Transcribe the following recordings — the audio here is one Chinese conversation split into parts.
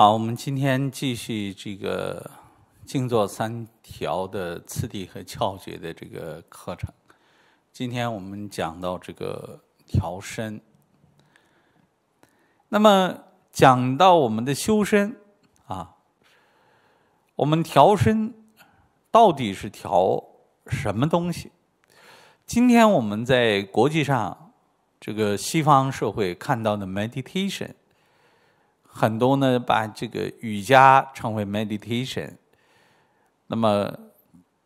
好，我们今天继续这个静坐三条的次第和窍诀的这个课程。今天我们讲到这个调身，那么讲到我们的修身啊，我们调身到底是调什么东西？今天我们在国际上，这个西方社会看到的 meditation。很多呢，把这个瑜伽称为 meditation，那么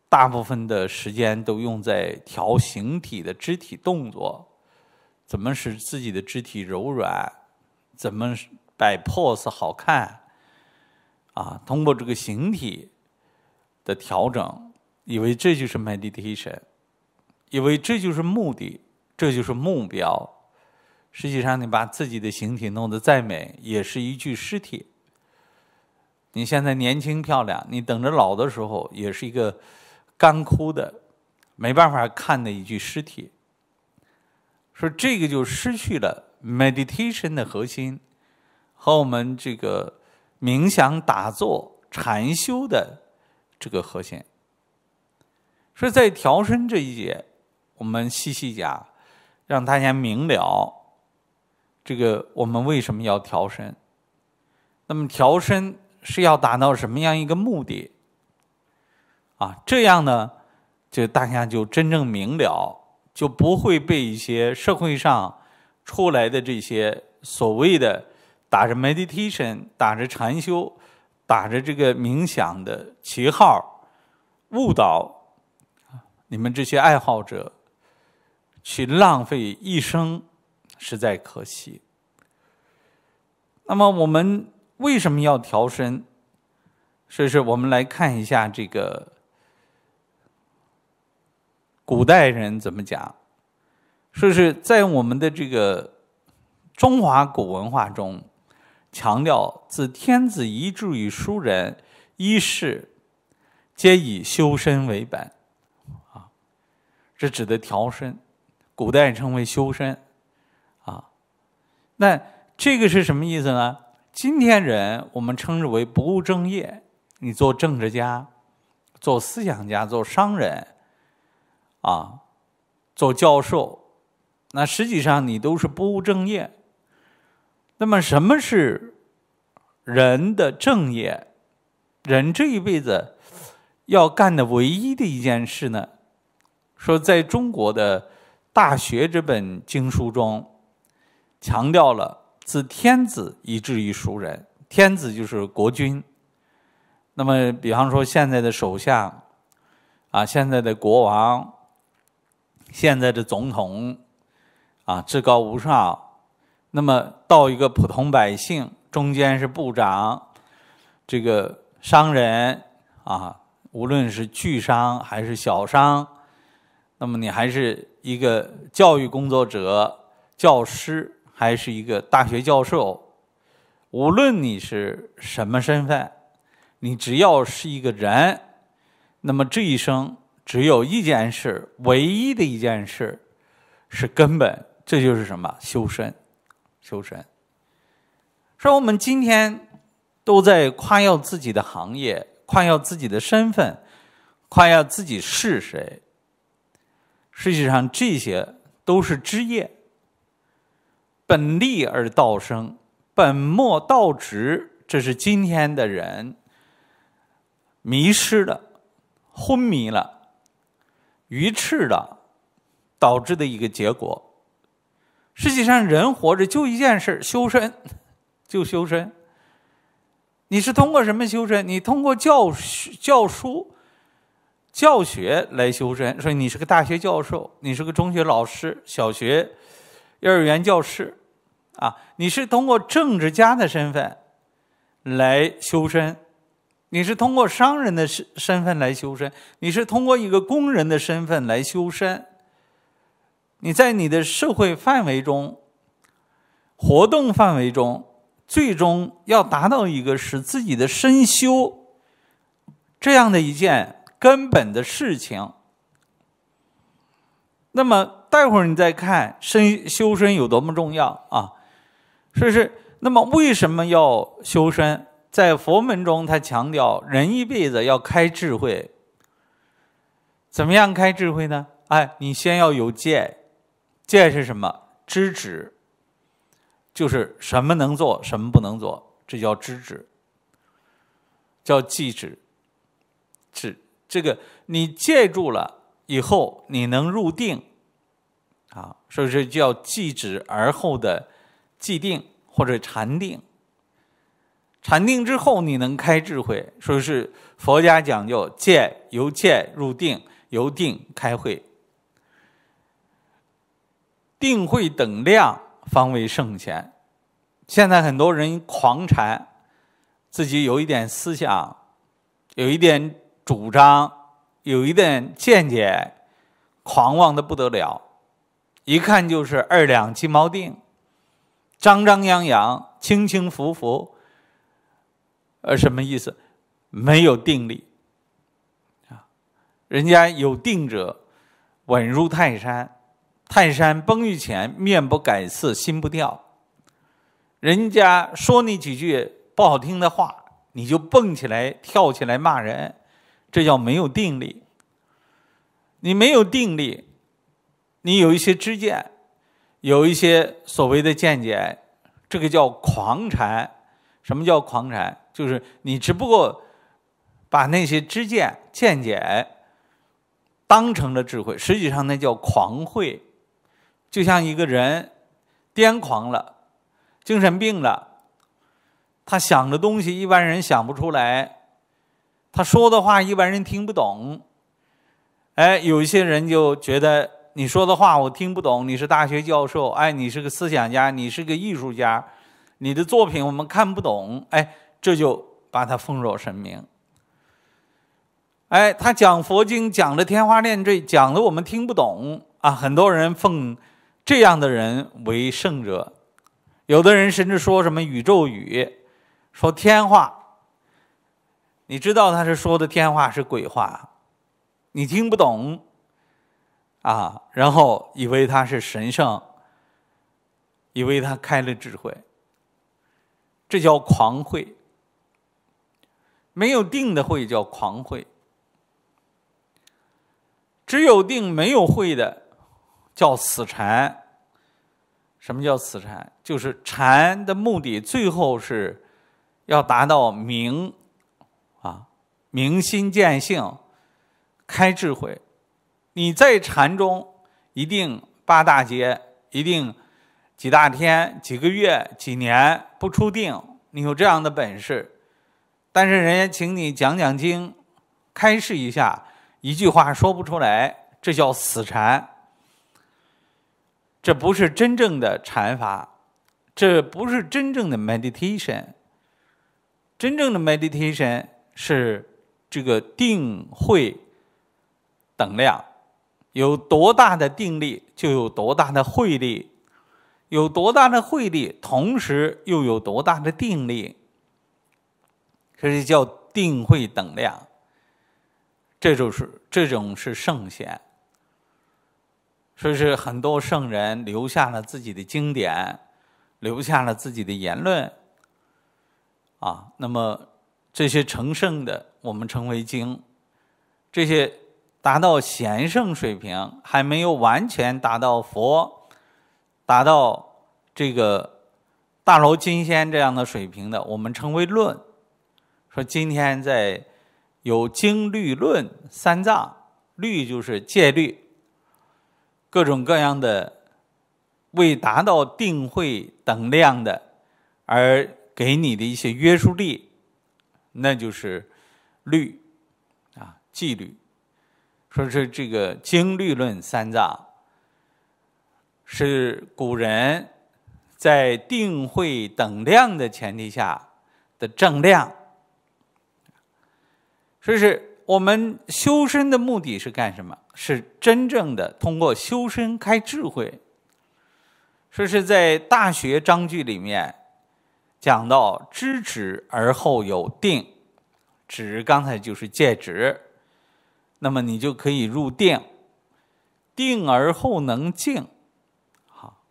大部分的时间都用在调形体的肢体动作，怎么使自己的肢体柔软，怎么摆 pose 好看，啊，通过这个形体的调整，以为这就是 meditation，以为这就是目的，这就是目标。实际上，你把自己的形体弄得再美，也是一具尸体。你现在年轻漂亮，你等着老的时候，也是一个干枯的、没办法看的一具尸体。说这个就失去了 meditation 的核心和我们这个冥想打坐禅修的这个核心。所以在调身这一节，我们细细讲，让大家明了。这个我们为什么要调身？那么调身是要达到什么样一个目的？啊，这样呢，就大家就真正明了，就不会被一些社会上出来的这些所谓的打着 meditation、打着禅修、打着这个冥想的旗号误导你们这些爱好者去浪费一生。实在可惜。那么我们为什么要调身？说是我们来看一下这个古代人怎么讲，说是在我们的这个中华古文化中，强调自天子以至于庶人，一世皆以修身为本，啊，这指的调身，古代称为修身。那这个是什么意思呢？今天人我们称之为不务正业。你做政治家、做思想家、做商人，啊，做教授，那实际上你都是不务正业。那么什么是人的正业？人这一辈子要干的唯一的一件事呢？说在中国的《大学》这本经书中。强调了自天子以至于熟人，天子就是国君。那么，比方说现在的首相，啊，现在的国王，现在的总统，啊，至高无上。那么到一个普通百姓，中间是部长，这个商人啊，无论是巨商还是小商，那么你还是一个教育工作者、教师。还是一个大学教授，无论你是什么身份，你只要是一个人，那么这一生只有一件事，唯一的一件事是根本，这就是什么？修身，修身。说我们今天都在夸耀自己的行业，夸耀自己的身份，夸耀自己是谁，实际上这些都是职业。本立而道生，本末倒置，这是今天的人迷失了、昏迷了、愚痴了，导致的一个结果。实际上，人活着就一件事修身，就修身。你是通过什么修身？你通过教教书、教学来修身。说你是个大学教授，你是个中学老师，小学、幼儿园教师。啊，你是通过政治家的身份来修身，你是通过商人的身身份来修身，你是通过一个工人的身份来修身。你在你的社会范围中，活动范围中，最终要达到一个使自己的身修这样的一件根本的事情。那么，待会儿你再看身修身有多么重要啊！所以是？那么为什么要修身？在佛门中，他强调人一辈子要开智慧。怎么样开智慧呢？哎，你先要有戒，戒是什么？知止，就是什么能做，什么不能做，这叫知止，叫忌止。止，这个你借住了以后，你能入定，啊，所以说叫忌止而后的。寂定或者禅定，禅定之后你能开智慧，说是佛家讲究见由见入定，由定开慧，定慧等量方为圣贤。现在很多人狂禅，自己有一点思想，有一点主张，有一点见解，狂妄的不得了，一看就是二两金毛定。张张扬扬，轻轻浮浮，呃，什么意思？没有定力啊！人家有定者，稳如泰山。泰山崩于前，面不改色，心不跳。人家说你几句不好听的话，你就蹦起来，跳起来骂人，这叫没有定力。你没有定力，你有一些知见。有一些所谓的见解，这个叫狂禅。什么叫狂禅？就是你只不过把那些知见、见解当成了智慧，实际上那叫狂慧。就像一个人癫狂了、精神病了，他想的东西一般人想不出来，他说的话一般人听不懂。哎，有一些人就觉得。你说的话我听不懂。你是大学教授，哎，你是个思想家，你是个艺术家，你的作品我们看不懂，哎，这就把他奉若神明。哎，他讲佛经讲的天花乱坠，讲的我们听不懂啊。很多人奉这样的人为圣者，有的人甚至说什么宇宙语，说天话。你知道他是说的天话是鬼话，你听不懂。啊，然后以为他是神圣，以为他开了智慧，这叫狂慧。没有定的慧叫狂慧，只有定没有慧的叫死禅。什么叫死禅？就是禅的目的最后是要达到明，啊，明心见性，开智慧。你在禅中一定八大劫，一定几大天、几个月、几年不出定，你有这样的本事。但是人家请你讲讲经、开示一下，一句话说不出来，这叫死禅。这不是真正的禅法，这不是真正的 meditation。真正的 meditation 是这个定慧等量。有多大的定力，就有多大的慧力；有多大的慧力，同时又有多大的定力，这就叫定慧等量。这就是这种是圣贤，所以是很多圣人留下了自己的经典，留下了自己的言论，啊，那么这些成圣的，我们称为经，这些。达到贤圣水平，还没有完全达到佛，达到这个大罗金仙这样的水平的，我们称为论。说今天在有经律论三藏，律就是戒律，各种各样的为达到定慧等量的而给你的一些约束力，那就是律啊，纪律。说是这个经律论三藏，是古人在定慧等量的前提下的正量。说是我们修身的目的是干什么？是真正的通过修身开智慧。说是在《大学章句》里面讲到“知止而后有定”，止刚才就是戒止。那么你就可以入定，定而后能静，好，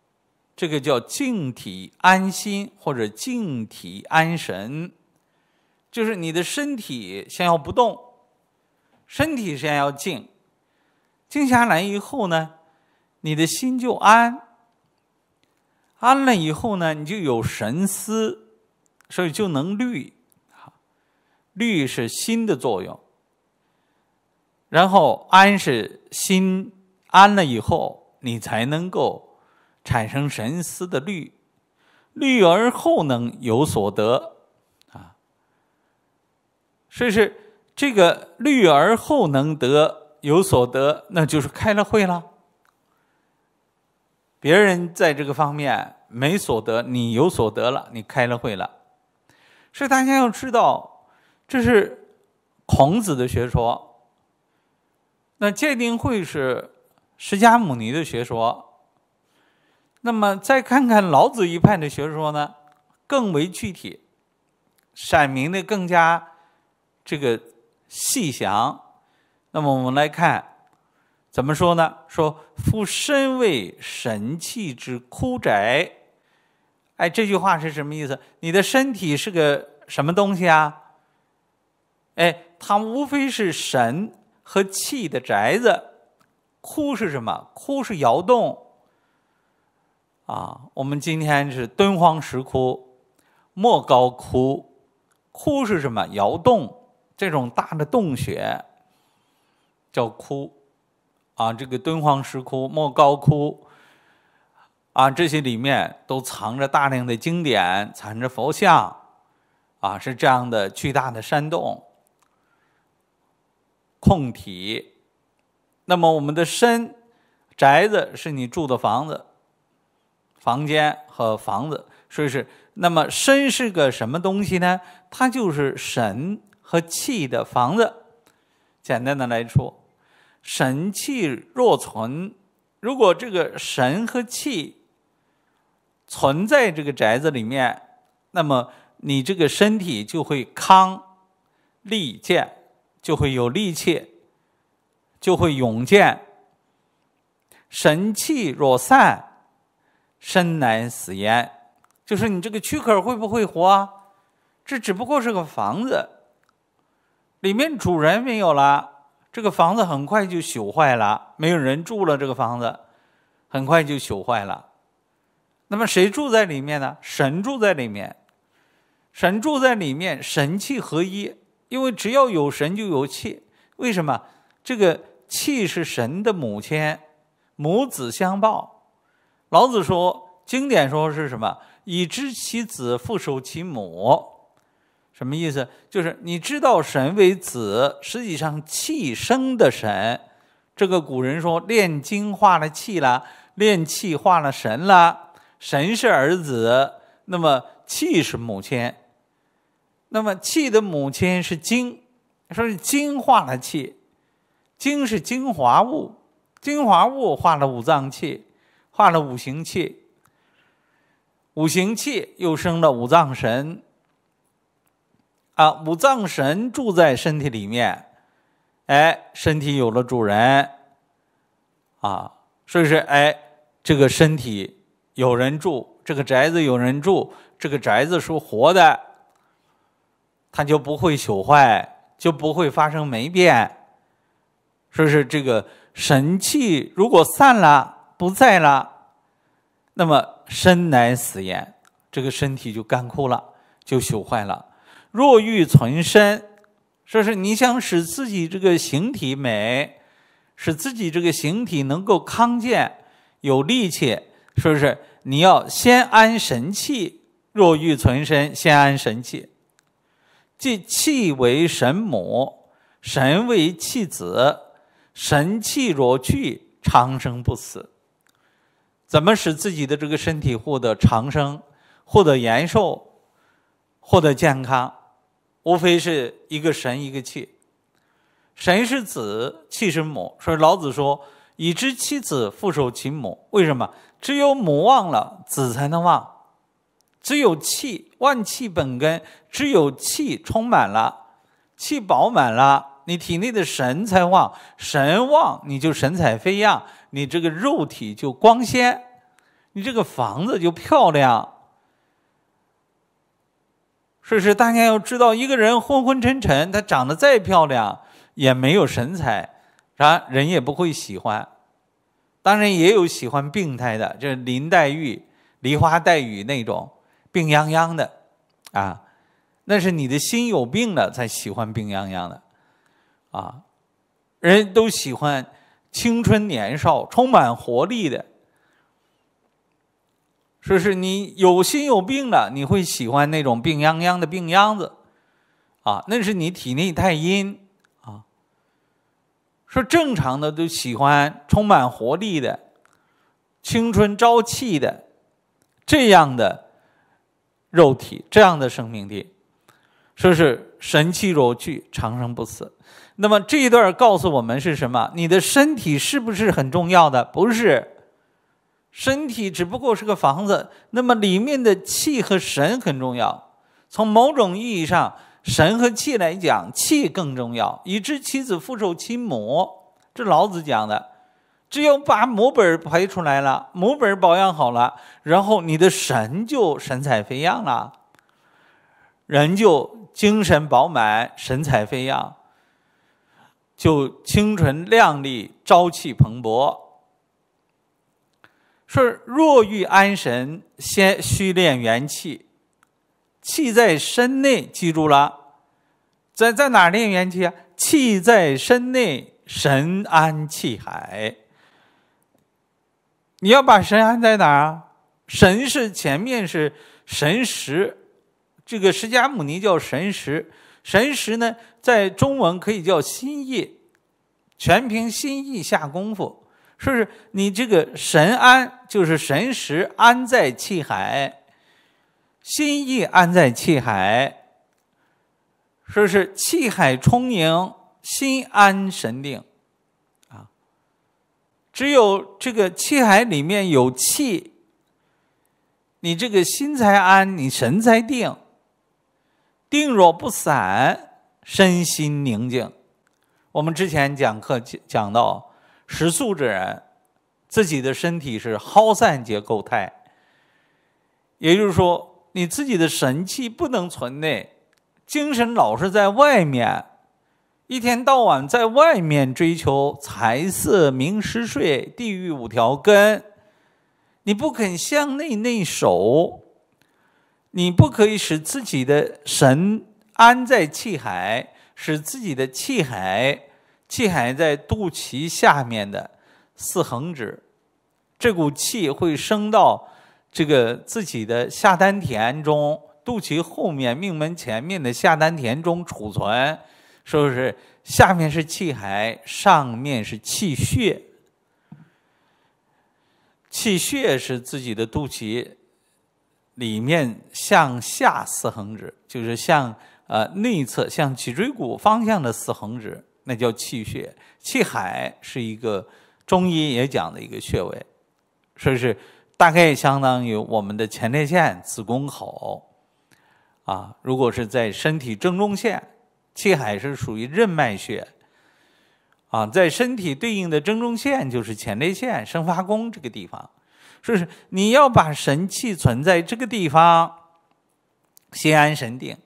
这个叫静体安心或者静体安神，就是你的身体先要不动，身体先要静，静下来以后呢，你的心就安，安了以后呢，你就有神思，所以就能虑，虑是心的作用。然后安是心安了以后，你才能够产生神思的虑，虑而后能有所得啊。所以是这个虑而后能得有所得，那就是开了会了。别人在这个方面没所得，你有所得了，你开了会了。所以大家要知道，这是孔子的学说。那鉴定会是释迦牟尼的学说，那么再看看老子一派的学说呢，更为具体，阐明的更加这个细详。那么我们来看怎么说呢？说夫身为神气之枯宅，哎，这句话是什么意思？你的身体是个什么东西啊？哎，它无非是神。和气的宅子，窟是什么？窟是窑洞啊。我们今天是敦煌石窟、莫高窟，窟是什么？窑洞，这种大的洞穴叫窟啊。这个敦煌石窟、莫高窟啊，这些里面都藏着大量的经典，藏着佛像啊，是这样的巨大的山洞。控体，那么我们的身宅子是你住的房子，房间和房子，所以是那么身是个什么东西呢？它就是神和气的房子。简单的来说，神气若存，如果这个神和气存在这个宅子里面，那么你这个身体就会康利健。就会有力气，就会勇健。神气若散，生难死焉。就是你这个躯壳会不会活？这只不过是个房子，里面主人没有了，这个房子很快就朽坏了，没有人住了，这个房子很快就朽坏了。那么谁住在里面呢？神住在里面，神住在里面，神气合一。因为只要有神就有气，为什么？这个气是神的母亲，母子相报。老子说，经典说是什么？以知其子，复守其母。什么意思？就是你知道神为子，实际上气生的神。这个古人说，炼精化了气了，炼气化了神了，神是儿子，那么气是母亲。那么气的母亲是精，说是精化了气，精是精华物，精华物化了五脏气，化了五行气，五行气又生了五脏神。啊，五脏神住在身体里面，哎，身体有了主人，啊，所以说，哎，这个身体有人住，这个宅子有人住，这个宅子是活的。它就不会朽坏，就不会发生霉变。说是这个神气如果散了不在了，那么生乃死焉，这个身体就干枯了，就朽坏了。若欲存身，说是你想使自己这个形体美，使自己这个形体能够康健有力气，是不是？你要先安神气。若欲存身，先安神气。即气为神母，神为气子，神气若去，长生不死。怎么使自己的这个身体获得长生、获得延寿、获得健康？无非是一个神一个气，神是子，气是母。所以老子说：“以知其子，复守其母。”为什么？只有母忘了，子才能忘。只有气，万气本根。只有气充满了，气饱满了，你体内的神才旺。神旺，你就神采飞扬，你这个肉体就光鲜，你这个房子就漂亮。所以说，大家要知道，一个人昏昏沉沉，他长得再漂亮，也没有神采，啥人也不会喜欢。当然，也有喜欢病态的，就是林黛玉，梨花带雨那种。病殃殃的，啊，那是你的心有病了才喜欢病殃殃的，啊，人都喜欢青春年少、充满活力的，说是你有心有病了，你会喜欢那种病殃殃的病秧子，啊，那是你体内太阴，啊，说正常的都喜欢充满活力的、青春朝气的这样的。肉体这样的生命力，说是神气若去，长生不死。那么这一段告诉我们是什么？你的身体是不是很重要的？不是，身体只不过是个房子。那么里面的气和神很重要。从某种意义上，神和气来讲，气更重要。以知妻子复受其母，这老子讲的。只有把母本培出来了，母本保养好了，然后你的神就神采飞扬了，人就精神饱满、神采飞扬，就清纯亮丽、朝气蓬勃。说若欲安神，先须练元气，气在身内，记住了，在在哪练元气啊？气在身内，神安气海。你要把神安在哪儿啊？神是前面是神识，这个释迦牟尼叫神识。神识呢，在中文可以叫心意，全凭心意下功夫。说是你这个神安，就是神识安在气海，心意安在气海。说是气海充盈，心安神定。只有这个气海里面有气，你这个心才安，你神才定。定若不散，身心宁静。我们之前讲课讲到，食素之人，自己的身体是耗散结构态。也就是说，你自己的神气不能存内，精神老是在外面。一天到晚在外面追求财色名食睡，地狱五条根，你不肯向内内守，你不可以使自己的神安在气海，使自己的气海，气海在肚脐下面的四横指，这股气会升到这个自己的下丹田中，肚脐后面命门前面的下丹田中储存。说是下面是气海，上面是气血。气血是自己的肚脐里面向下四横指，就是向呃内侧、向脊椎骨方向的四横指，那叫气血。气海是一个中医也讲的一个穴位，说是大概相当于我们的前列腺、子宫口啊。如果是在身体正中线。气海是属于任脉穴，啊，在身体对应的正中线就是前列腺、生发宫这个地方，说是你要把神气存在这个地方，心安神定，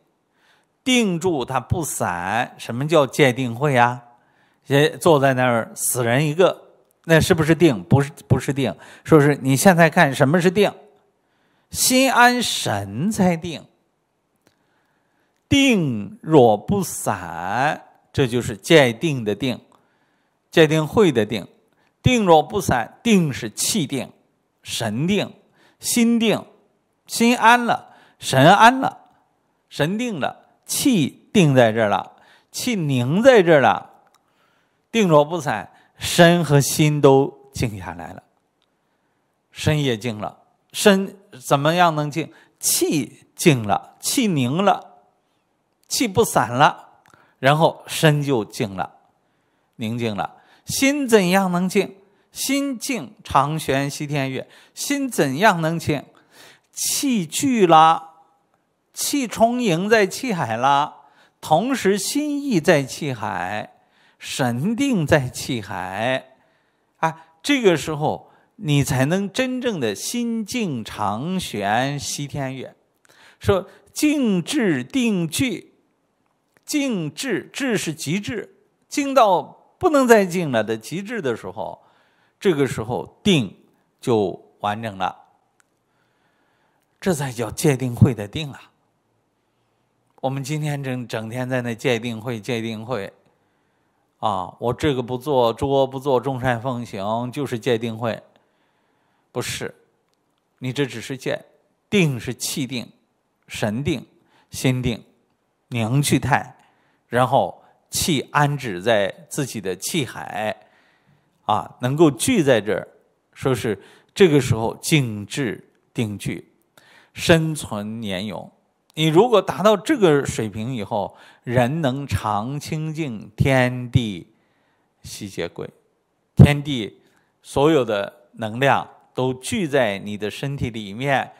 定住它不散。什么叫戒定会啊？也坐在那儿死人一个，那是不是定？不是，不是定。说是你现在看什么是定，心安神才定。定若不散，这就是界定的定，界定会的定。定若不散，定是气定、神定、心定。心安了，神安了，神定了，气定在这儿了，气凝在这儿了。定若不散，身和心都静下来了，身也静了。身怎么样能静？气静了，气凝了。气不散了，然后身就静了，宁静了。心怎样能静？心静长悬西天月。心怎样能静？气聚了，气充盈在气海了。同时，心意在气海，神定在气海。啊，这个时候你才能真正的心静长悬西天月。说静至定聚。静至至是极致，静到不能再静了的极致的时候，这个时候定就完整了，这才叫界定会的定啊。我们今天整整天在那界定会界定会，啊，我这个不做桌不做中山奉行就是界定会，不是，你这只是界定是气定神定心定凝聚态。然后气安置在自己的气海，啊，能够聚在这儿，说是这个时候静置定聚，生存年永。你如果达到这个水平以后，人能常清净，天地吸血鬼，天地所有的能量都聚在你的身体里面，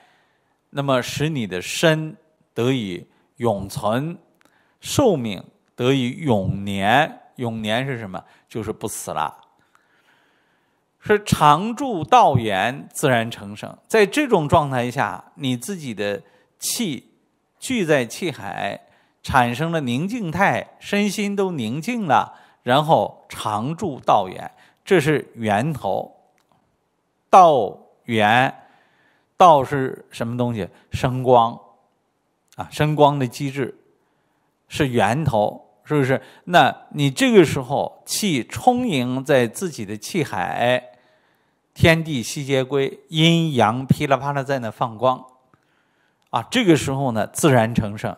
那么使你的身得以永存，寿命。得以永年，永年是什么？就是不死了，是常住道源，自然成圣。在这种状态下，你自己的气聚在气海，产生了宁静态，身心都宁静了，然后常住道源，这是源头。道源，道是什么东西？生光啊，生光的机制是源头。是不是？那你这个时候气充盈在自己的气海，天地悉皆归，阴阳噼里啪啦在那放光，啊，这个时候呢，自然成圣，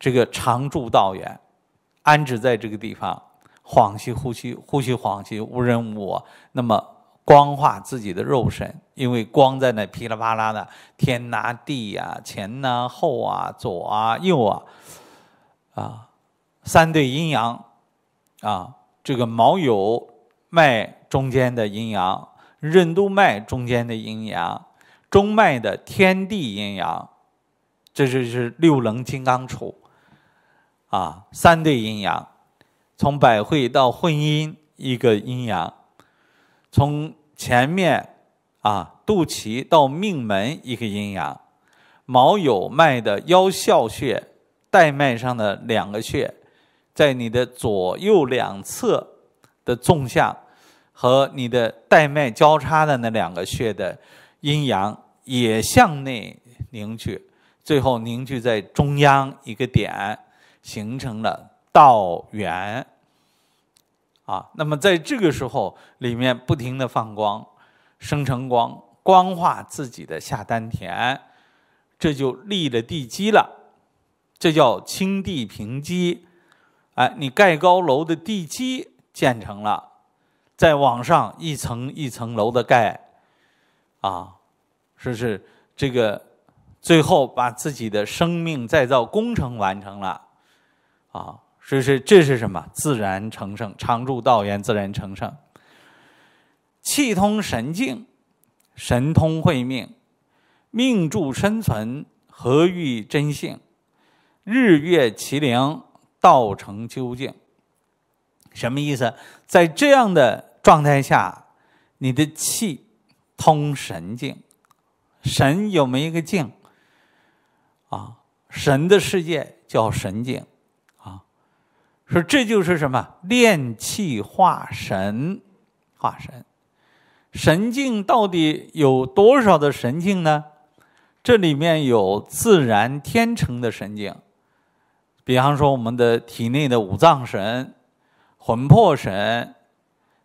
这个常住道远，安置在这个地方，恍兮惚兮，惚兮恍兮，无人无我，那么光化自己的肉身，因为光在那噼里啪啦的，天啊，地啊，前啊，后啊，左啊，右啊，啊。三对阴阳，啊，这个毛有脉中间的阴阳，任督脉中间的阴阳，中脉的天地阴阳，这就是六棱金刚杵，啊，三对阴阳，从百会到会阴一个阴阳，从前面啊肚脐到命门一个阴阳，毛有脉的腰效穴，带脉上的两个穴。在你的左右两侧的纵向和你的带脉交叉的那两个穴的阴阳也向内凝聚，最后凝聚在中央一个点，形成了道圆。啊，那么在这个时候里面不停的放光，生成光，光化自己的下丹田，这就立了地基了，这叫清地平基。哎，你盖高楼的地基建成了，再往上一层一层楼的盖，啊，是是这个，最后把自己的生命再造工程完成了，啊，是是这是什么？自然成圣，常住道源，自然成圣，气通神境，神通会命，命助生存，合遇真性，日月齐灵。道成究竟，什么意思？在这样的状态下，你的气通神境，神有没一个境？啊，神的世界叫神境，啊，说这就是什么炼气化神，化神，神境到底有多少的神境呢？这里面有自然天成的神境。比方说，我们的体内的五脏神、魂魄神，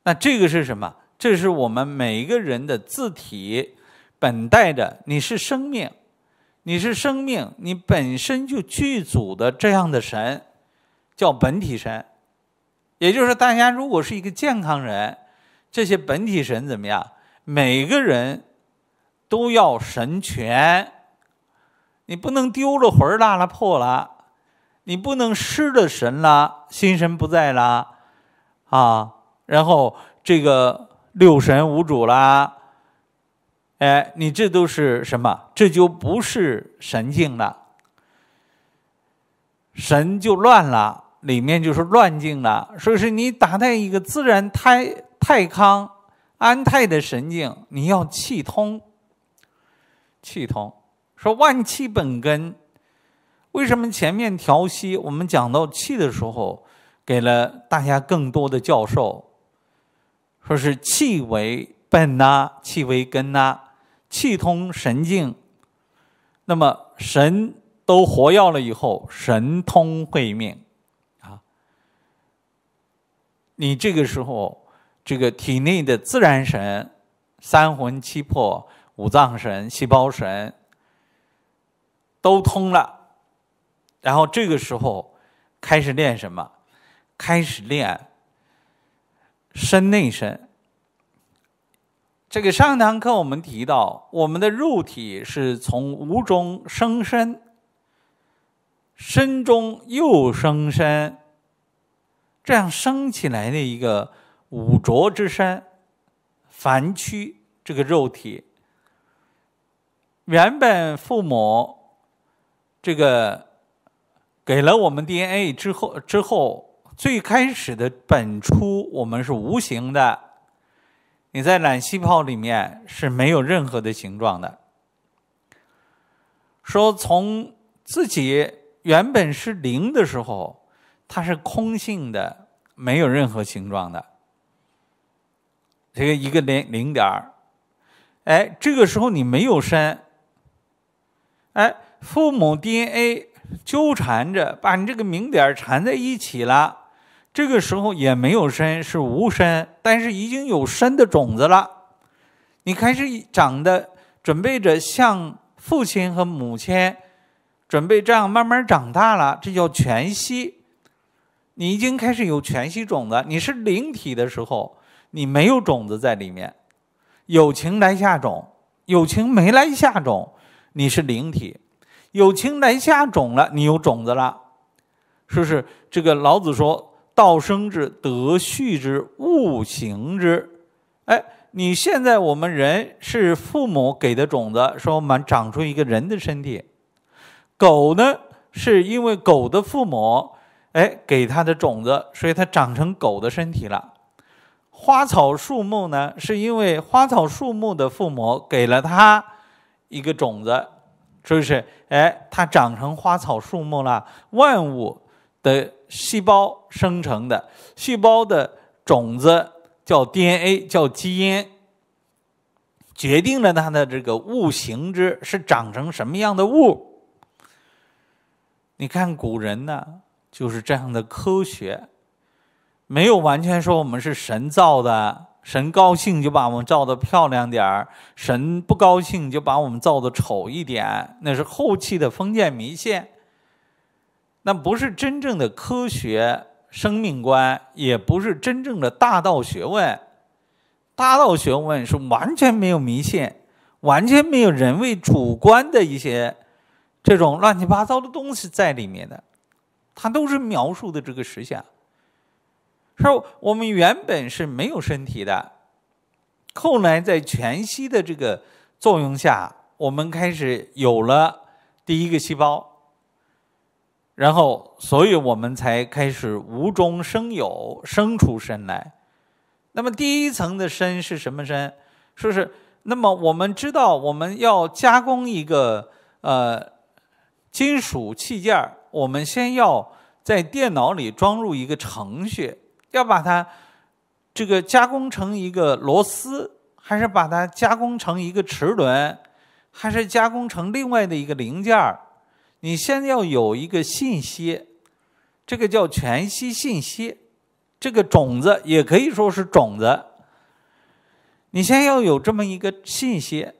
那这个是什么？这是我们每一个人的字体本带着，你是生命，你是生命，你本身就具足的这样的神，叫本体神。也就是大家如果是一个健康人，这些本体神怎么样？每个人都要神权，你不能丢了魂儿、拉了魄了。你不能失了神啦，心神不在啦，啊，然后这个六神无主啦，哎，你这都是什么？这就不是神境了，神就乱了，里面就是乱境了。所以你达到一个自然泰泰康、安泰的神境，你要气通，气通，说万气本根。为什么前面调息？我们讲到气的时候，给了大家更多的教授，说是气为本呐，气为根呐，气通神境。那么神都活跃了以后，神通会命，啊，你这个时候，这个体内的自然神、三魂七魄、五脏神、细胞神都通了。然后这个时候开始练什么？开始练身内身。这个上堂课我们提到，我们的肉体是从无中生身，身中又生身，这样生起来的一个五浊之身、凡躯这个肉体，原本父母这个。给了我们 DNA 之后，之后最开始的本初，我们是无形的。你在卵细胞里面是没有任何的形状的。说从自己原本是零的时候，它是空性的，没有任何形状的。这个一个零零点儿，哎，这个时候你没有生。哎，父母 DNA。纠缠着，把你这个名点缠在一起了。这个时候也没有身，是无身，但是已经有身的种子了。你开始长的，准备着向父亲和母亲准备这样慢慢长大了。这叫全息。你已经开始有全息种子。你是灵体的时候，你没有种子在里面。有情来下种，有情没来下种，你是灵体。有情来下种了，你有种子了，是不是？这个老子说：“道生之，德畜之，物行之。”哎，你现在我们人是父母给的种子，说我们长出一个人的身体；狗呢，是因为狗的父母哎给它的种子，所以它长成狗的身体了；花草树木呢，是因为花草树木的父母给了它一个种子。是不是？哎，它长成花草树木了，万物的细胞生成的，细胞的种子叫 DNA，叫基因，决定了它的这个物形之是长成什么样的物。你看古人呢，就是这样的科学，没有完全说我们是神造的。神高兴就把我们照的漂亮点儿，神不高兴就把我们照的丑一点。那是后期的封建迷信，那不是真正的科学生命观，也不是真正的大道学问。大道学问是完全没有迷信，完全没有人为主观的一些这种乱七八糟的东西在里面的，它都是描述的这个实相。说我们原本是没有身体的，后来在全息的这个作用下，我们开始有了第一个细胞，然后，所以我们才开始无中生有，生出身来。那么第一层的身是什么身？说是那么我们知道，我们要加工一个呃金属器件我们先要在电脑里装入一个程序。要把它这个加工成一个螺丝，还是把它加工成一个齿轮，还是加工成另外的一个零件？你先要有一个信息，这个叫全息信息，这个种子也可以说是种子。你先要有这么一个信息，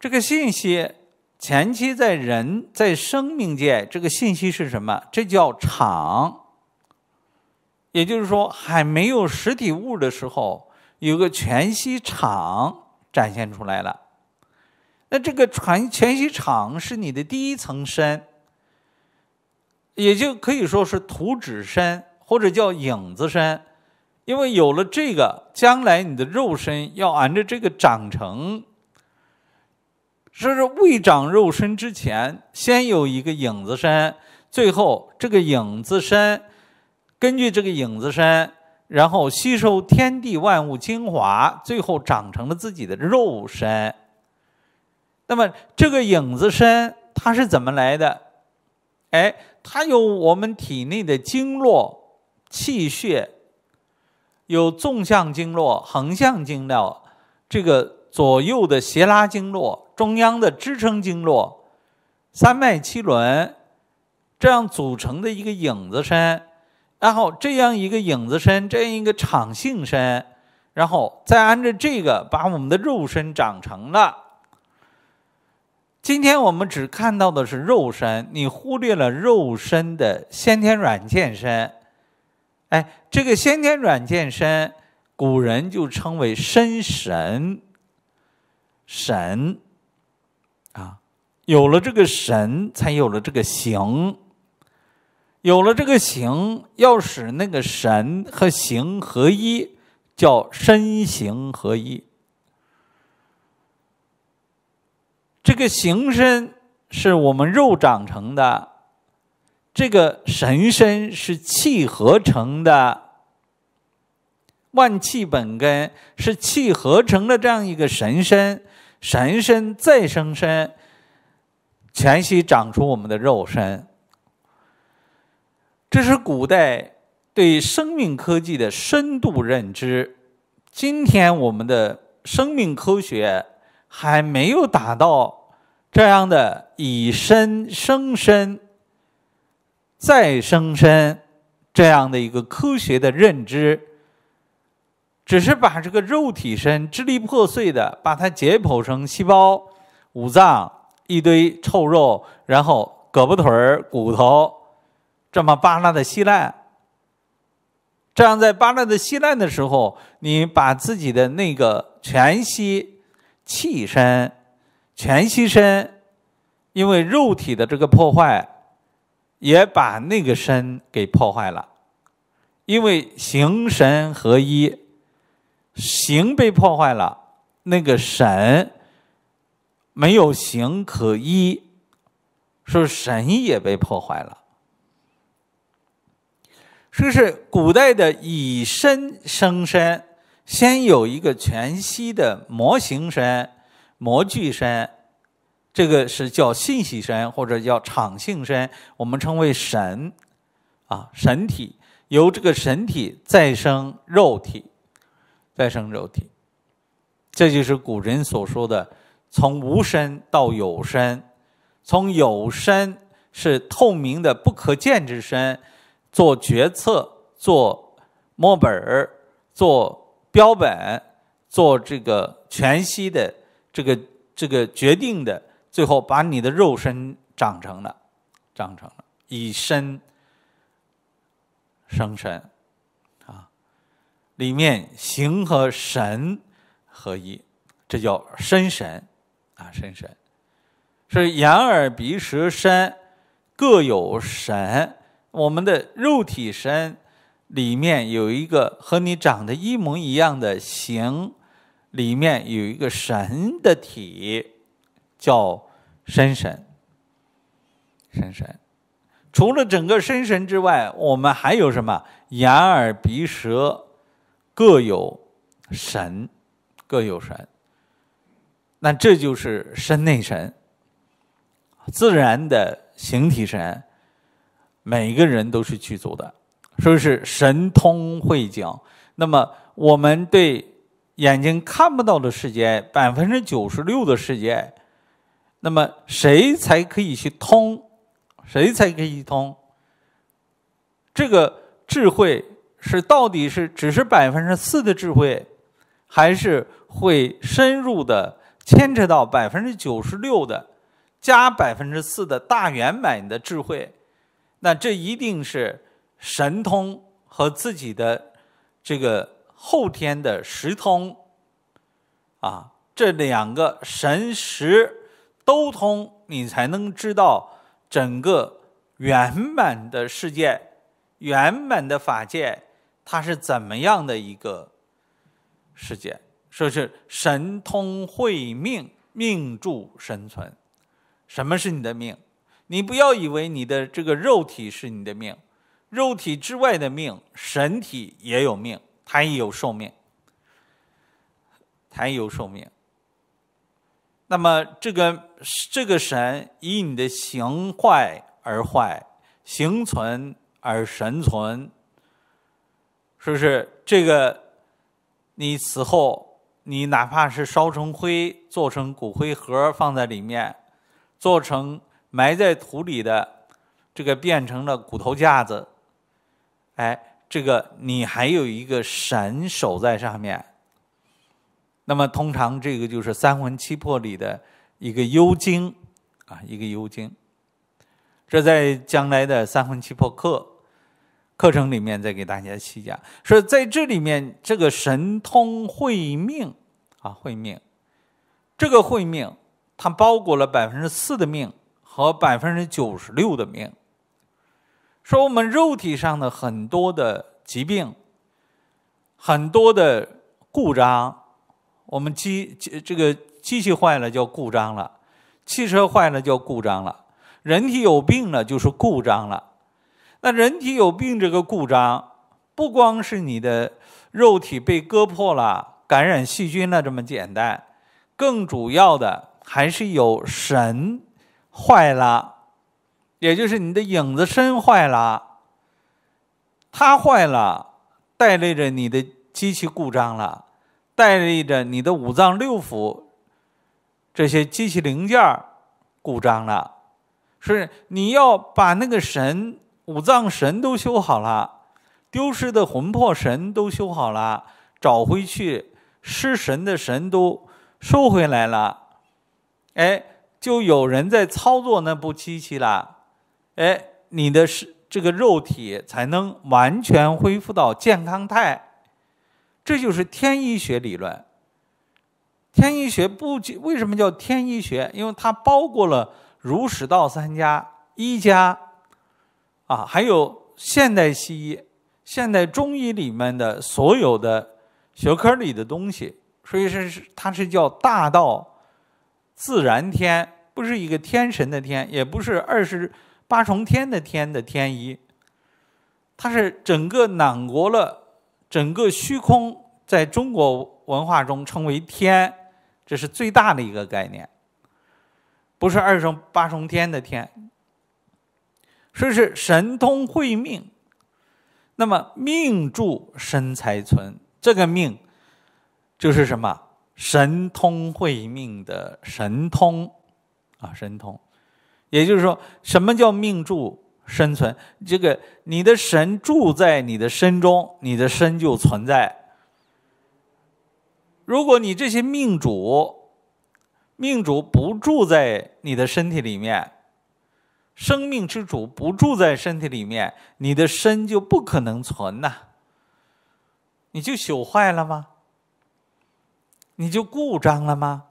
这个信息前期在人在生命界，这个信息是什么？这叫场。也就是说，还没有实体物的时候，有个全息场展现出来了。那这个全全息场是你的第一层身，也就可以说是图纸身，或者叫影子身。因为有了这个，将来你的肉身要按照这个长成。所以说，未长肉身之前，先有一个影子身，最后这个影子身。根据这个影子身，然后吸收天地万物精华，最后长成了自己的肉身。那么这个影子身它是怎么来的？哎，它有我们体内的经络、气血，有纵向经络、横向经络，这个左右的斜拉经络、中央的支撑经络，三脉七轮，这样组成的一个影子身。然后这样一个影子身，这样一个场性身，然后再按照这个把我们的肉身长成了。今天我们只看到的是肉身，你忽略了肉身的先天软件身。哎，这个先天软件身，古人就称为身神神啊，有了这个神，才有了这个形。有了这个形，要使那个神和形合一，叫身形合一。这个形身是我们肉长成的，这个神身是气合成的。万气本根是气合成的这样一个神身，神身再生身，全息长出我们的肉身。这是古代对生命科技的深度认知。今天我们的生命科学还没有达到这样的以身生身、再生身这样的一个科学的认知，只是把这个肉体身支离破碎的把它解剖成细胞、五脏一堆臭肉，然后胳膊腿儿、骨头。这么扒拉的稀烂，这样在扒拉的稀烂的时候，你把自己的那个全息气身、全息身，因为肉体的这个破坏，也把那个身给破坏了。因为形神合一，形被破坏了，那个神没有形可依，是神也被破坏了。这是古代的以身生身，先有一个全息的模型身、模具身，这个是叫信息身或者叫场性身，我们称为神，啊神体由这个神体再生肉体，再生肉体，这就是古人所说的从无身到有身，从有身是透明的不可见之身。做决策，做墨本儿，做标本，做这个全息的，这个这个决定的，最后把你的肉身长成了，长成了以身生神，啊，里面形和神合一，这叫身神，啊，身神，是眼耳鼻舌身各有神。我们的肉体身里面有一个和你长得一模一样的形，里面有一个神的体，叫身神。身神，除了整个身神之外，我们还有什么？眼耳鼻舌各有神，各有神。那这就是身内神，自然的形体神。每一个人都是具足的，所以是神通会讲。那么我们对眼睛看不到的世界，百分之九十六的世界，那么谁才可以去通？谁才可以通？这个智慧是到底是只是百分之四的智慧，还是会深入的牵扯到百分之九十六的加百分之四的大圆满的智慧？那这一定是神通和自己的这个后天的识通啊，这两个神识都通，你才能知道整个圆满的世界、圆满的法界，它是怎么样的一个世界？说是神通会命，命助神存。什么是你的命？你不要以为你的这个肉体是你的命，肉体之外的命，神体也有命，它也有寿命，它有寿命。那么这个这个神以你的形坏而坏，形存而神存，是不是？这个你死后，你哪怕是烧成灰，做成骨灰盒放在里面，做成。埋在土里的这个变成了骨头架子，哎，这个你还有一个神守在上面。那么通常这个就是三魂七魄里的一个幽精啊，一个幽精。这在将来的三魂七魄课课程里面再给大家细讲。说在这里面这个神通会命啊，会命，这个会命它包裹了百分之四的命。和百分之九十六的命，说我们肉体上的很多的疾病，很多的故障，我们机机这个机器坏了叫故障了，汽车坏了叫故障了，人体有病了就是故障了。那人体有病这个故障，不光是你的肉体被割破了、感染细菌了这么简单，更主要的还是有神。坏了，也就是你的影子身坏了，它坏了，带累着你的机器故障了，带累着你的五脏六腑这些机器零件儿故障了。是你要把那个神、五脏神都修好了，丢失的魂魄神都修好了，找回去失神的神都收回来了，哎。就有人在操作那部机器了，哎，你的是这个肉体才能完全恢复到健康态，这就是天医学理论。天医学不仅为什么叫天医学？因为它包括了儒、释、道三家，一家啊，还有现代西医、现代中医里面的所有的学科里的东西，所以是是它是叫大道。自然天不是一个天神的天，也不是二十八重天的天的天一，它是整个囊括了整个虚空，在中国文化中称为天，这是最大的一个概念，不是二十八重天的天。说是神通会命，那么命助身才存，这个命就是什么？神通会命的神通啊，神通，也就是说，什么叫命住生存？这个你的神住在你的身中，你的身就存在。如果你这些命主，命主不住在你的身体里面，生命之主不住在身体里面，你的身就不可能存呐，你就朽坏了吗？你就故障了吗？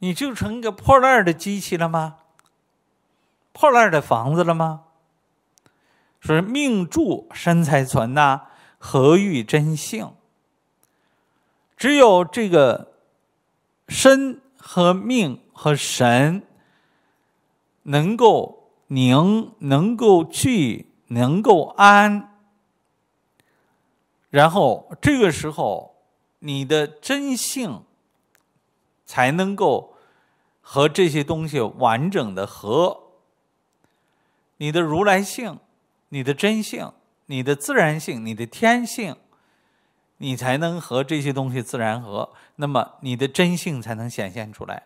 你就成一个破烂的机器了吗？破烂的房子了吗？说命住身才存呐，何欲真性。只有这个身和命和神能够宁，能够聚，能够安，然后这个时候。你的真性才能够和这些东西完整的和你的如来性、你的真性、你的自然性、你的天性，你才能和这些东西自然合。那么，你的真性才能显现出来。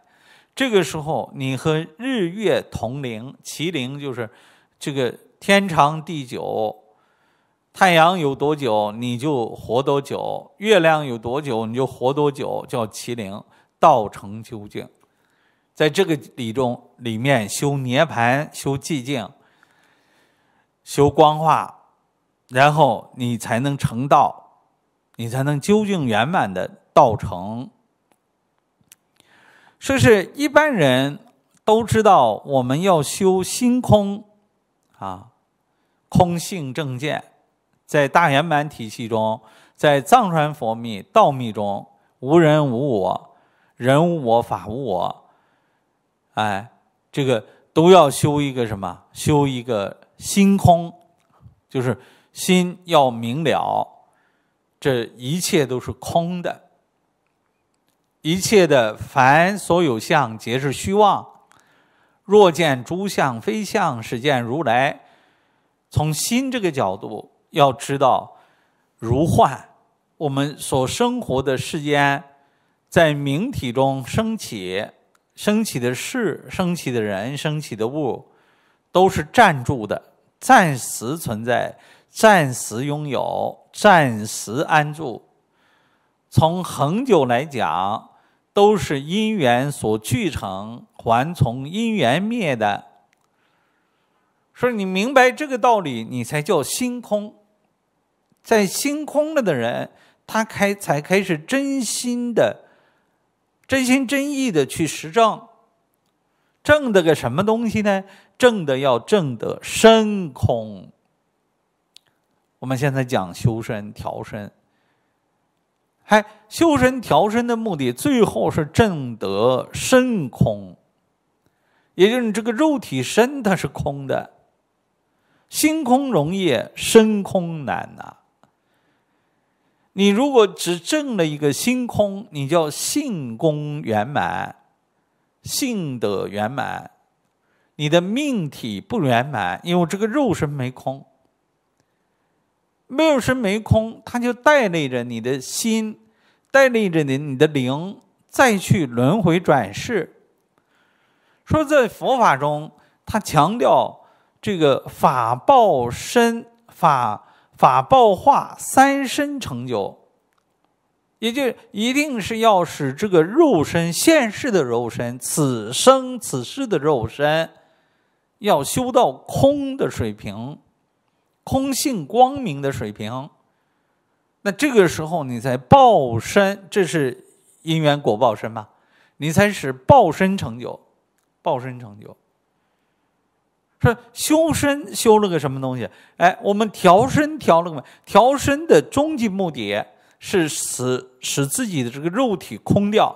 这个时候，你和日月同龄，麒龄就是这个天长地久。太阳有多久，你就活多久；月亮有多久，你就活多久。叫麒麟，道成究竟，在这个里中里面修涅盘，修寂静，修光化，然后你才能成道，你才能究竟圆满的道成。说是一般人都知道，我们要修心空，啊，空性正见。在大圆满体系中，在藏传佛密道密中，无人无我，人无我法无我，哎，这个都要修一个什么？修一个心空，就是心要明了，这一切都是空的，一切的凡所有相，皆是虚妄。若见诸相非相，是见如来。从心这个角度。要知道，如幻，我们所生活的世间，在明体中升起、升起的事、升起的人、升起的物，都是暂住的，暂时存在，暂时拥有，暂时安住。从恒久来讲，都是因缘所聚成，还从因缘灭的。所以你明白这个道理，你才叫心空。在心空了的人，他开才开始真心的、真心真意的去实证，证的个什么东西呢？证的要证得身空。我们现在讲修身、调身，嗨，修身调身的目的，最后是证得身空，也就是你这个肉体身它是空的。心空容易，身空难呐。你如果只证了一个心空，你叫性功圆满，性德圆满，你的命体不圆满，因为这个肉身没空，没有身没空，它就带累着你的心，带累着你你的灵再去轮回转世。说在佛法中，他强调这个法报身法。法报化三身成就，也就一定是要使这个肉身现世的肉身，此生此世的肉身，要修到空的水平，空性光明的水平。那这个时候，你才报身，这是因缘果报身嘛？你才使报身成就，报身成就。说修身修了个什么东西？哎，我们调身调了个调身的终极目的是使使自己的这个肉体空掉，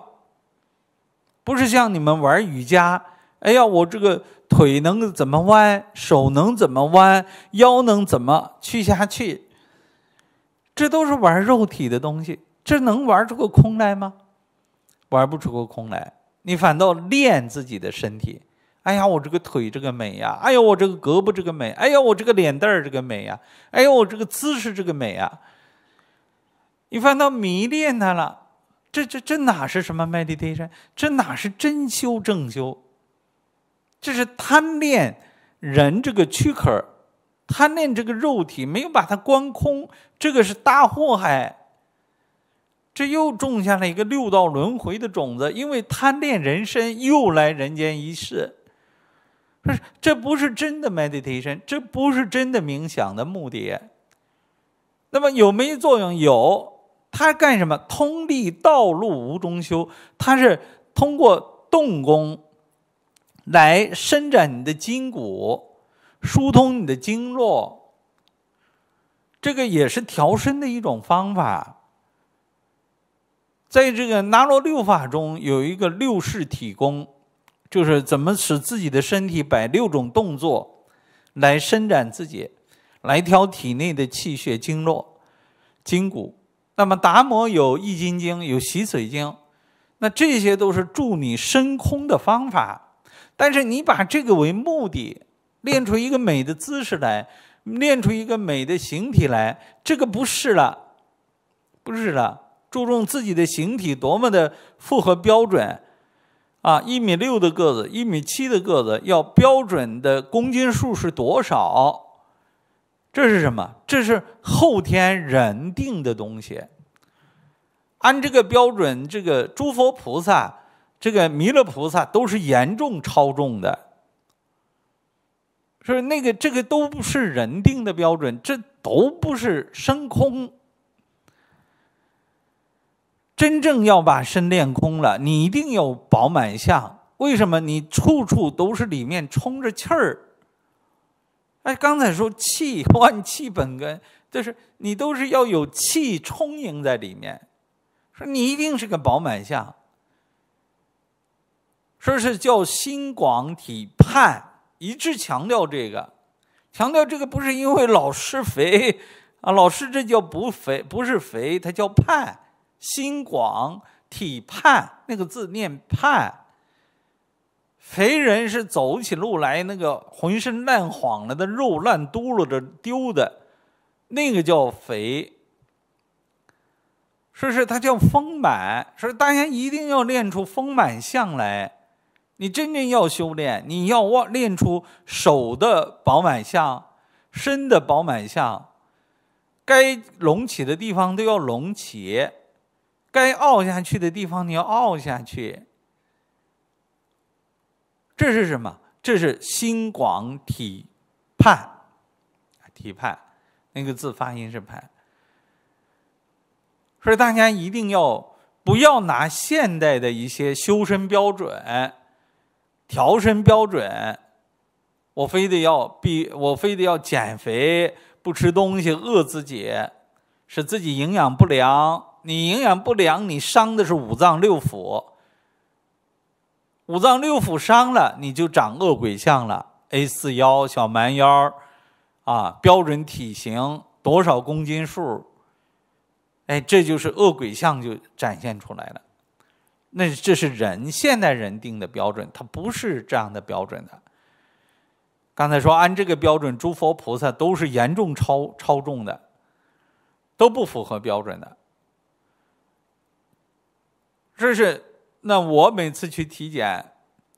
不是像你们玩瑜伽。哎呀，我这个腿能怎么弯，手能怎么弯，腰能怎么屈下去？这都是玩肉体的东西，这能玩出个空来吗？玩不出个空来，你反倒练自己的身体。哎呀，我这个腿这个美呀！哎呀，我这个胳膊这个美！哎呀，我这个脸蛋儿这个美呀！哎呦，这个姿势这个美呀！你反倒迷恋他了，这这这哪是什么 meditation？这哪是真修正修？这是贪恋人这个躯壳，贪恋这个肉体，没有把它观空，这个是大祸害。这又种下了一个六道轮回的种子，因为贪恋人身，又来人间一世。不是，这不是真的 meditation，这不是真的冥想的目的。那么有没有作用？有。它干什么？通力道路无中修，它是通过动功来伸展你的筋骨，疏通你的经络。这个也是调身的一种方法。在这个纳罗六法中有一个六式体功。就是怎么使自己的身体摆六种动作，来伸展自己，来调体内的气血经络、筋骨。那么达摩有《易筋经》，有《洗髓经》，那这些都是助你升空的方法。但是你把这个为目的，练出一个美的姿势来，练出一个美的形体来，这个不是了，不是了。注重自己的形体多么的符合标准。啊，一米六的个子，一米七的个子，要标准的公斤数是多少？这是什么？这是后天人定的东西。按这个标准，这个诸佛菩萨，这个弥勒菩萨都是严重超重的。是那个这个都不是人定的标准，这都不是升空。真正要把身练空了，你一定有饱满相。为什么？你处处都是里面充着气儿。哎，刚才说气换气本根，就是你都是要有气充盈在里面。说你一定是个饱满相。说是叫心广体胖，一致强调这个，强调这个不是因为老师肥啊，老师这叫不肥，不是肥，它叫胖。心广体胖，那个字念“胖”。肥人是走起路来那个浑身烂晃了的肉烂嘟噜着丢的，那个叫肥。说是他叫丰满，说大家一定要练出丰满相来。你真正要修炼，你要往练出手的饱满相、身的饱满相，该隆起的地方都要隆起。该凹下去的地方，你要凹下去。这是什么？这是心广体胖，体胖那个字发音是“胖”，所以大家一定要不要拿现代的一些修身标准、调身标准，我非得要必，我非得要减肥，不吃东西饿自己，使自己营养不良。你营养不良，你伤的是五脏六腑。五脏六腑伤了，你就长恶鬼相了。A 四腰、小蛮腰啊，标准体型多少公斤数？哎，这就是恶鬼相就展现出来了。那这是人，现代人定的标准，它不是这样的标准的。刚才说按这个标准，诸佛菩萨都是严重超超重的，都不符合标准的。这是那我每次去体检，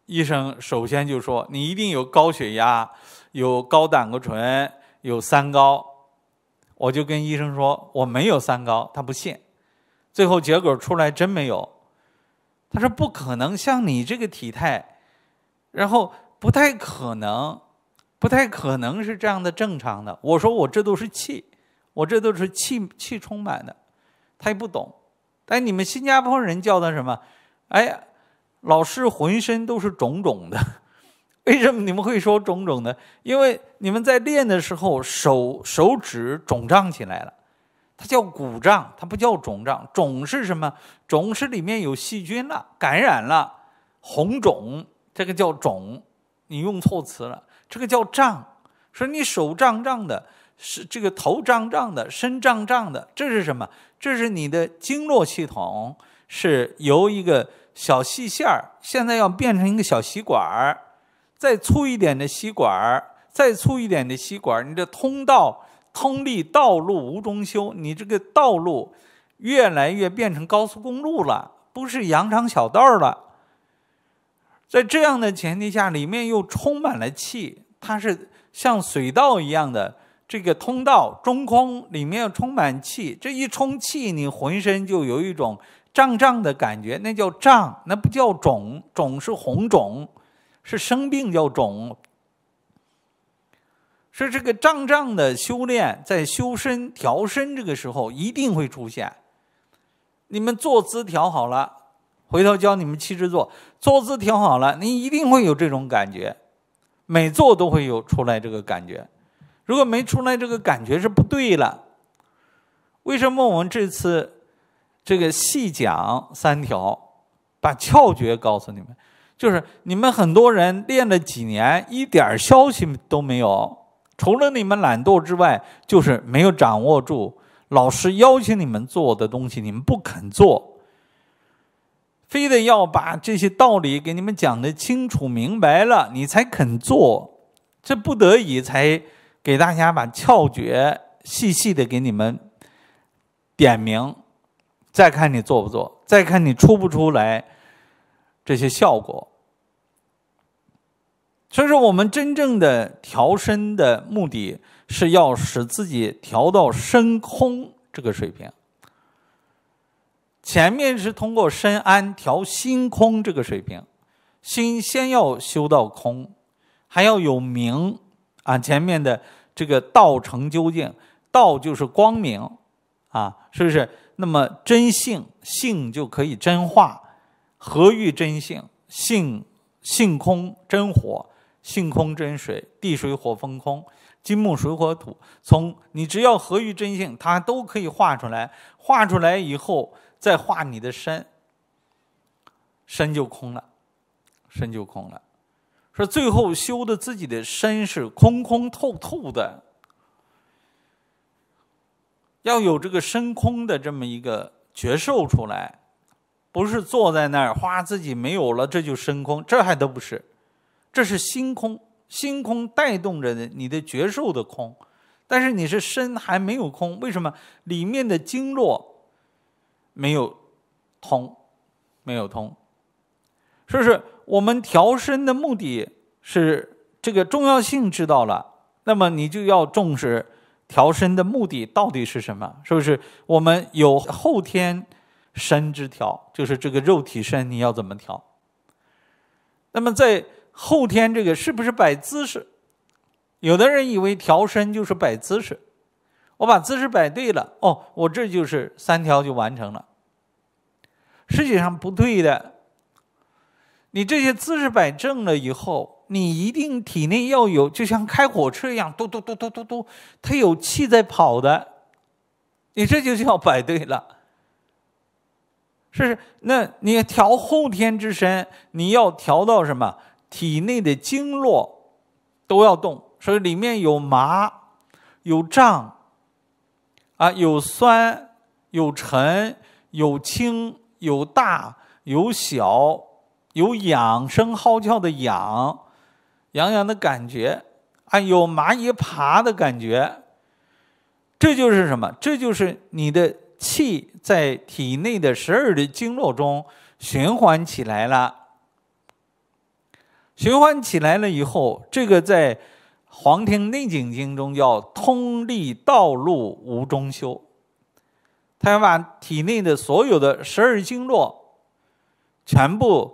医生首先就说你一定有高血压，有高胆固醇，有三高。我就跟医生说我没有三高，他不信。最后结果出来真没有，他说不可能像你这个体态，然后不太可能，不太可能是这样的正常的。我说我这都是气，我这都是气气充满的，他也不懂。但你们新加坡人叫他什么？哎呀，老师浑身都是肿肿的，为什么你们会说肿肿的？因为你们在练的时候手手指肿胀起来了，它叫鼓胀，它不叫肿胀。肿是什么？肿是里面有细菌了，感染了，红肿，这个叫肿，你用错词了。这个叫胀，说你手胀胀的。是这个头胀胀的，身胀胀的，这是什么？这是你的经络系统是由一个小细线儿，现在要变成一个小吸管儿，再粗一点的吸管儿，再粗一点的吸管儿。你的通道、通力、道路无中修，你这个道路越来越变成高速公路了，不是羊肠小道了。在这样的前提下，里面又充满了气，它是像水道一样的。这个通道中空，里面充满气，这一充气，你浑身就有一种胀胀的感觉，那叫胀，那不叫肿，肿是红肿，是生病叫肿。是这个胀胀的修炼，在修身调身这个时候一定会出现。你们坐姿调好了，回头教你们七支坐，坐姿调好了，你一定会有这种感觉，每坐都会有出来这个感觉。如果没出来，这个感觉是不对了。为什么我们这次这个细讲三条，把窍诀告诉你们？就是你们很多人练了几年，一点消息都没有。除了你们懒惰之外，就是没有掌握住老师邀请你们做的东西，你们不肯做，非得要把这些道理给你们讲的清楚明白了，你才肯做。这不得已才。给大家把窍诀细细的给你们点名，再看你做不做，再看你出不出来这些效果。所以说，我们真正的调身的目的是要使自己调到身空这个水平。前面是通过身安调心空这个水平，心先要修到空，还要有明。啊，前面的这个道成究竟，道就是光明，啊，是不是？那么真性性就可以真化，合于真性性性空真火性空真水地水火风空金木水火土，从你只要合于真性，它都可以化出来。化出来以后，再化你的身，身就空了，身就空了。说最后修的自己的身是空空透透的，要有这个深空的这么一个觉受出来，不是坐在那儿哗自己没有了这就深空，这还都不是，这是心空，心空带动着你的觉受的空，但是你是身还没有空，为什么？里面的经络没有通，没有通，是不是？我们调身的目的是这个重要性知道了，那么你就要重视调身的目的到底是什么？是不是我们有后天身之调，就是这个肉体身你要怎么调？那么在后天这个是不是摆姿势？有的人以为调身就是摆姿势，我把姿势摆对了，哦，我这就是三条就完成了。实际上不对的。你这些姿势摆正了以后，你一定体内要有，就像开火车一样，嘟嘟嘟嘟嘟嘟，它有气在跑的，你这就叫摆对了。是，那你调后天之身，你要调到什么？体内的经络都要动，所以里面有麻、有胀，啊，有酸、有沉、有轻、有大、有小。有养生好叫的养，洋洋的感觉，啊，有蚂蚁爬的感觉，这就是什么？这就是你的气在体内的十二的经络中循环起来了。循环起来了以后，这个在《黄庭内景经》中叫“通利道路无中修”，他要把体内的所有的十二经络全部。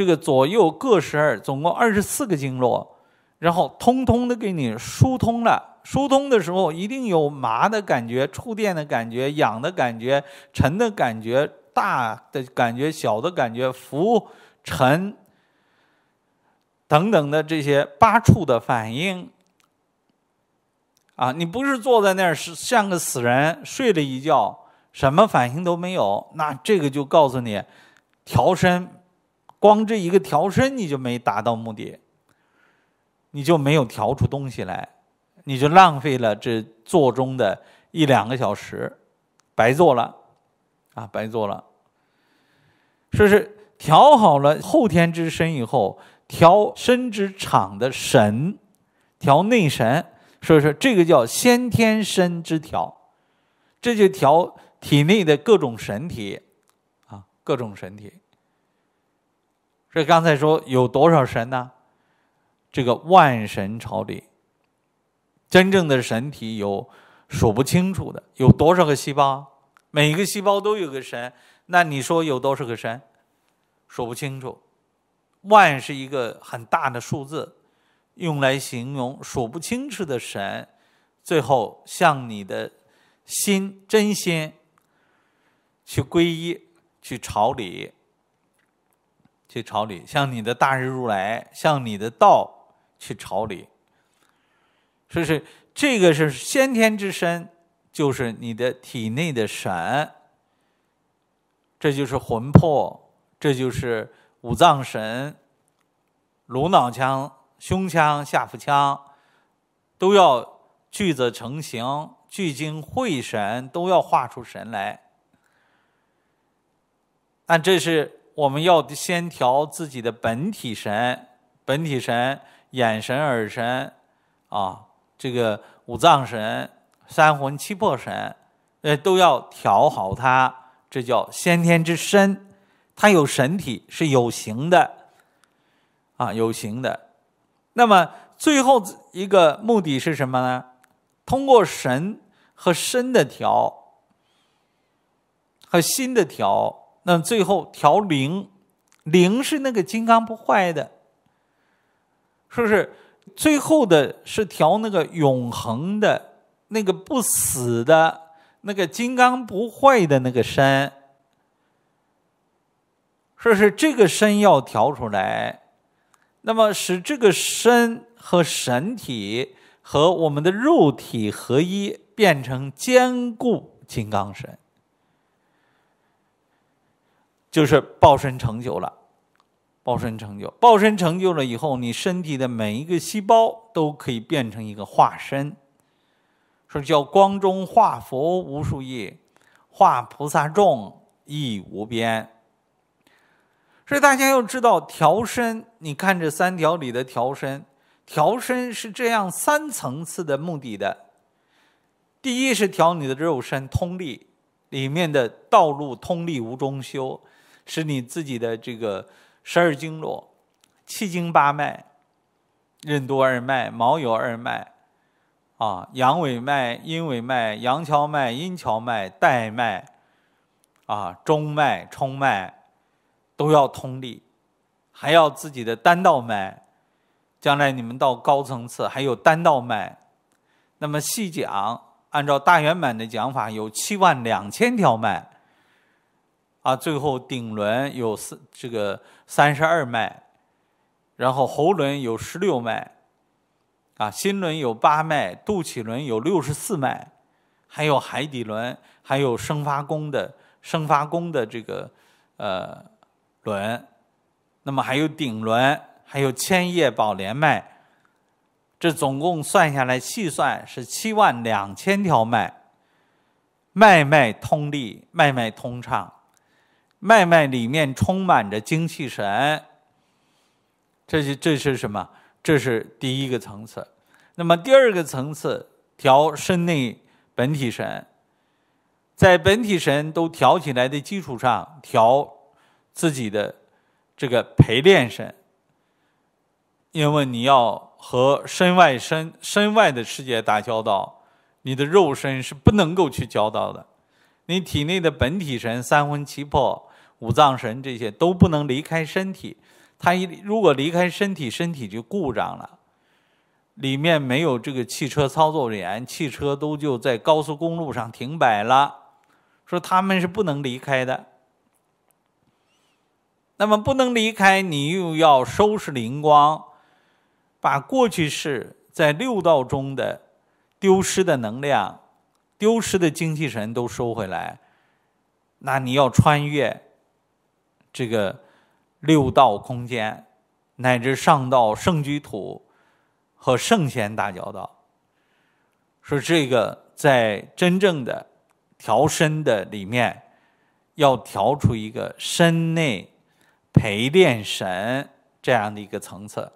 这个左右各十二，总共二十四个经络，然后通通的给你疏通了。疏通的时候一定有麻的感觉、触电的感觉、痒的感觉、沉的感觉、大的感觉、小的感觉、浮沉等等的这些八处的反应啊！你不是坐在那儿是像个死人睡了一觉，什么反应都没有，那这个就告诉你调身。光这一个调身，你就没达到目的，你就没有调出东西来，你就浪费了这坐中的一两个小时，白坐了，啊，白坐了。说是调好了后天之身以后，调身之场的神，调内神，所以说这个叫先天身之调，这就调体内的各种神体，啊，各种神体。所以刚才说有多少神呢？这个万神朝礼，真正的神体有数不清楚的，有多少个细胞？每个细胞都有个神，那你说有多少个神？数不清楚。万是一个很大的数字，用来形容数不清楚的神。最后向你的心真心去皈依，去朝礼。去朝礼，向你的大日如来，向你的道去朝礼。所是这个是先天之身，就是你的体内的神，这就是魂魄，这就是五脏神，颅脑腔、胸腔、下腹腔都要聚则成形，聚精会神，都要化出神来。但这是。我们要先调自己的本体神、本体神、眼神、耳神，啊，这个五脏神、三魂七魄神，呃，都要调好它。这叫先天之身，它有神体是有形的，啊，有形的。那么最后一个目的是什么呢？通过神和身的调，和心的调。那最后调零，零是那个金刚不坏的，说是最后的是调那个永恒的、那个不死的、那个金刚不坏的那个身，说是这个身要调出来，那么使这个身和神体和我们的肉体合一，变成坚固金刚身。就是报身成就了，报身成就，报身成就了以后，你身体的每一个细胞都可以变成一个化身。说叫光中化佛无数亿，化菩萨众亦无边。所以大家要知道调身，你看这三条里的调身，调身是这样三层次的目的的。第一是调你的肉身通力，里面的道路通力无中修。是你自己的这个十二经络、七经八脉、任督二脉、毛有二脉，啊，阳尾脉、阴尾脉、阳跷脉、阴跷脉、带脉，啊，中脉、冲脉都要通利，还要自己的丹道脉。将来你们到高层次，还有丹道脉。那么细讲，按照大圆满的讲法，有七万两千条脉。啊，最后顶轮有四这个三十二脉，然后喉轮有十六脉，啊，心轮有八脉，肚脐轮有六十四脉，还有海底轮，还有生发宫的生发宫的这个呃轮，那么还有顶轮，还有千叶宝莲脉，这总共算下来细算是七万两千条脉，脉脉通利，脉脉通畅。脉脉里面充满着精气神，这是这是什么？这是第一个层次。那么第二个层次，调身内本体神，在本体神都调起来的基础上，调自己的这个陪练神。因为你要和身外身、身外的世界打交道，你的肉身是不能够去交道的，你体内的本体神、三魂七魄。五脏神这些都不能离开身体，他一如果离开身体，身体就故障了，里面没有这个汽车操作员，汽车都就在高速公路上停摆了。说他们是不能离开的，那么不能离开，你又要收拾灵光，把过去式在六道中的丢失的能量、丢失的精气神都收回来，那你要穿越。这个六道空间，乃至上到圣居土和圣贤打交道，说这个在真正的调身的里面，要调出一个身内陪练神这样的一个层次。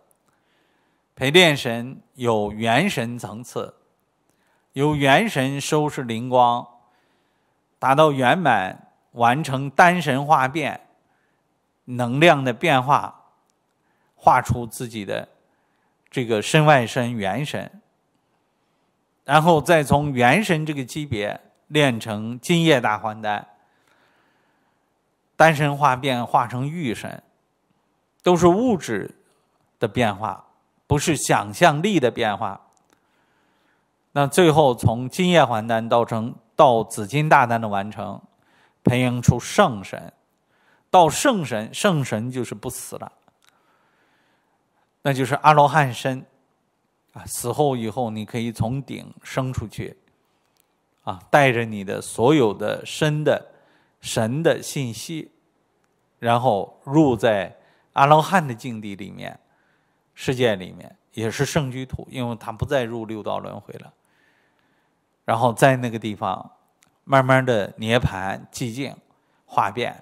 陪练神有元神层次，由元神收拾灵光，达到圆满，完成丹神化变。能量的变化，画出自己的这个身外身元神，然后再从元神这个级别练成金叶大还丹，丹身化变化成玉神，都是物质的变化，不是想象力的变化。那最后从金叶还丹到成到紫金大丹的完成，培养出圣神。到圣神，圣神就是不死了，那就是阿罗汉身，啊，死后以后你可以从顶升出去，啊，带着你的所有的身的神的信息，然后入在阿罗汉的境地里面，世界里面也是圣居土，因为他不再入六道轮回了，然后在那个地方慢慢的涅盘寂静化变。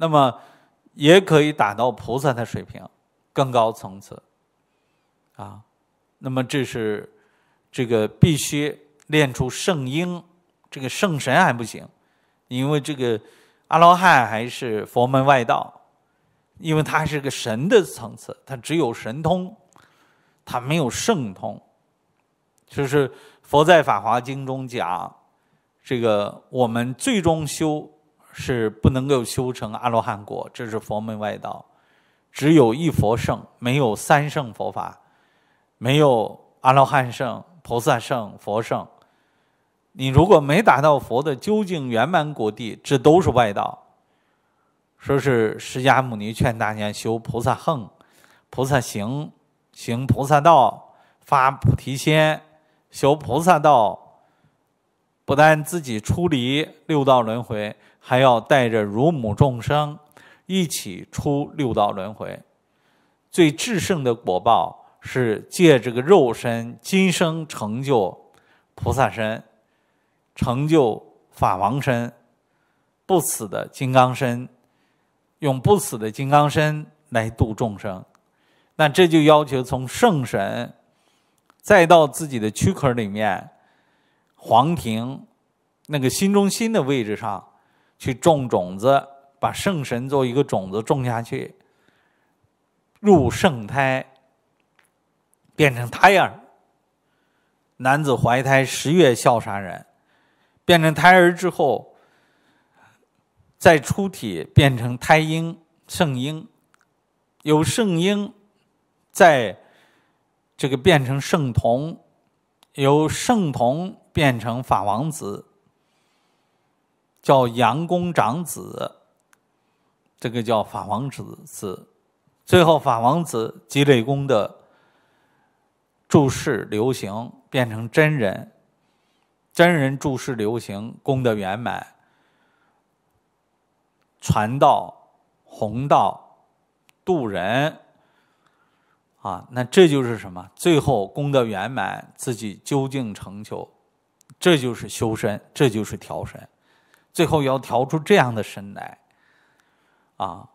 那么，也可以达到菩萨的水平，更高层次，啊，那么这是这个必须练出圣婴，这个圣神还不行，因为这个阿罗汉还是佛门外道，因为他是个神的层次，他只有神通，他没有圣通，就是佛在《法华经》中讲，这个我们最终修。是不能够修成阿罗汉果，这是佛门外道。只有一佛圣，没有三圣佛法，没有阿罗汉圣、菩萨圣、佛圣。你如果没达到佛的究竟圆满果地，这都是外道。说是释迦牟尼劝大家修菩萨行，菩萨行行菩萨道，发菩提心，修菩萨道，不但自己出离六道轮回。还要带着乳母众生一起出六道轮回，最至圣的果报是借这个肉身今生成就菩萨身，成就法王身，不死的金刚身，用不死的金刚身来度众生。那这就要求从圣神，再到自己的躯壳里面，皇庭那个心中心的位置上。去种种子，把圣神做一个种子种下去，入圣胎，变成胎儿。男子怀胎十月孝杀人，变成胎儿之后，再出体变成胎婴圣婴，由圣婴在这个变成圣童，由圣童变成法王子。叫杨公长子，这个叫法王子子，最后法王子积累功的注释流行，变成真人，真人注释流行，功德圆满，传道弘道渡人，啊，那这就是什么？最后功德圆满，自己究竟成就，这就是修身，这就是调神。最后要调出这样的身来，啊，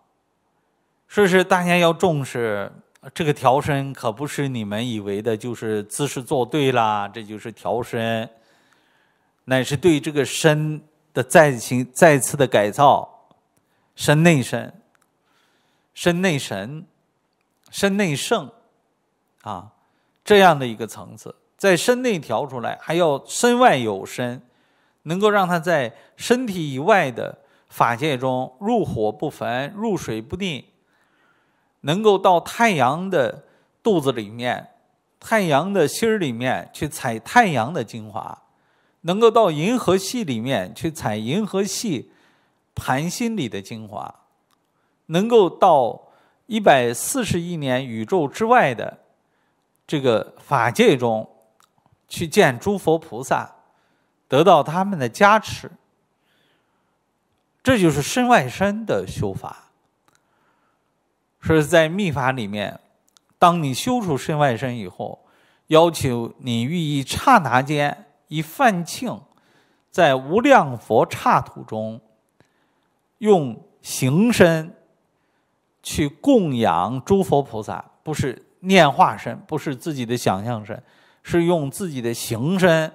说是大家要重视这个调身，可不是你们以为的，就是姿势做对了，这就是调身，乃是对这个身的再行、再次的改造，身内身，身内神，身内圣，啊，这样的一个层次，在身内调出来，还要身外有身。能够让他在身体以外的法界中入火不焚，入水不定，能够到太阳的肚子里面、太阳的心儿里面去采太阳的精华，能够到银河系里面去采银河系盘心里的精华，能够到一百四十亿年宇宙之外的这个法界中去见诸佛菩萨。得到他们的加持，这就是身外身的修法。所以在密法里面，当你修出身外身以后，要求你欲一刹那间一范庆，在无量佛刹土中，用形身去供养诸佛菩萨，不是念化身，不是自己的想象身，是用自己的形身。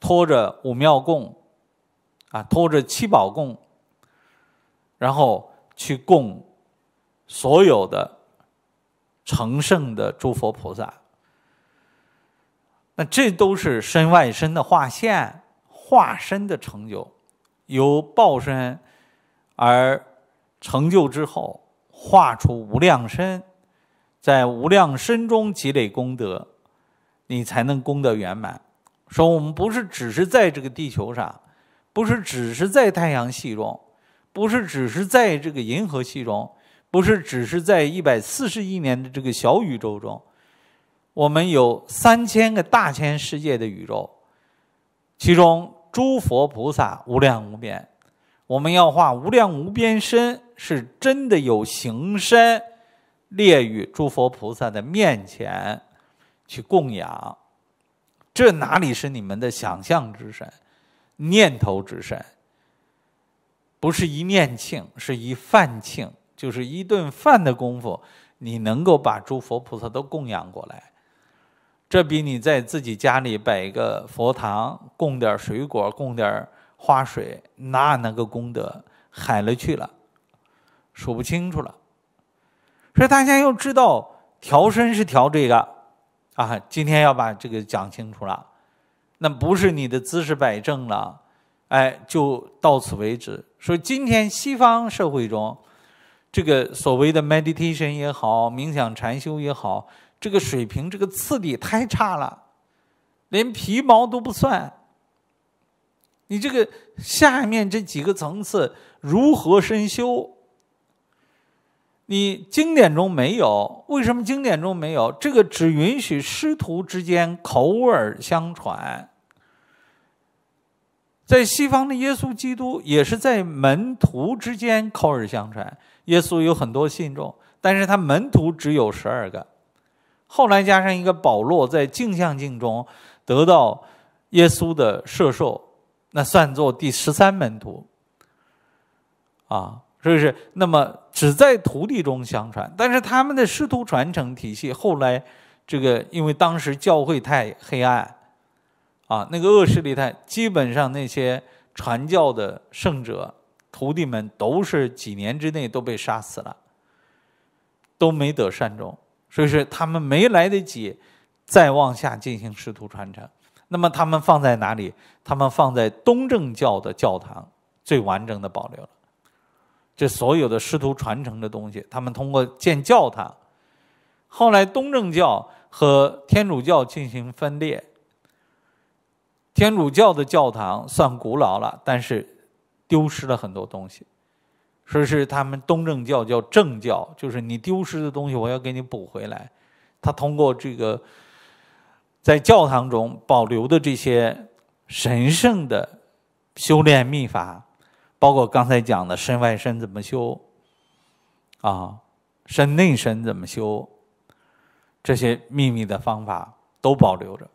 拖着五妙供，啊，拖着七宝供，然后去供所有的成圣的诸佛菩萨。那这都是身外身的化现、化身的成就，由报身而成就之后，化出无量身，在无量身中积累功德，你才能功德圆满。说我们不是只是在这个地球上，不是只是在太阳系中，不是只是在这个银河系中，不是只是在一百四十亿年的这个小宇宙中，我们有三千个大千世界的宇宙，其中诸佛菩萨无量无边，我们要化无量无边身，是真的有形身，列于诸佛菩萨的面前去供养。这哪里是你们的想象之神、念头之神？不是一念庆，是一饭庆，就是一顿饭的功夫，你能够把诸佛菩萨都供养过来。这比你在自己家里摆一个佛堂，供点水果，供点花水，那那个功德海了去了，数不清楚了。所以大家要知道，调身是调这个。啊，今天要把这个讲清楚了，那不是你的姿势摆正了，哎，就到此为止。所以今天西方社会中，这个所谓的 meditation 也好，冥想禅修也好，这个水平这个次第太差了，连皮毛都不算。你这个下面这几个层次如何深修？你经典中没有，为什么经典中没有？这个只允许师徒之间口耳相传。在西方的耶稣基督也是在门徒之间口耳相传。耶稣有很多信众，但是他门徒只有十二个，后来加上一个保罗，在镜像境中得到耶稣的摄受，那算作第十三门徒。啊，所以是那么。只在徒弟中相传，但是他们的师徒传承体系后来，这个因为当时教会太黑暗，啊，那个恶势力太，基本上那些传教的圣者徒弟们都是几年之内都被杀死了，都没得善终，所以说他们没来得及再往下进行师徒传承。那么他们放在哪里？他们放在东正教的教堂，最完整的保留了。这所有的师徒传承的东西，他们通过建教堂。后来东正教和天主教进行分裂。天主教的教堂算古老了，但是丢失了很多东西。说是他们东正教叫正教，就是你丢失的东西，我要给你补回来。他通过这个，在教堂中保留的这些神圣的修炼秘法。包括刚才讲的身外身怎么修，啊，身内身怎么修，这些秘密的方法都保留着。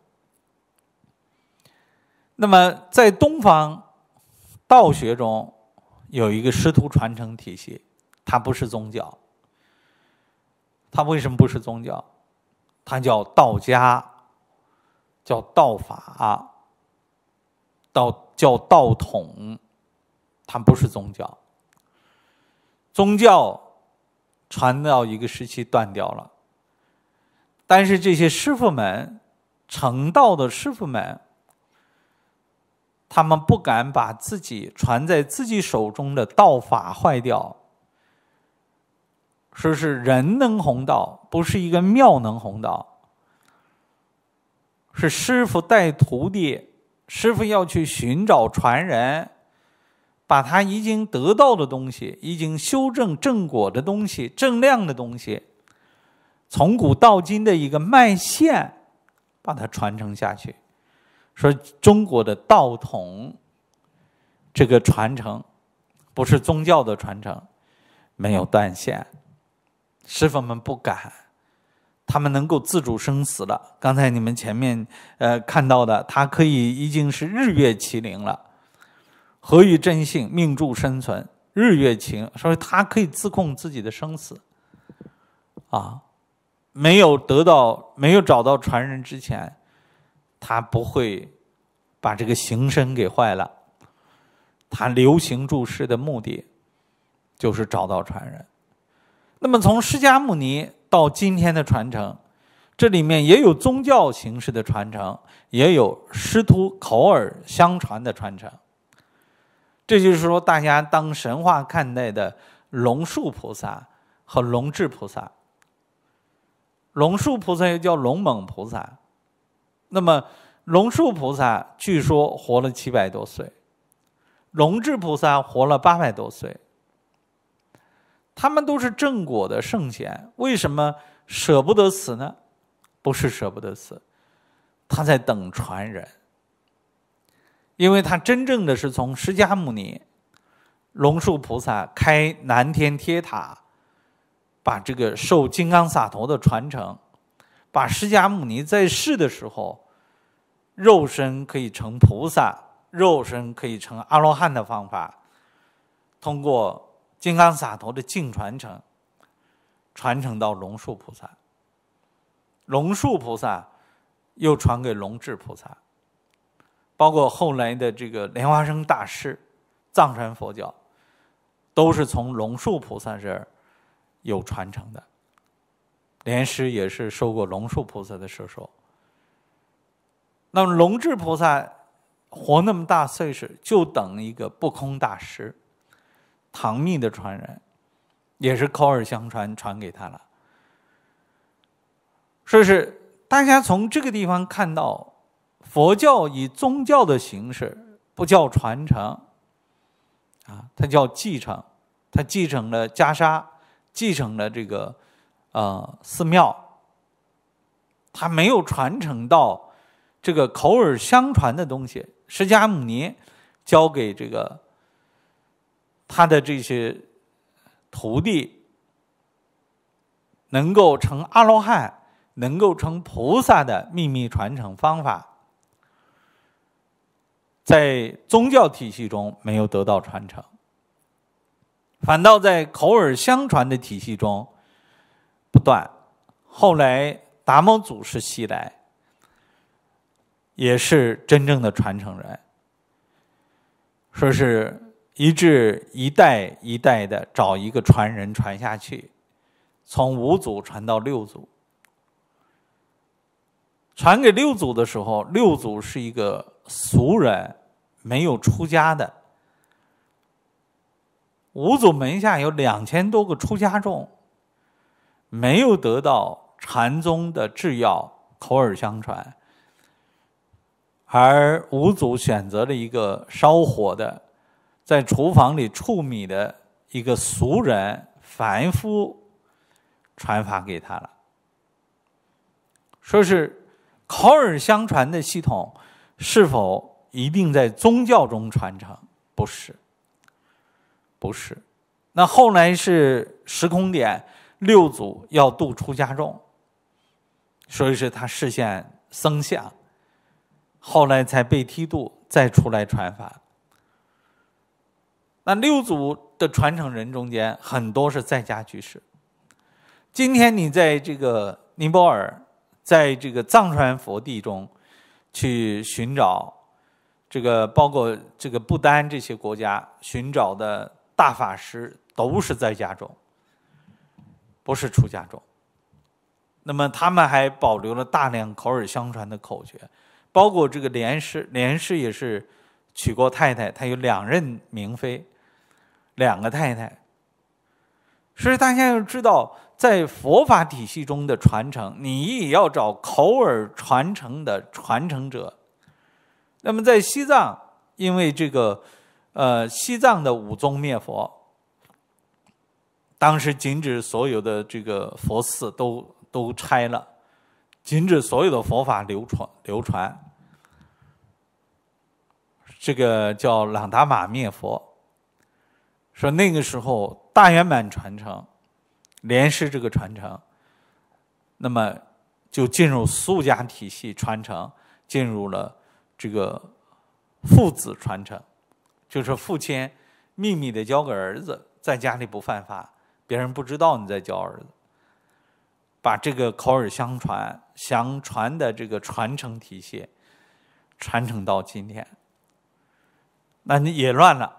那么在东方道学中有一个师徒传承体系，它不是宗教。它为什么不是宗教？它叫道家，叫道法，道叫道统。它不是宗教，宗教传到一个时期断掉了，但是这些师傅们，成道的师傅们，他们不敢把自己传在自己手中的道法坏掉，说是人能弘道，不是一个庙能弘道，是师傅带徒弟，师傅要去寻找传人。把他已经得到的东西、已经修正正果的东西、正量的东西，从古到今的一个脉线，把它传承下去。说中国的道统，这个传承不是宗教的传承，没有断线。师傅们不敢，他们能够自主生死了。刚才你们前面呃看到的，他可以已经是日月麒麟了。何以真性命助生存？日月情，所以他可以自控自己的生死。啊，没有得到、没有找到传人之前，他不会把这个形身给坏了。他流行注释的目的，就是找到传人。那么，从释迦牟尼到今天的传承，这里面也有宗教形式的传承，也有师徒口耳相传的传承。这就是说，大家当神话看待的龙树菩萨和龙智菩萨，龙树菩萨又叫龙猛菩萨。那么，龙树菩萨据说活了七百多岁，龙智菩萨活了八百多岁。他们都是正果的圣贤，为什么舍不得死呢？不是舍不得死，他在等传人。因为他真正的是从释迦牟尼、龙树菩萨开南天铁塔，把这个受金刚萨陀的传承，把释迦牟尼在世的时候肉身可以成菩萨、肉身可以成阿罗汉的方法，通过金刚萨头的净传承，传承到龙树菩萨，龙树菩萨又传给龙智菩萨。包括后来的这个莲花生大师，藏传佛教都是从龙树菩萨这儿有传承的，莲师也是受过龙树菩萨的授受。那么龙智菩萨活那么大岁数，就等一个不空大师，唐密的传人，也是口耳相传传给他了。所以是大家从这个地方看到。佛教以宗教的形式不叫传承，啊，它叫继承。它继承了袈裟，继承了这个，呃，寺庙。它没有传承到这个口耳相传的东西。释迦牟尼教给这个他的这些徒弟，能够成阿罗汉，能够成菩萨的秘密传承方法。在宗教体系中没有得到传承，反倒在口耳相传的体系中不断。后来达摩祖师西来，也是真正的传承人。说是一至一代一代的找一个传人传下去，从五祖传到六祖，传给六祖的时候，六祖是一个。俗人没有出家的，五祖门下有两千多个出家众，没有得到禅宗的制药，口耳相传，而五祖选择了一个烧火的，在厨房里处米的一个俗人凡夫，传法给他了，说是口耳相传的系统。是否一定在宗教中传承？不是，不是。那后来是时空点，六祖要度出家众，所以是他视线僧相，后来才被剃度，再出来传法。那六祖的传承人中间，很多是在家居士。今天你在这个尼泊尔，在这个藏传佛地中。去寻找这个，包括这个不丹这些国家寻找的大法师，都是在家中，不是出家中。那么他们还保留了大量口耳相传的口诀，包括这个莲师，莲师也是娶过太太，他有两任明妃，两个太太。所以大家要知道。在佛法体系中的传承，你也要找口耳传承的传承者。那么，在西藏，因为这个，呃，西藏的五宗灭佛，当时禁止所有的这个佛寺都都拆了，禁止所有的佛法流传流传。这个叫朗达玛灭佛，说那个时候大圆满传承。连师这个传承，那么就进入苏家体系传承，进入了这个父子传承，就是父亲秘密的教给儿子，在家里不犯法，别人不知道你在教儿子，把这个口耳相传、相传的这个传承体系传承到今天，那你也乱了。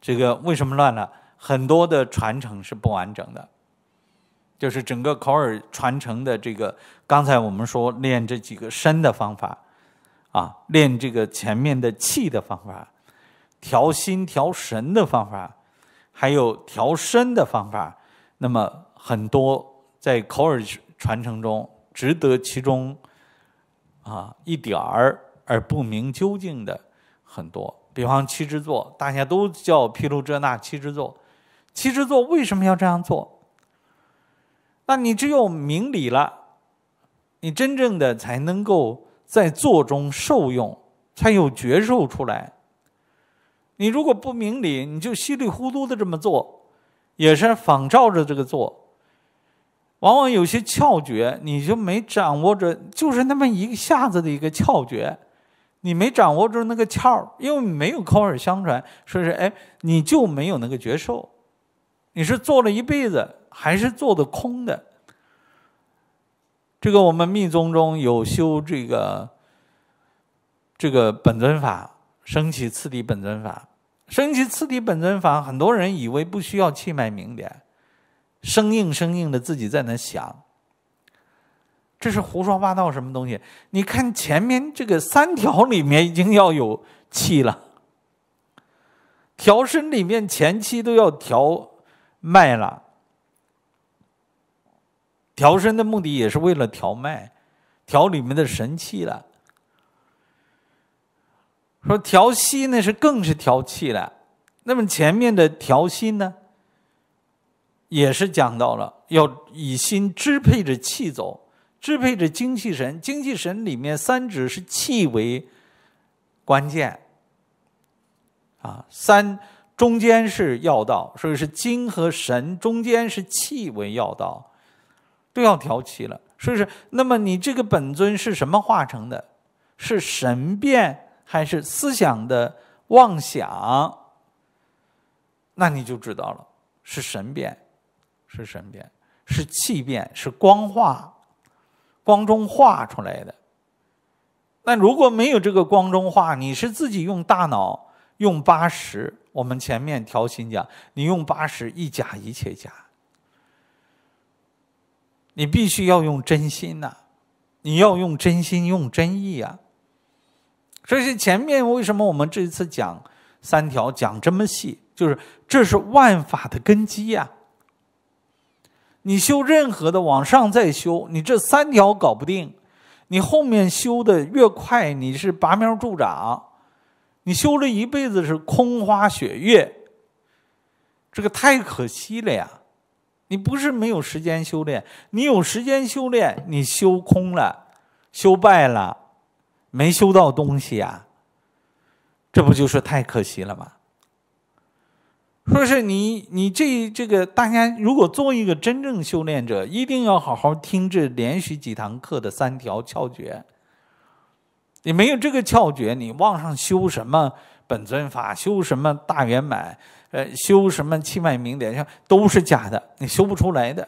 这个为什么乱了？很多的传承是不完整的。就是整个口耳传承的这个，刚才我们说练这几个身的方法，啊，练这个前面的气的方法，调心调神的方法，还有调身的方法，那么很多在口耳传承中，值得其中啊一点儿而不明究竟的很多。比方七支座，大家都叫毗卢遮那七支座，七支座为什么要这样做？那你只有明理了，你真正的才能够在做中受用，才有觉受出来。你如果不明理，你就稀里糊涂的这么做，也是仿照着这个做。往往有些窍诀，你就没掌握着，就是那么一下子的一个窍诀，你没掌握住那个窍，因为没有口耳相传，说是哎，你就没有那个觉受，你是做了一辈子。还是做的空的。这个我们密宗中有修这个这个本尊法，升起次第本尊法，升起次第本尊法，很多人以为不需要气脉明点，生硬生硬的自己在那想，这是胡说八道什么东西？你看前面这个三条里面已经要有气了，调身里面前期都要调脉了。调身的目的也是为了调脉，调里面的神气了。说调息那是更是调气了。那么前面的调心呢，也是讲到了要以心支配着气走，支配着精气神。精气神里面三指是气为关键，啊，三中间是要道，所以是精和神中间是气为要道。都要调齐了，是不是？那么你这个本尊是什么化成的？是神变还是思想的妄想？那你就知道了，是神变，是神变，是气变，是光化，光中化出来的。那如果没有这个光中化，你是自己用大脑用八十，我们前面调心讲，你用八十，一假一切假。你必须要用真心呐，你要用真心，用真意啊。这是前面为什么我们这一次讲三条讲这么细，就是这是万法的根基呀。你修任何的往上再修，你这三条搞不定，你后面修的越快，你是拔苗助长，你修了一辈子是空花雪月，这个太可惜了呀。你不是没有时间修炼，你有时间修炼，你修空了，修败了，没修到东西啊，这不就是太可惜了吗？说是你，你这这个大家如果做一个真正修炼者，一定要好好听这连续几堂课的三条窍诀。你没有这个窍诀，你往上修什么本尊法，修什么大圆满？呃，修什么气脉明点，像都是假的，你修不出来的，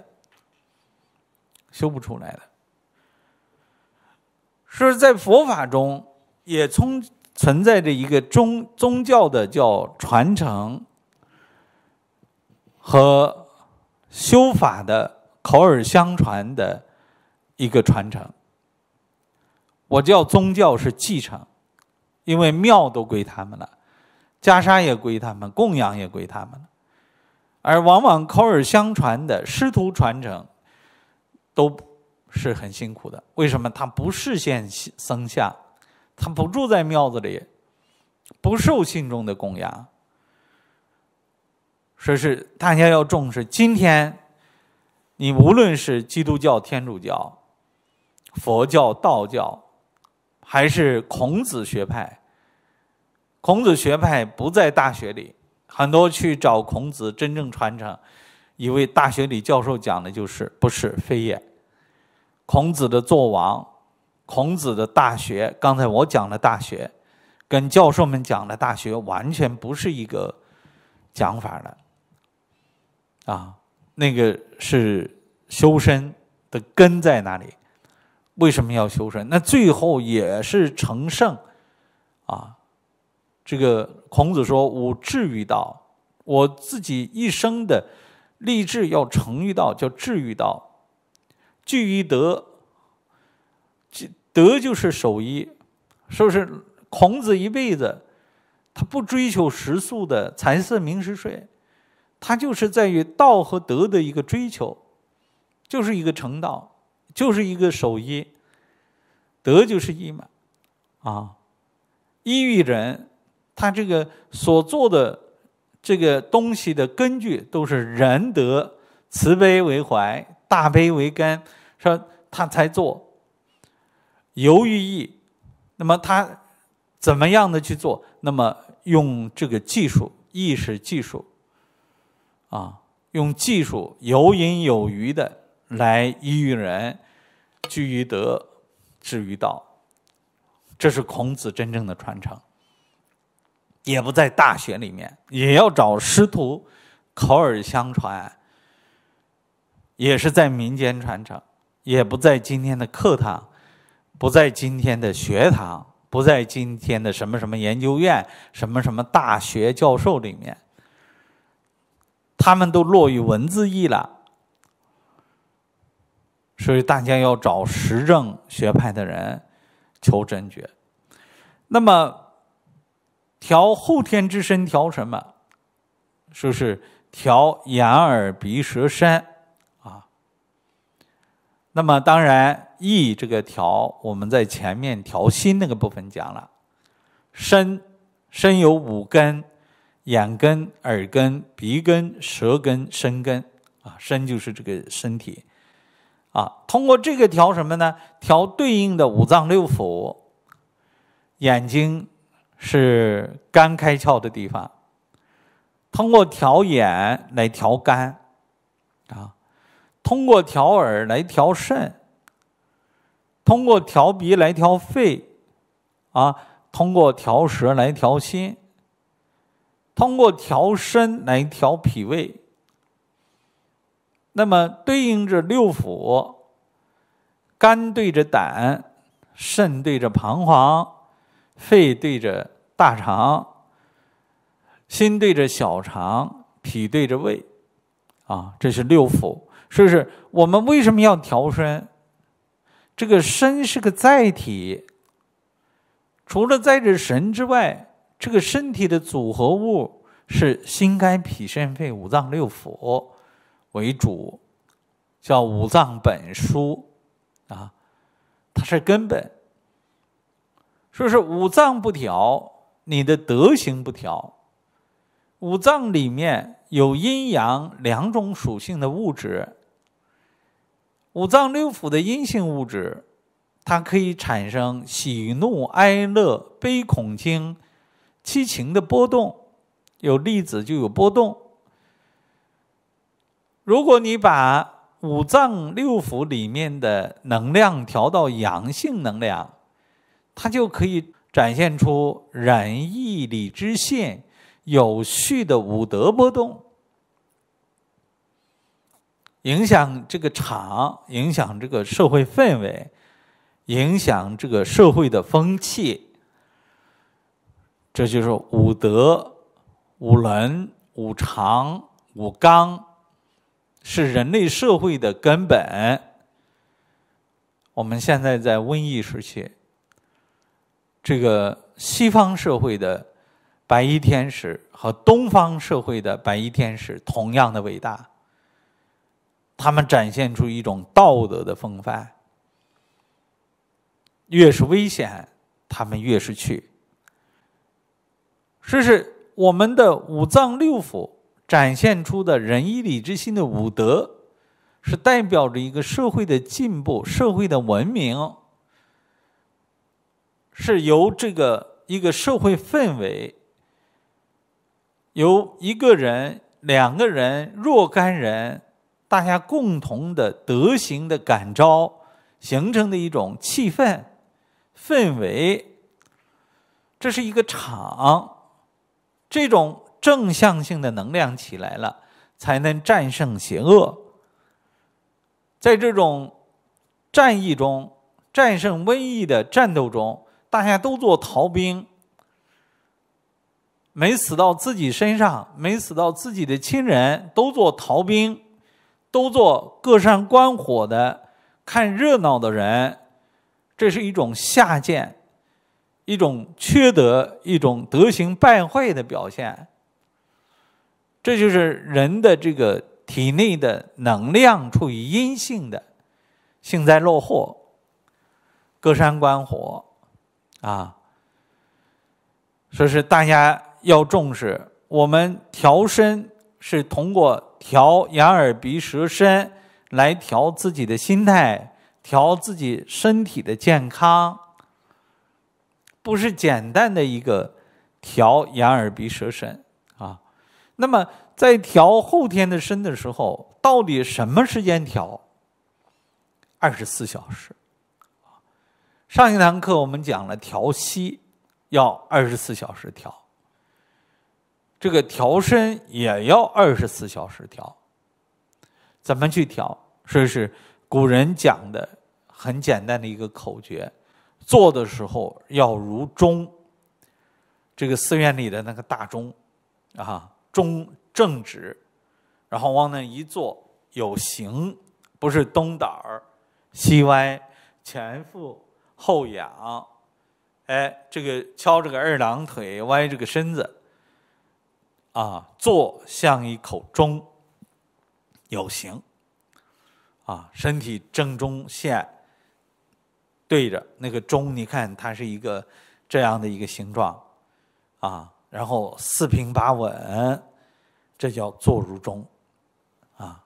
修不出来的。是在佛法中也存存在着一个宗宗教的叫传承和修法的口耳相传的一个传承。我叫宗教是继承，因为庙都归他们了。袈裟也归他们，供养也归他们而往往口耳相传的师徒传承，都是很辛苦的。为什么他不视现僧下，他不住在庙子里，不受信众的供养。说是大家要重视，今天你无论是基督教、天主教、佛教、道教，还是孔子学派。孔子学派不在大学里，很多去找孔子真正传承。一位大学里教授讲的就是不是非也，孔子的做王，孔子的大学，刚才我讲的大学，跟教授们讲的大学完全不是一个讲法的。啊，那个是修身的根在哪里？为什么要修身？那最后也是成圣。这个孔子说：“吾志于道，我自己一生的立志要成于道，叫志于道，聚于德。德就是守一，是不是？孔子一辈子他不追求食宿的财色名食睡，他就是在于道和德的一个追求，就是一个成道，就是一个守一。德就是一嘛，啊，一于人。”他这个所做的这个东西的根据都是仁德、慈悲为怀、大悲为根，说他才做，由豫意，那么他怎么样的去做？那么用这个技术，意识技术，啊，用技术有隐有余的来依于人，居于德，至于道，这是孔子真正的传承。也不在大学里面，也要找师徒口耳相传，也是在民间传承，也不在今天的课堂，不在今天的学堂，不在今天的什么什么研究院、什么什么大学教授里面，他们都落于文字义了，所以大家要找实证学派的人求真诀，那么。调后天之身，调什么？说是调眼、耳、鼻、舌、身，啊。那么当然，意这个调，我们在前面调心那个部分讲了。身身有五根，眼根、耳根、鼻根、舌根、身根，啊，身就是这个身体，啊，通过这个调什么呢？调对应的五脏六腑，眼睛。是肝开窍的地方，通过调眼来调肝，啊，通过调耳来调肾，通过调鼻来调肺，啊，通过调舌来调心，通过调身来调脾胃。那么对应着六腑，肝对着胆，肾对着膀胱。肺对着大肠，心对着小肠，脾对着胃，啊，这是六腑。所以是我们为什么要调身？这个身是个载体，除了载着神之外，这个身体的组合物是心肝脾肾肺五脏六腑为主，叫五脏本枢啊，它是根本。说是五脏不调，你的德行不调。五脏里面有阴阳两种属性的物质，五脏六腑的阴性物质，它可以产生喜怒哀乐悲恐惊七情的波动，有粒子就有波动。如果你把五脏六腑里面的能量调到阳性能量。他就可以展现出仁义礼智信有序的五德波动，影响这个场，影响这个社会氛围，影响这个社会的风气。这就是五德、五伦、五常、五纲，是人类社会的根本。我们现在在瘟疫时期。这个西方社会的白衣天使和东方社会的白衣天使同样的伟大，他们展现出一种道德的风范。越是危险，他们越是去。这是我们的五脏六腑展现出的仁义礼智信的五德，是代表着一个社会的进步，社会的文明。是由这个一个社会氛围，由一个人、两个人、若干人，大家共同的德行的感召，形成的一种气氛、氛围。这是一个场，这种正向性的能量起来了，才能战胜邪恶。在这种战役中，战胜瘟疫的战斗中。大家都做逃兵，没死到自己身上，没死到自己的亲人，都做逃兵，都做各山观火的、看热闹的人，这是一种下贱，一种缺德，一种德行败坏的表现。这就是人的这个体内的能量处于阴性的，幸灾乐祸，隔山观火。啊，说是大家要重视。我们调身是通过调眼耳鼻舌身来调自己的心态，调自己身体的健康，不是简单的一个调眼耳鼻舌身啊。那么在调后天的身的时候，到底什么时间调？二十四小时。上一堂课我们讲了调息，要二十四小时调。这个调身也要二十四小时调。怎么去调？说是古人讲的很简单的一个口诀，做的时候要如钟，这个寺院里的那个大钟啊，钟正直，然后往那一坐，有形，不是东倒西歪、前腹。后仰，哎，这个敲着个二郎腿，歪着个身子，啊，坐像一口钟，有形，啊，身体正中线对着那个钟，你看它是一个这样的一个形状，啊，然后四平八稳，这叫坐如钟，啊，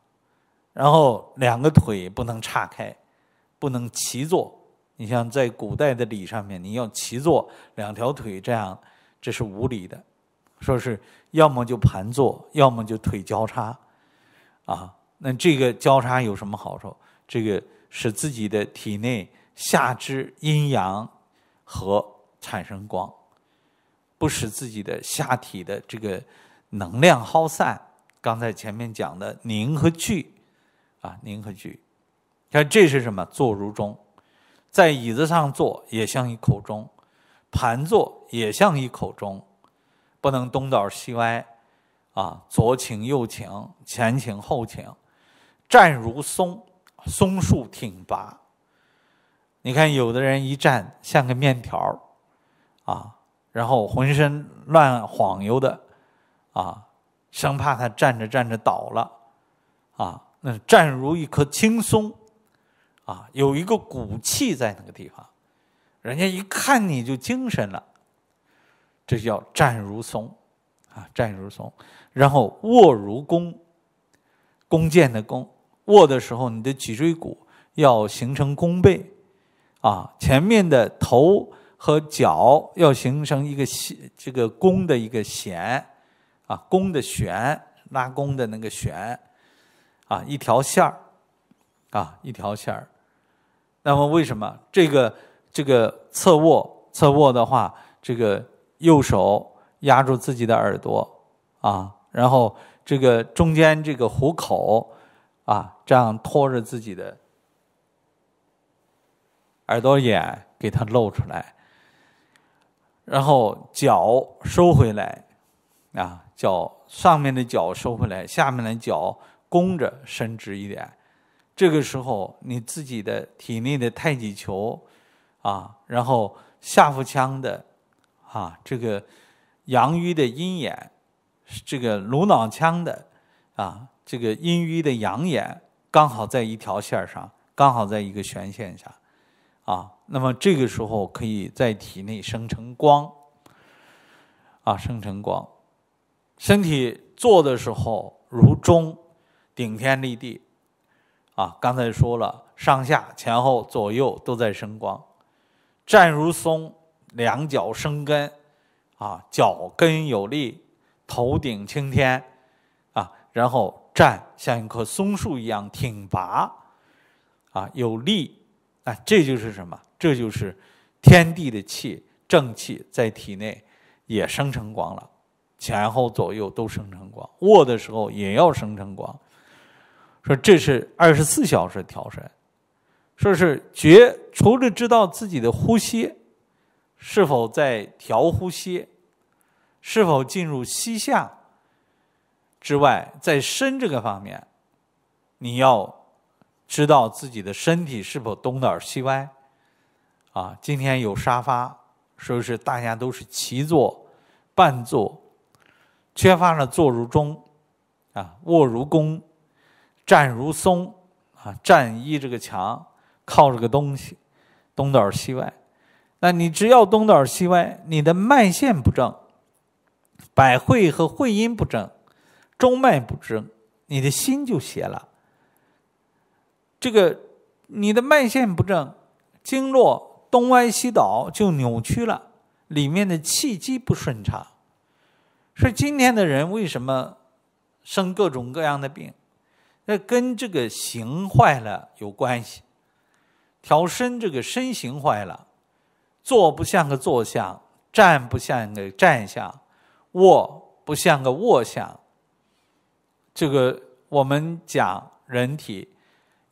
然后两个腿不能岔开，不能齐坐。你像在古代的礼上面，你要齐坐两条腿这样，这是无礼的。说是要么就盘坐，要么就腿交叉。啊，那这个交叉有什么好处？这个使自己的体内下肢阴阳和产生光，不使自己的下体的这个能量耗散。刚才前面讲的凝和聚，啊，凝和聚。看这是什么？坐如钟。在椅子上坐也像一口钟，盘坐也像一口钟，不能东倒西歪，啊，左倾右倾，前倾后倾，站如松，松树挺拔。你看有的人一站像个面条啊，然后浑身乱晃悠的，啊，生怕他站着站着倒了，啊，那站如一棵青松。啊，有一个骨气在那个地方，人家一看你就精神了。这叫站如松，啊，站如松；然后卧如弓，弓箭的弓，卧的时候你的脊椎骨要形成弓背，啊，前面的头和脚要形成一个弦，这个弓的一个弦，啊，弓的弦，拉弓的那个弦，啊，一条线儿，啊，一条线儿。那么为什么这个这个侧卧侧卧的话，这个右手压住自己的耳朵啊，然后这个中间这个虎口啊，这样托着自己的耳朵眼给它露出来，然后脚收回来啊，脚上面的脚收回来，下面的脚弓着伸直一点。这个时候，你自己的体内的太极球，啊，然后下腹腔的啊，这个阳瘀的阴眼，这个颅脑腔的啊，这个阴瘀的阳眼，刚好在一条线上，刚好在一个悬线上，啊，那么这个时候可以在体内生成光，啊，生成光，身体做的时候如钟，顶天立地。啊，刚才说了，上下前后左右都在生光，站如松，两脚生根，啊，脚跟有力，头顶青天，啊，然后站像一棵松树一样挺拔，啊，有力，啊，这就是什么？这就是天地的气，正气在体内也生成光了，前后左右都生成光，握的时候也要生成光。说这是二十四小时调身，说是觉除了知道自己的呼吸是否在调呼吸，是否进入西夏之外，在身这个方面，你要知道自己的身体是否东倒西歪，啊，今天有沙发，说是大家都是齐坐、半坐，缺乏了坐如钟，啊，卧如弓。站如松啊，站依这个墙，靠着个东西，东倒西歪。那你只要东倒西歪，你的脉线不正，百会和会阴不正，中脉不正，你的心就邪了。这个你的脉线不正，经络东歪西倒就扭曲了，里面的气机不顺畅。所以今天的人为什么生各种各样的病？那跟这个形坏了有关系，调身这个身形坏了，坐不像个坐相，站不像个站相，卧不像个卧相。这个我们讲人体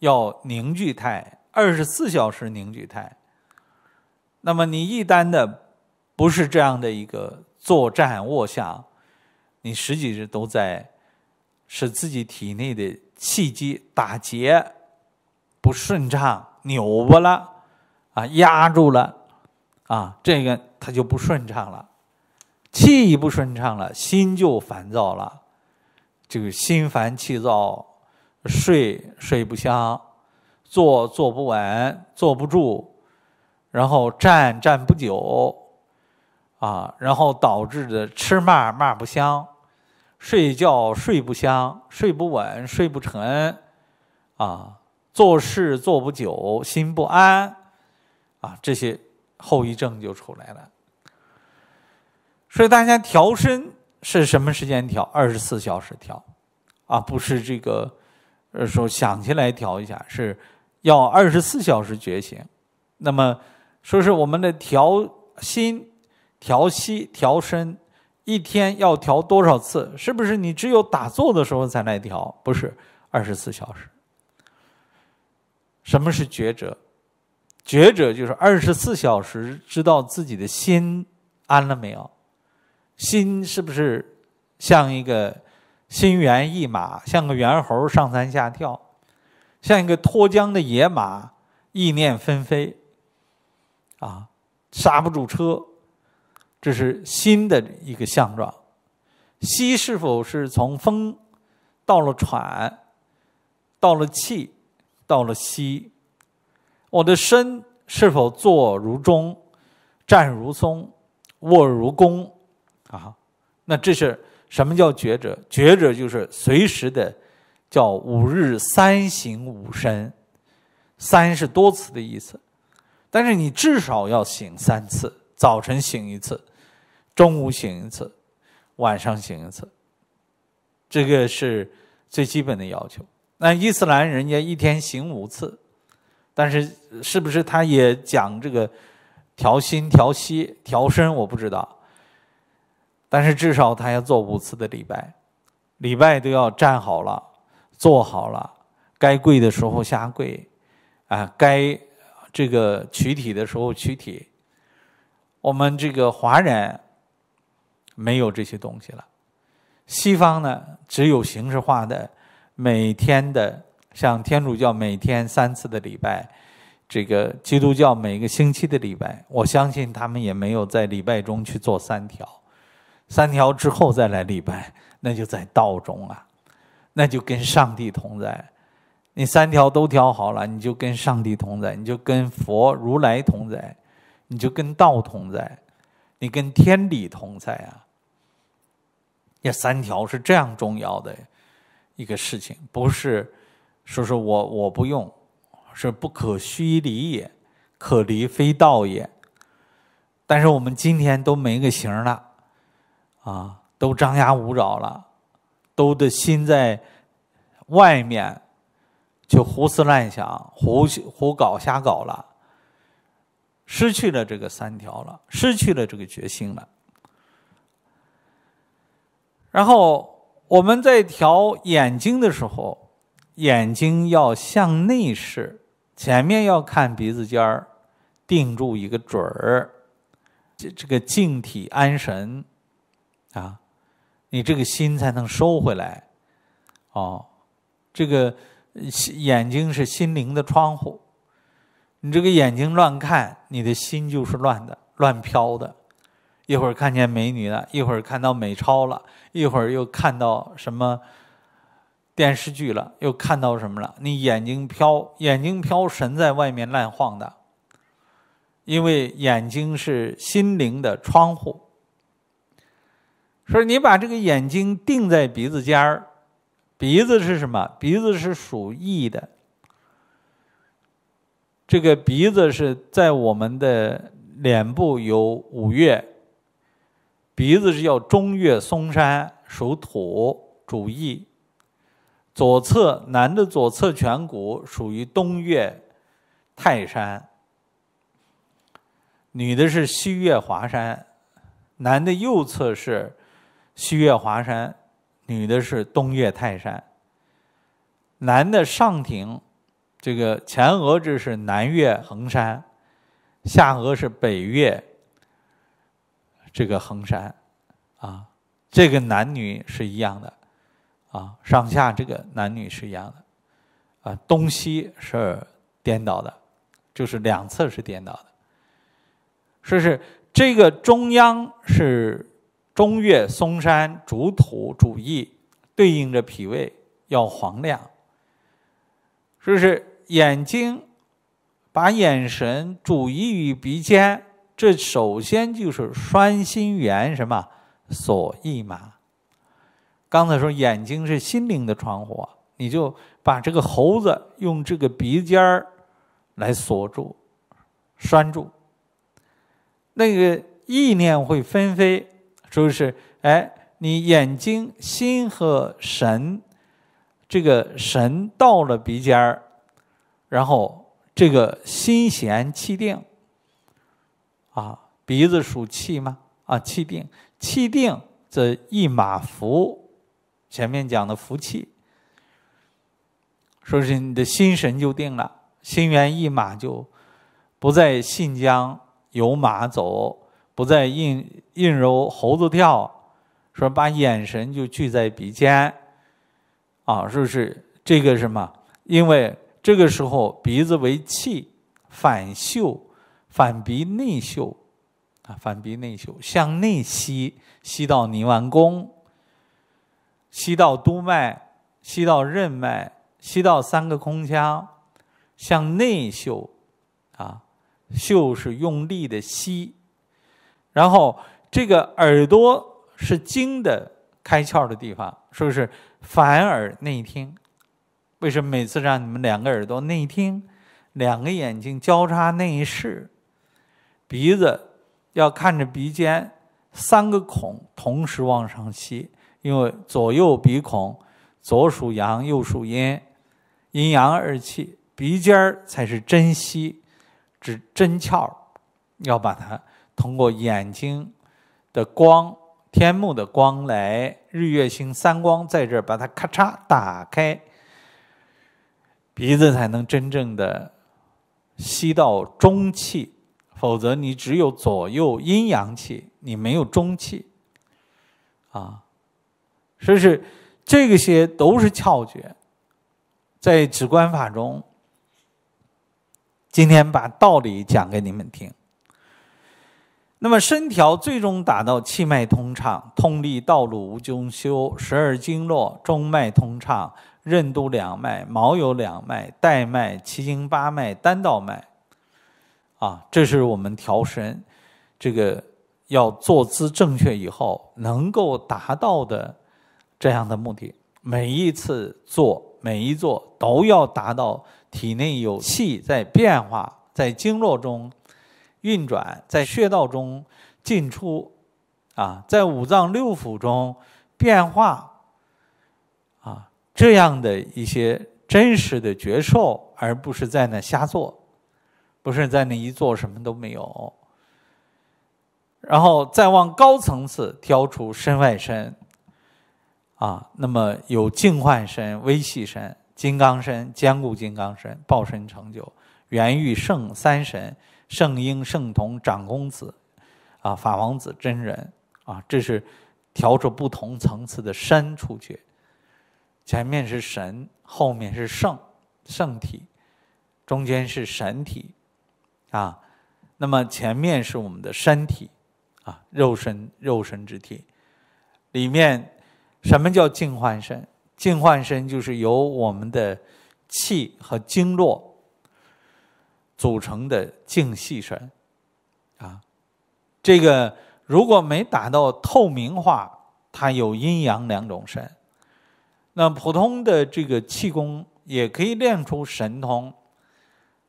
要凝聚态，二十四小时凝聚态。那么你一单的不是这样的一个坐、站、卧相，你实际上都在使自己体内的。气机打结，不顺畅，扭巴了，啊，压住了，啊，这个它就不顺畅了。气一不顺畅了，心就烦躁了，这个心烦气躁，睡睡不香，坐坐不稳，坐不住，然后站站不久，啊，然后导致的吃嘛嘛不香。睡觉睡不香，睡不稳，睡不沉，啊，做事做不久，心不安，啊，这些后遗症就出来了。所以大家调身是什么时间调？二十四小时调，啊，不是这个，呃，说想起来调一下，是要二十四小时觉醒。那么说是我们的调心、调息、调身。一天要调多少次？是不是你只有打坐的时候才来调？不是，二十四小时。什么是觉者？觉者就是二十四小时知道自己的心安了没有？心是不是像一个心猿意马，像个猿猴上蹿下跳，像一个脱缰的野马，意念纷飞，啊，刹不住车。这是新的一个相状，息是否是从风到了喘，到了气，到了息？我的身是否坐如钟，站如松，卧如弓？啊，那这是什么叫觉者？觉者就是随时的叫五日三省五身，三是多次的意思，但是你至少要醒三次，早晨醒一次。中午醒一次，晚上醒一次。这个是最基本的要求。那伊斯兰人家一天醒五次，但是是不是他也讲这个调心、调息、调身，我不知道。但是至少他要做五次的礼拜，礼拜都要站好了、坐好了，该跪的时候下跪，啊，该这个取体的时候取体。我们这个华人。没有这些东西了。西方呢，只有形式化的每天的，像天主教每天三次的礼拜，这个基督教每个星期的礼拜。我相信他们也没有在礼拜中去做三条，三条之后再来礼拜，那就在道中啊，那就跟上帝同在。你三条都调好了，你就跟上帝同在，你就跟佛如来同在，你就跟道同在，你跟天理同在啊。这三条是这样重要的一个事情，不是说说我我不用，是不可虚离也，可离非道也。但是我们今天都没个形了，啊，都张牙舞爪了，都的心在外面，就胡思乱想、胡胡搞瞎搞了，失去了这个三条了，失去了这个决心了。然后我们在调眼睛的时候，眼睛要向内视，前面要看鼻子尖儿，定住一个准儿，这这个静体安神啊，你这个心才能收回来。哦，这个眼睛是心灵的窗户，你这个眼睛乱看，你的心就是乱的，乱飘的。一会儿看见美女了，一会儿看到美钞了，一会儿又看到什么电视剧了，又看到什么了？你眼睛飘，眼睛飘神在外面乱晃的，因为眼睛是心灵的窗户。说你把这个眼睛定在鼻子尖儿，鼻子是什么？鼻子是属意的，这个鼻子是在我们的脸部有五岳。鼻子是叫中岳嵩山，属土主义。左侧男的左侧颧骨属于东岳泰山，女的是西岳华山。男的右侧是西岳华山，女的是东岳泰山。男的上庭，这个前额这是南岳衡山，下额是北岳。这个衡山，啊，这个男女是一样的，啊，上下这个男女是一样的，啊，东西是颠倒的，就是两侧是颠倒的，说是这个中央是中岳嵩山主土主义，对应着脾胃要黄亮，说是眼睛把眼神主意于鼻尖。这首先就是拴心缘，什么锁意嘛。刚才说眼睛是心灵的窗户，你就把这个猴子用这个鼻尖儿来锁住、拴住，那个意念会纷飞，不是哎，你眼睛、心和神，这个神到了鼻尖儿，然后这个心弦气定。鼻子属气吗？啊，气定，气定则一马服。前面讲的服气，说是你的心神就定了，心猿意马就不在信江有马走，不在印印揉猴子跳。说把眼神就聚在鼻尖，啊，说是这个什么？因为这个时候鼻子为气，反嗅，反鼻内嗅。反鼻内嗅，向内吸，吸到泥丸宫，吸到督脉，吸到任脉，吸到三个空腔，向内嗅，啊，嗅是用力的吸，然后这个耳朵是经的开窍的地方，说是反耳内听，为什么每次让你们两个耳朵内听，两个眼睛交叉内视，鼻子。要看着鼻尖三个孔同时往上吸，因为左右鼻孔左属阳，右属阴，阴阳二气，鼻尖儿才是真吸，指真窍，要把它通过眼睛的光、天目的光来，日月星三光在这儿把它咔嚓打开，鼻子才能真正的吸到中气。否则，你只有左右阴阳气，你没有中气，啊，所以是这个些都是窍诀，在止观法中，今天把道理讲给你们听。那么身调最终达到气脉通畅，通利道路无中修，十二经络中脉通畅，任督两脉、毛有两脉、带脉、七经八脉、单道脉。啊，这是我们调神，这个要坐姿正确以后能够达到的这样的目的。每一次坐，每一坐都要达到体内有气在变化，在经络中运转，在穴道中进出，啊，在五脏六腑中变化，啊，这样的一些真实的觉受，而不是在那瞎坐。不是在那一座什么都没有，然后再往高层次挑出身外身，啊，那么有净幻身、微细身、金刚身、坚固金刚身、报身成就、元玉圣三神、圣婴圣童长公子，啊，法王子真人，啊，这是调出不同层次的身出去，前面是神，后面是圣圣体，中间是神体。啊，那么前面是我们的身体，啊，肉身肉身之体，里面什么叫净幻身？净幻身就是由我们的气和经络组成的净系神，啊，这个如果没达到透明化，它有阴阳两种身。那普通的这个气功也可以练出神通，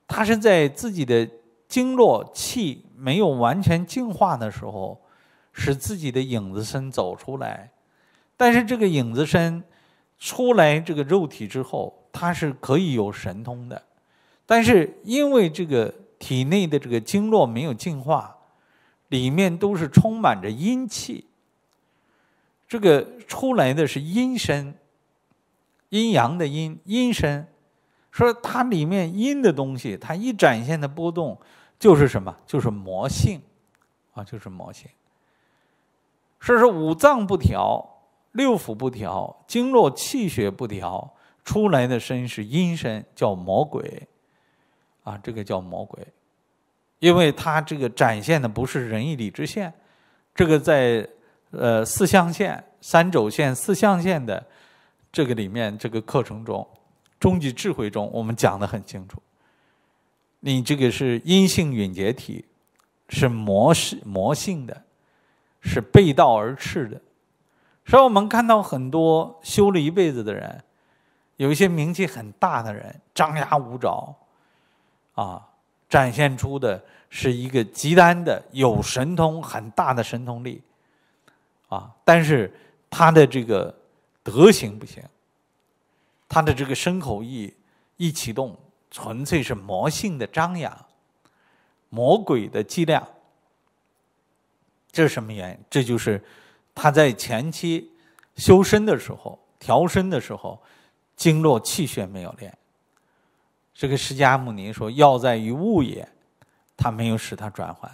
它是在自己的。经络气没有完全净化的时候，使自己的影子身走出来。但是这个影子身出来这个肉体之后，它是可以有神通的。但是因为这个体内的这个经络没有净化，里面都是充满着阴气。这个出来的是阴身，阴阳的阴阴身，说它里面阴的东西，它一展现的波动。就是什么？就是魔性，啊，就是魔性。所以说，五脏不调、六腑不调、经络气血不调，出来的身是阴身，叫魔鬼，啊，这个叫魔鬼，因为他这个展现的不是仁义礼智信，这个在呃四象限、三轴线、四象限的这个里面，这个课程中，终极智慧中，我们讲的很清楚。你这个是阴性永劫体，是魔是魔性的，是背道而驰的。所以我们看到很多修了一辈子的人，有一些名气很大的人，张牙舞爪，啊，展现出的是一个极端的有神通很大的神通力，啊，但是他的这个德行不行，他的这个身口意一启动。纯粹是魔性的张扬，魔鬼的伎俩。这是什么原因？这就是他在前期修身的时候、调身的时候，经络气血没有练。这个释迦牟尼说：“要在于物也，他没有使他转换。”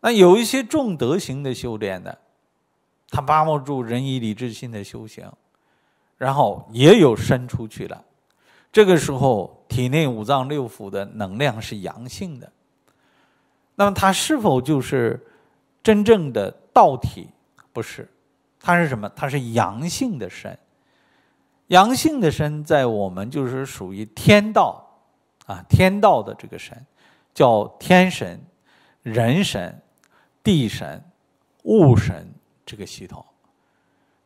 那有一些重德行的修炼的，他把握住仁义礼智信的修行，然后也有伸出去了。这个时候，体内五脏六腑的能量是阳性的。那么，它是否就是真正的道体？不是，它是什么？它是阳性的神。阳性的神，在我们就是属于天道啊，天道的这个神，叫天神、人神、地神、物神这个系统。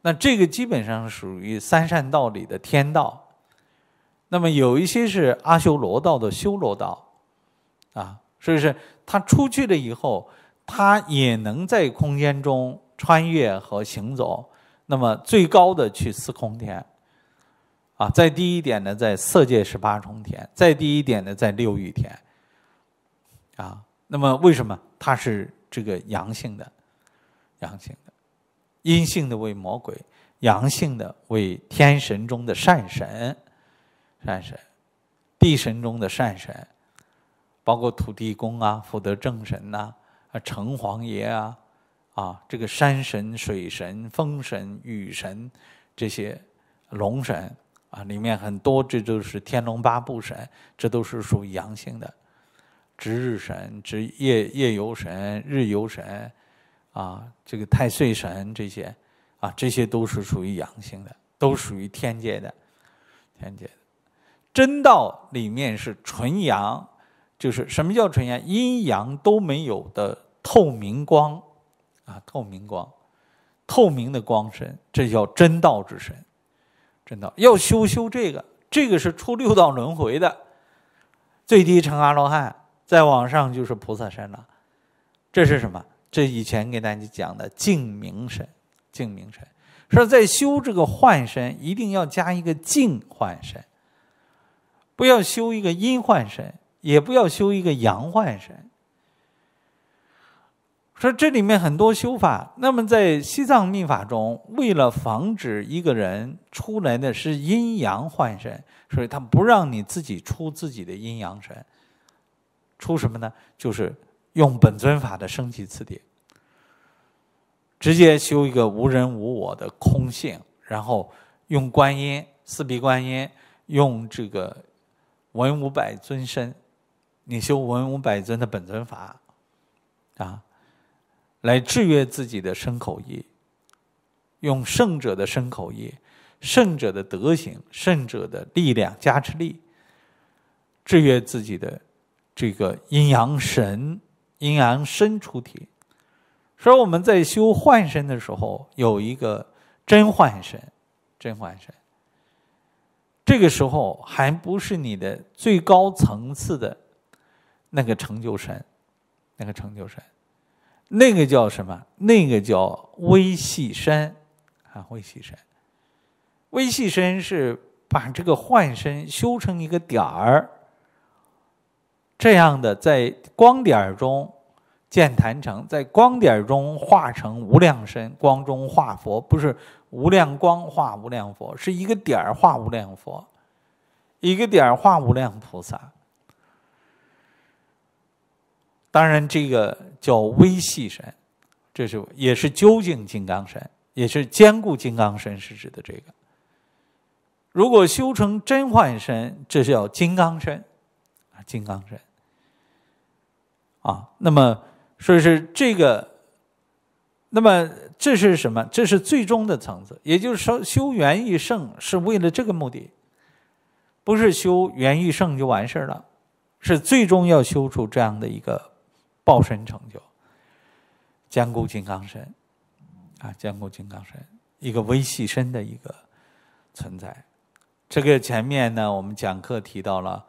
那这个基本上属于三善道里的天道。那么有一些是阿修罗道的修罗道，啊，所以是他出去了以后，他也能在空间中穿越和行走。那么最高的去四空天，啊，再低一点呢，在色界十八重天，再低一点呢，在六欲天，啊。那么为什么他是这个阳性的？阳性的，阴性的为魔鬼，阳性的为天神中的善神。山神、地神中的善神，包括土地公啊、福德正神呐、啊城隍爷啊，啊这个山神、水神、风神、雨神这些龙神啊，里面很多，这都是天龙八部神，这都是属于阳性的。值日神、值夜夜游神、日游神啊，这个太岁神这些啊，这些都是属于阳性的，都属于天界的天界。真道里面是纯阳，就是什么叫纯阳？阴阳都没有的透明光，啊，透明光，透明的光身，这叫真道之身。真道要修修这个，这个是出六道轮回的，最低成阿罗汉，再往上就是菩萨身了。这是什么？这以前给大家讲的净明神，净明神说，在修这个幻身，一定要加一个净幻身。不要修一个阴幻神，也不要修一个阳幻神。说这里面很多修法，那么在西藏密法中，为了防止一个人出来的是阴阳幻神，所以他不让你自己出自己的阴阳神，出什么呢？就是用本尊法的升级次第，直接修一个无人无我的空性，然后用观音四臂观音，用这个。文武百尊身，你修文武百尊的本尊法，啊，来制约自己的身口意，用圣者的身口意，圣者的德行，圣者的力量加持力，制约自己的这个阴阳神、阴阳身出体。所以我们在修幻身的时候，有一个真幻身，真幻身。这个时候还不是你的最高层次的那个成就神，那个成就神，那个叫什么？那个叫微细身啊，微细身。微细身是把这个幻身修成一个点儿，这样的在光点儿中见坛成，在光点儿中化成无量身，光中化佛不是。无量光化无量佛，是一个点儿化无量佛，一个点儿化无量菩萨。当然，这个叫微细神，这是也是究竟金刚身，也是坚固金刚身，是指的这个。如果修成真幻身，这叫金刚身啊，金刚身。啊，那么所以是这个，那么。这是什么？这是最终的层次，也就是说，修缘欲圣是为了这个目的，不是修缘欲圣就完事了，是最终要修出这样的一个报身成就，坚固金刚身，啊，坚固金刚身，一个微细身的一个存在。这个前面呢，我们讲课提到了，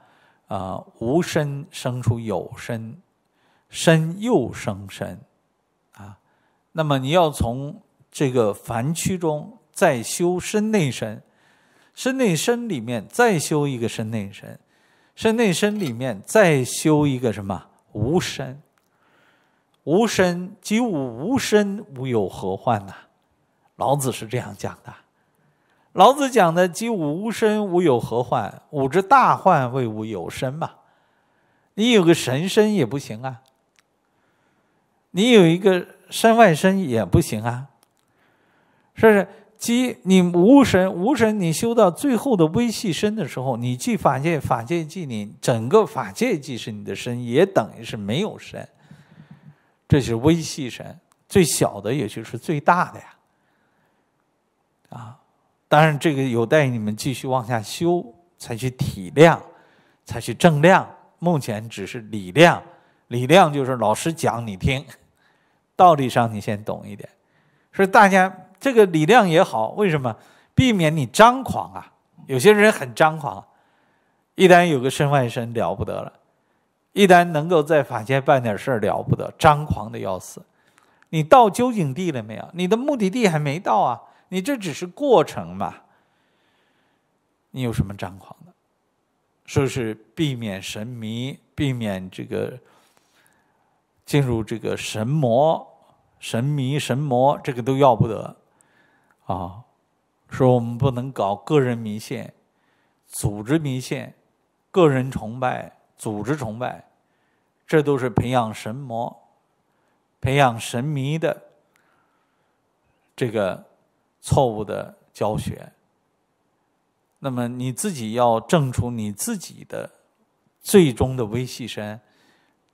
啊，无身生出有身，身又生身。那么你要从这个凡躯中再修身内身，身内身里面再修一个身内身，身内身里面再修一个什么无身，无身即无无身无有何患呢？老子是这样讲的。老子讲的即无无身无有何患？吾之大患未吾有身嘛。你有个神身也不行啊，你有一个。身外身也不行啊，是不是？即你无神，无神，你修到最后的微细身的时候，你即法界，法界即你，整个法界即是你的身，也等于是没有神。这是微细身，最小的也就是最大的呀。啊，当然这个有待你们继续往下修，才去体谅，才去正量。目前只是理量，理量就是老师讲你听。道理上你先懂一点，所以大家这个理量也好，为什么避免你张狂啊？有些人很张狂，一旦有个身外身了不得了，一旦能够在法界办点事了不得，张狂的要死。你到究竟地了没有？你的目的地还没到啊！你这只是过程嘛，你有什么张狂的？说是避免神迷，避免这个进入这个神魔。神迷神魔，这个都要不得啊！说我们不能搞个人迷信、组织迷信、个人崇拜、组织崇拜，这都是培养神魔、培养神迷的这个错误的教学。那么你自己要证出你自己的最终的微细身，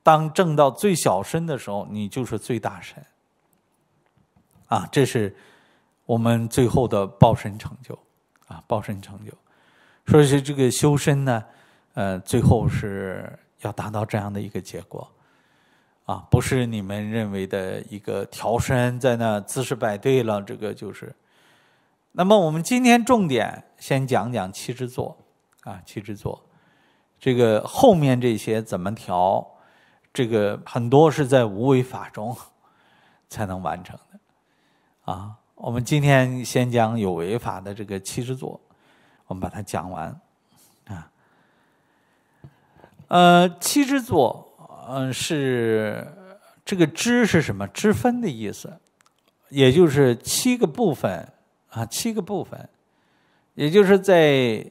当证到最小身的时候，你就是最大身。啊，这是我们最后的报身成就，啊，报身成就，所以这个修身呢，呃，最后是要达到这样的一个结果，啊，不是你们认为的一个调身，在那姿势摆对了，这个就是。那么我们今天重点先讲讲七支坐，啊，七支坐，这个后面这些怎么调，这个很多是在无为法中 才能完成的。啊，我们今天先讲有违法的这个七支座，我们把它讲完啊。呃，七支座，嗯，是这个“支”是什么？“支分”的意思，也就是七个部分啊，七个部分。也就是在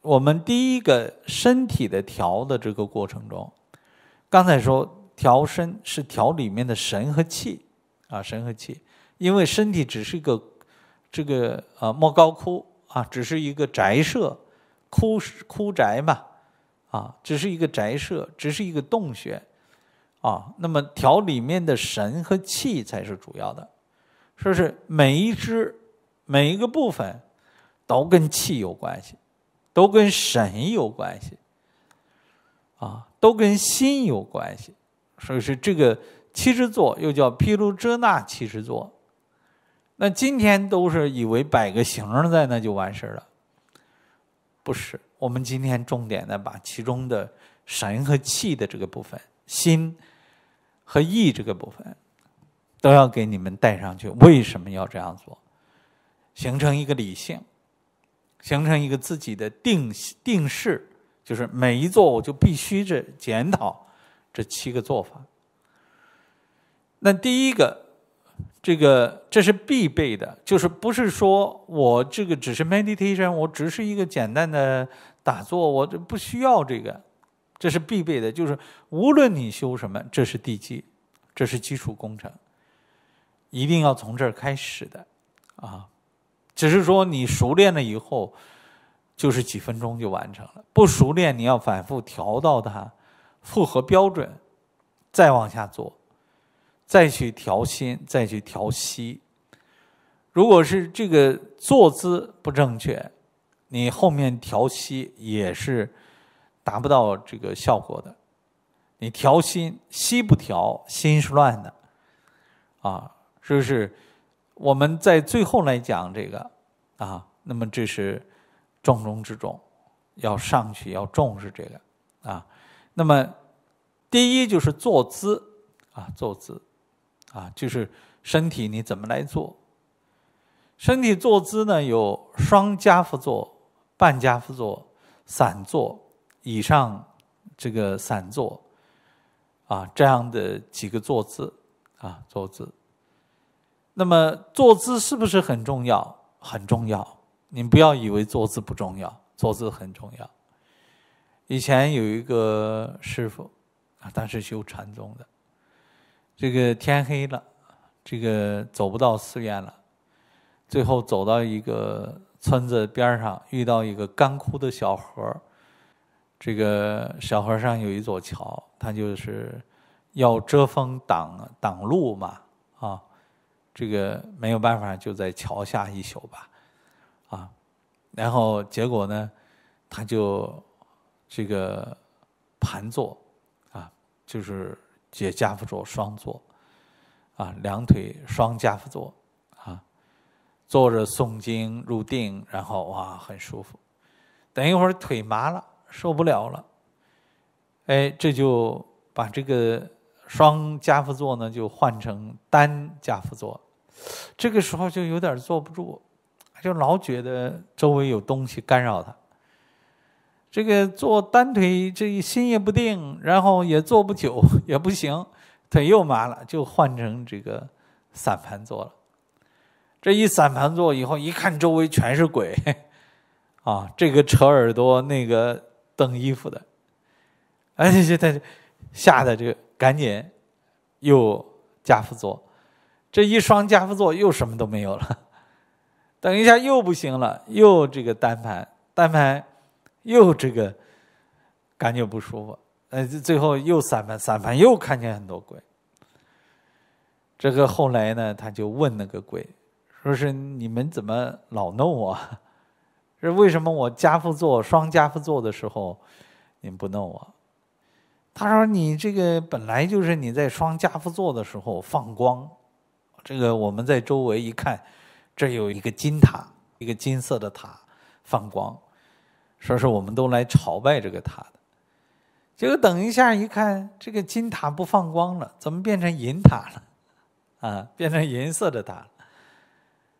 我们第一个身体的调的这个过程中，刚才说调身是调里面的神和气啊，神和气。因为身体只是一个这个啊，莫高窟啊，只是一个宅舍，窟窟宅嘛，啊，只是一个宅舍，只是一个洞穴，啊，那么调里面的神和气才是主要的。说是每一只每一个部分都跟气有关系，都跟神有关系，啊，都跟心有关系。所以是这个七十座又叫毗卢遮那七十座。那今天都是以为摆个形在那就完事了，不是。我们今天重点的把其中的神和气的这个部分，心和意这个部分，都要给你们带上去。为什么要这样做？形成一个理性，形成一个自己的定定式，就是每一做我就必须这检讨这七个做法。那第一个。这个这是必备的，就是不是说我这个只是 meditation，我只是一个简单的打坐，我这不需要这个，这是必备的。就是无论你修什么，这是地基，这是基础工程，一定要从这儿开始的，啊，只是说你熟练了以后，就是几分钟就完成了。不熟练，你要反复调到它符合标准，再往下做。再去调心，再去调息。如果是这个坐姿不正确，你后面调息也是达不到这个效果的。你调心，息不调，心是乱的。啊，不是我们在最后来讲这个啊，那么这是重中之重，要上去，要重视这个啊。那么第一就是坐姿啊，坐姿。啊，就是身体你怎么来做？身体坐姿呢？有双加趺坐、半加趺坐、散坐、以上这个散坐啊这样的几个坐姿啊坐姿。那么坐姿是不是很重要？很重要。你不要以为坐姿不重要，坐姿很重要。以前有一个师傅啊，他是修禅宗的。这个天黑了，这个走不到寺院了，最后走到一个村子边上，遇到一个干枯的小河这个小河上有一座桥，他就是要遮风挡挡路嘛，啊，这个没有办法，就在桥下一宿吧，啊，然后结果呢，他就这个盘坐，啊，就是。解夹腹坐，双坐，啊，两腿双夹腹坐，啊，坐着诵经入定，然后哇，很舒服。等一会儿腿麻了，受不了了，哎，这就把这个双夹腹坐呢，就换成单夹腹坐。这个时候就有点坐不住，就老觉得周围有东西干扰他。这个做单腿，这心也不定，然后也坐不久，也不行，腿又麻了，就换成这个散盘坐了。这一散盘坐以后，一看周围全是鬼，啊，这个扯耳朵，那个蹬衣服的，哎，这这吓得这个赶紧又加副座，这一双加副座又什么都没有了，等一下又不行了，又这个单盘单盘。又这个感觉不舒服，呃，最后又散盘散盘又看见很多鬼。这个后来呢，他就问那个鬼，说是你们怎么老弄我？是为什么我加夫座双加夫座的时候，你不弄我？他说你这个本来就是你在双加夫座的时候放光，这个我们在周围一看，这有一个金塔，一个金色的塔放光。说是我们都来朝拜这个塔的，结果等一下一看，这个金塔不放光了，怎么变成银塔了？啊，变成银色的塔。了。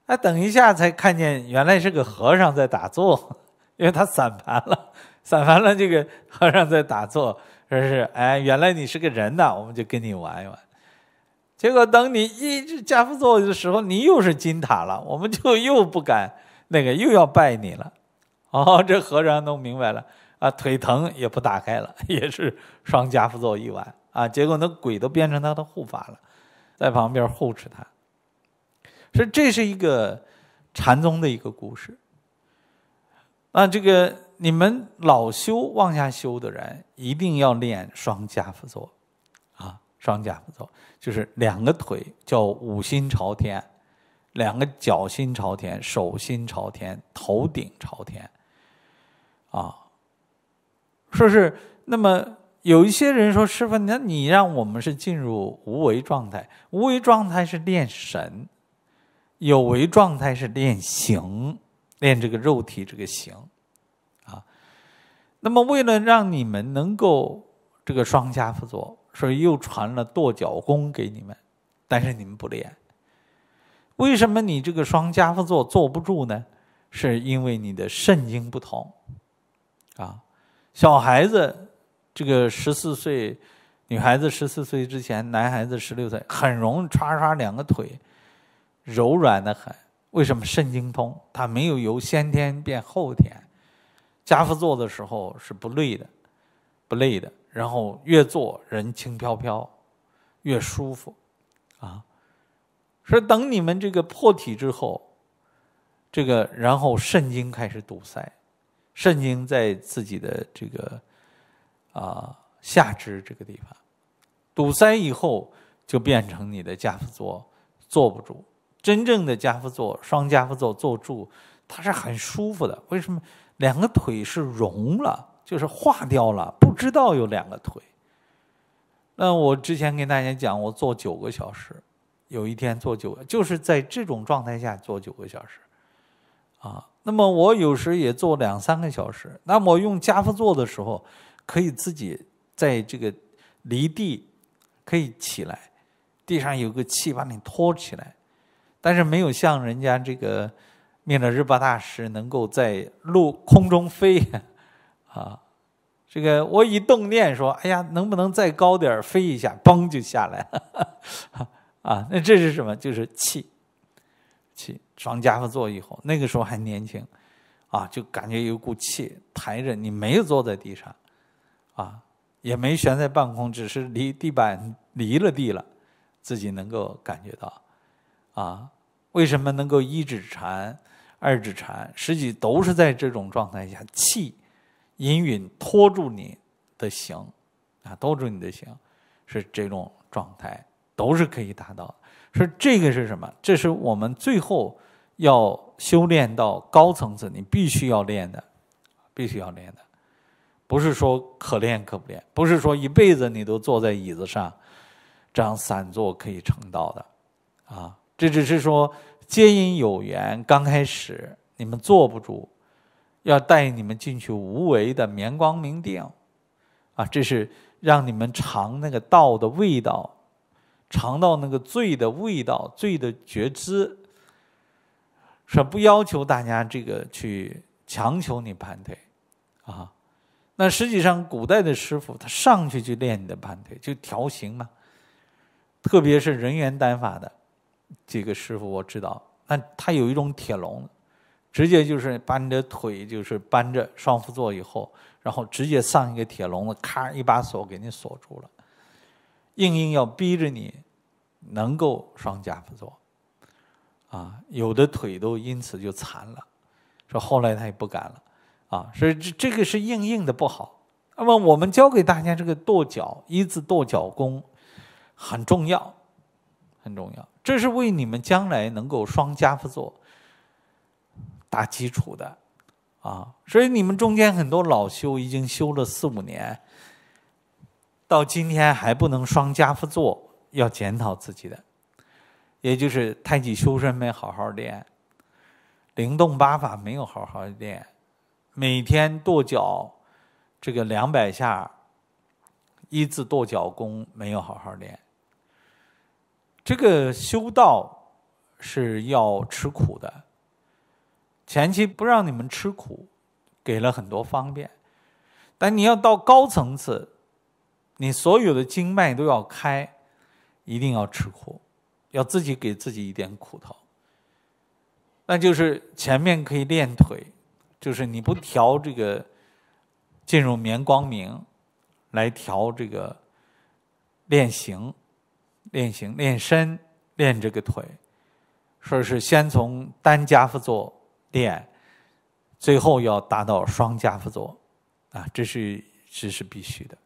啊，等一下才看见，原来是个和尚在打坐，因为他散盘了，散完了这个和尚在打坐。说是哎，原来你是个人呐，我们就跟你玩一玩。结果等你一加不坐的时候，你又是金塔了，我们就又不敢那个又要拜你了。哦，这和尚都明白了啊，腿疼也不打开了，也是双跏趺做一晚啊。结果那鬼都变成他的护法了，在旁边护持他。所以这是一个禅宗的一个故事。那这个你们老修往下修的人，一定要练双跏趺坐啊，双跏趺坐就是两个腿叫五心朝天，两个脚心朝天，手心朝天，头顶朝天。啊，说是那么有一些人说，师傅，那你让我们是进入无为状态，无为状态是练神，有为状态是练形，练这个肉体这个形啊。那么为了让你们能够这个双加辅坐，所以又传了跺脚功给你们，但是你们不练。为什么你这个双加辅坐坐不住呢？是因为你的肾经不同，啊，小孩子，这个十四岁，女孩子十四岁之前，男孩子十六岁，很容易唰唰两个腿，柔软的很。为什么肾经通？它没有由先天变后天。家父做的时候是不累的，不累的。然后越做人轻飘飘，越舒服。啊，说等你们这个破体之后，这个然后肾经开始堵塞。肾经在自己的这个啊下肢这个地方堵塞以后，就变成你的加夫坐坐不住。真正的加夫坐、双加夫坐坐住，它是很舒服的。为什么？两个腿是融了，就是化掉了，不知道有两个腿。那我之前跟大家讲，我坐九个小时，有一天坐九，就是在这种状态下坐九个小时啊。那么我有时也做两三个小时。那我用加幅做的时候，可以自己在这个离地可以起来，地上有个气把你托起来。但是没有像人家这个灭了日巴大师能够在路空中飞 啊！这个我一动念说：“哎呀，能不能再高点飞一下？”嘣就下来了 啊！那这是什么？就是气，气。双家伙坐以后，那个时候还年轻，啊，就感觉有股气抬着你，没有坐在地上，啊，也没悬在半空，只是离地板离了地了，自己能够感觉到，啊，为什么能够一指禅、二指禅，实际都是在这种状态下，气隐隐托住你的形，啊，托住你的形，是这种状态，都是可以达到。说这个是什么？这是我们最后。要修炼到高层次，你必须要练的，必须要练的，不是说可练可不练，不是说一辈子你都坐在椅子上这样散坐可以成道的，啊，这只是说皆因有缘，刚开始你们坐不住，要带你们进去无为的绵光明定，啊，这是让你们尝那个道的味道，尝到那个罪的味道，罪的觉知。说不要求大家这个去强求你盘腿，啊，那实际上古代的师傅他上去就练你的盘腿，就调形嘛。特别是人员单法的这个师傅，我知道，那他有一种铁笼，直接就是把你的腿就是扳着双伏坐以后，然后直接上一个铁笼子，咔一把锁给你锁住了，硬硬要逼着你能够双夹伏坐。啊，有的腿都因此就残了，说后来他也不敢了，啊，所以这这个是硬硬的不好。那么我们教给大家这个跺脚一字跺脚功，很重要，很重要，这是为你们将来能够双加腹做打基础的，啊，所以你们中间很多老修已经修了四五年，到今天还不能双加腹做，要检讨自己的。也就是太极修身没好好练，灵动八法没有好好练，每天跺脚这个两百下一字跺脚功没有好好练。这个修道是要吃苦的，前期不让你们吃苦，给了很多方便，但你要到高层次，你所有的经脉都要开，一定要吃苦。要自己给自己一点苦头，那就是前面可以练腿，就是你不调这个进入眠光明，来调这个练形，练形练身练这个腿，说是先从单加趺做练，最后要达到双加趺做，啊，这是这是必须的。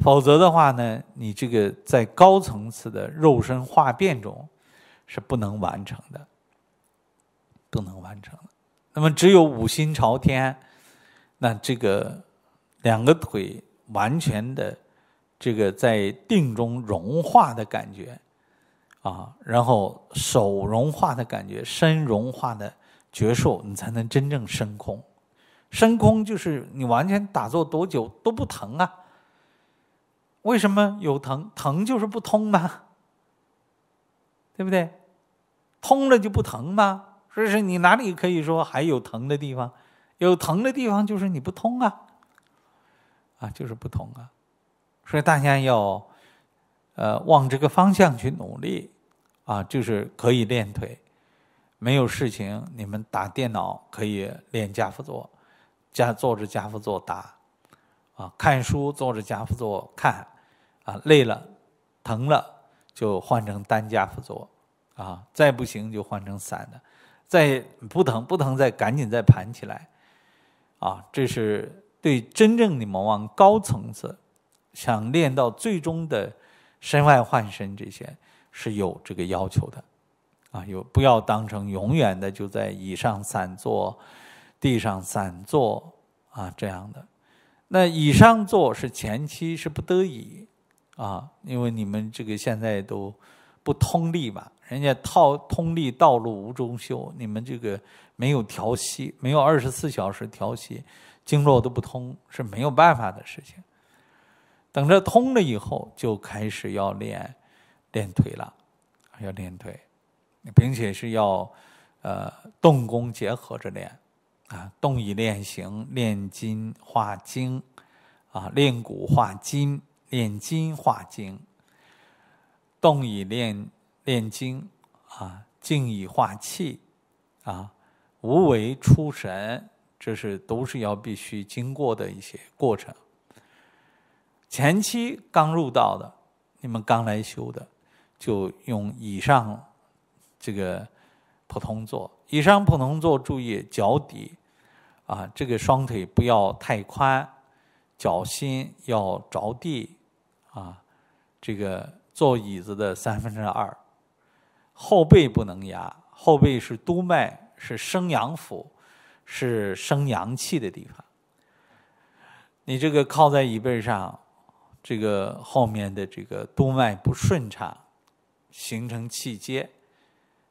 否则的话呢，你这个在高层次的肉身化变中是不能完成的，不能完成那么只有五心朝天，那这个两个腿完全的这个在定中融化的感觉啊，然后手融化的感觉，身融化的觉受，你才能真正升空。升空就是你完全打坐多久都不疼啊。为什么有疼？疼就是不通吗？对不对？通了就不疼吗？所以说，你哪里可以说还有疼的地方？有疼的地方就是你不通啊！啊，就是不通啊！所以大家要，呃，往这个方向去努力啊！就是可以练腿，没有事情，你们打电脑可以练加腹座，加坐着加腹座打，啊，看书坐着加腹座看。啊，累了，疼了，就换成担架扶坐，啊，再不行就换成散的，再不疼不疼，再赶紧再盘起来，啊，这是对真正你们往高层次想练到最终的身外换身这些是有这个要求的，啊，有不要当成永远的就在椅上散坐，地上散坐啊这样的，那以上坐是前期是不得已。啊，因为你们这个现在都不通力嘛，人家套通力道路无中修，你们这个没有调息，没有二十四小时调息，经络都不通，是没有办法的事情。等着通了以后，就开始要练练腿了，要练腿，并且是要呃动功结合着练啊，动以练形，练筋化精，啊，练骨化筋。炼精化精，动以炼炼精啊，静以化气啊，无为出神，这是都是要必须经过的一些过程。前期刚入道的，你们刚来修的，就用以上这个普通坐，以上普通坐注意脚底啊，这个双腿不要太宽，脚心要着地。啊，这个坐椅子的三分之二，后背不能压，后背是督脉，是生阳府，是生阳气的地方。你这个靠在椅背上，这个后面的这个督脉不顺畅，形成气结，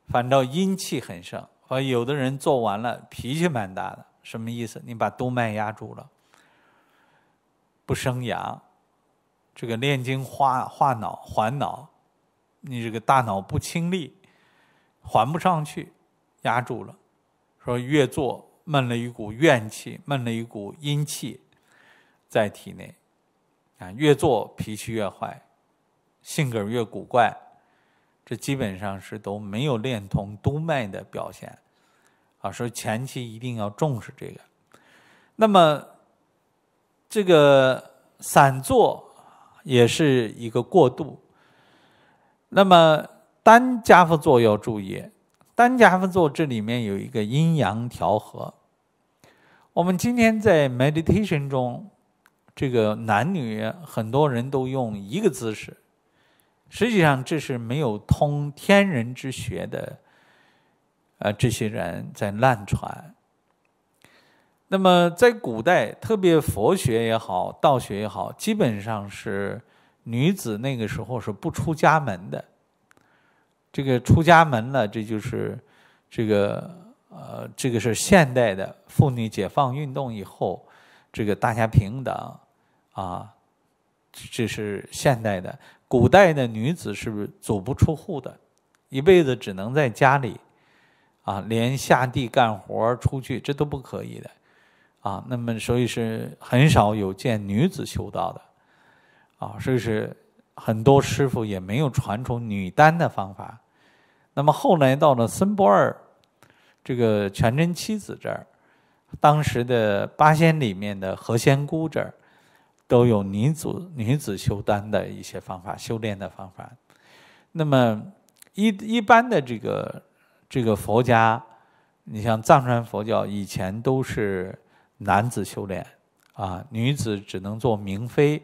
反倒阴气很盛。而有的人做完了脾气蛮大的，什么意思？你把督脉压住了，不生阳。这个炼精化化脑还脑，你这个大脑不清力，还不上去，压住了。说越做闷了一股怨气，闷了一股阴气在体内，啊，越做脾气越坏，性格越古怪，这基本上是都没有炼通督脉的表现。啊，说前期一定要重视这个。那么这个散坐。也是一个过渡。那么单加夫座要注意，单加夫座这里面有一个阴阳调和。我们今天在 meditation 中，这个男女很多人都用一个姿势，实际上这是没有通天人之学的。啊，这些人在滥传。那么在古代，特别佛学也好，道学也好，基本上是女子那个时候是不出家门的。这个出家门了，这就是这个呃，这个是现代的妇女解放运动以后，这个大家平等啊，这是现代的。古代的女子是足不出户的，一辈子只能在家里啊，连下地干活出去这都不可以的。啊，那么所以是很少有见女子修道的，啊，所以是很多师傅也没有传出女丹的方法。那么后来到了森博尔这个全真七子这儿，当时的八仙里面的何仙姑这儿，都有女子女子修丹的一些方法、修炼的方法。那么一一般的这个这个佛家，你像藏传佛教以前都是。男子修炼啊，女子只能做明妃，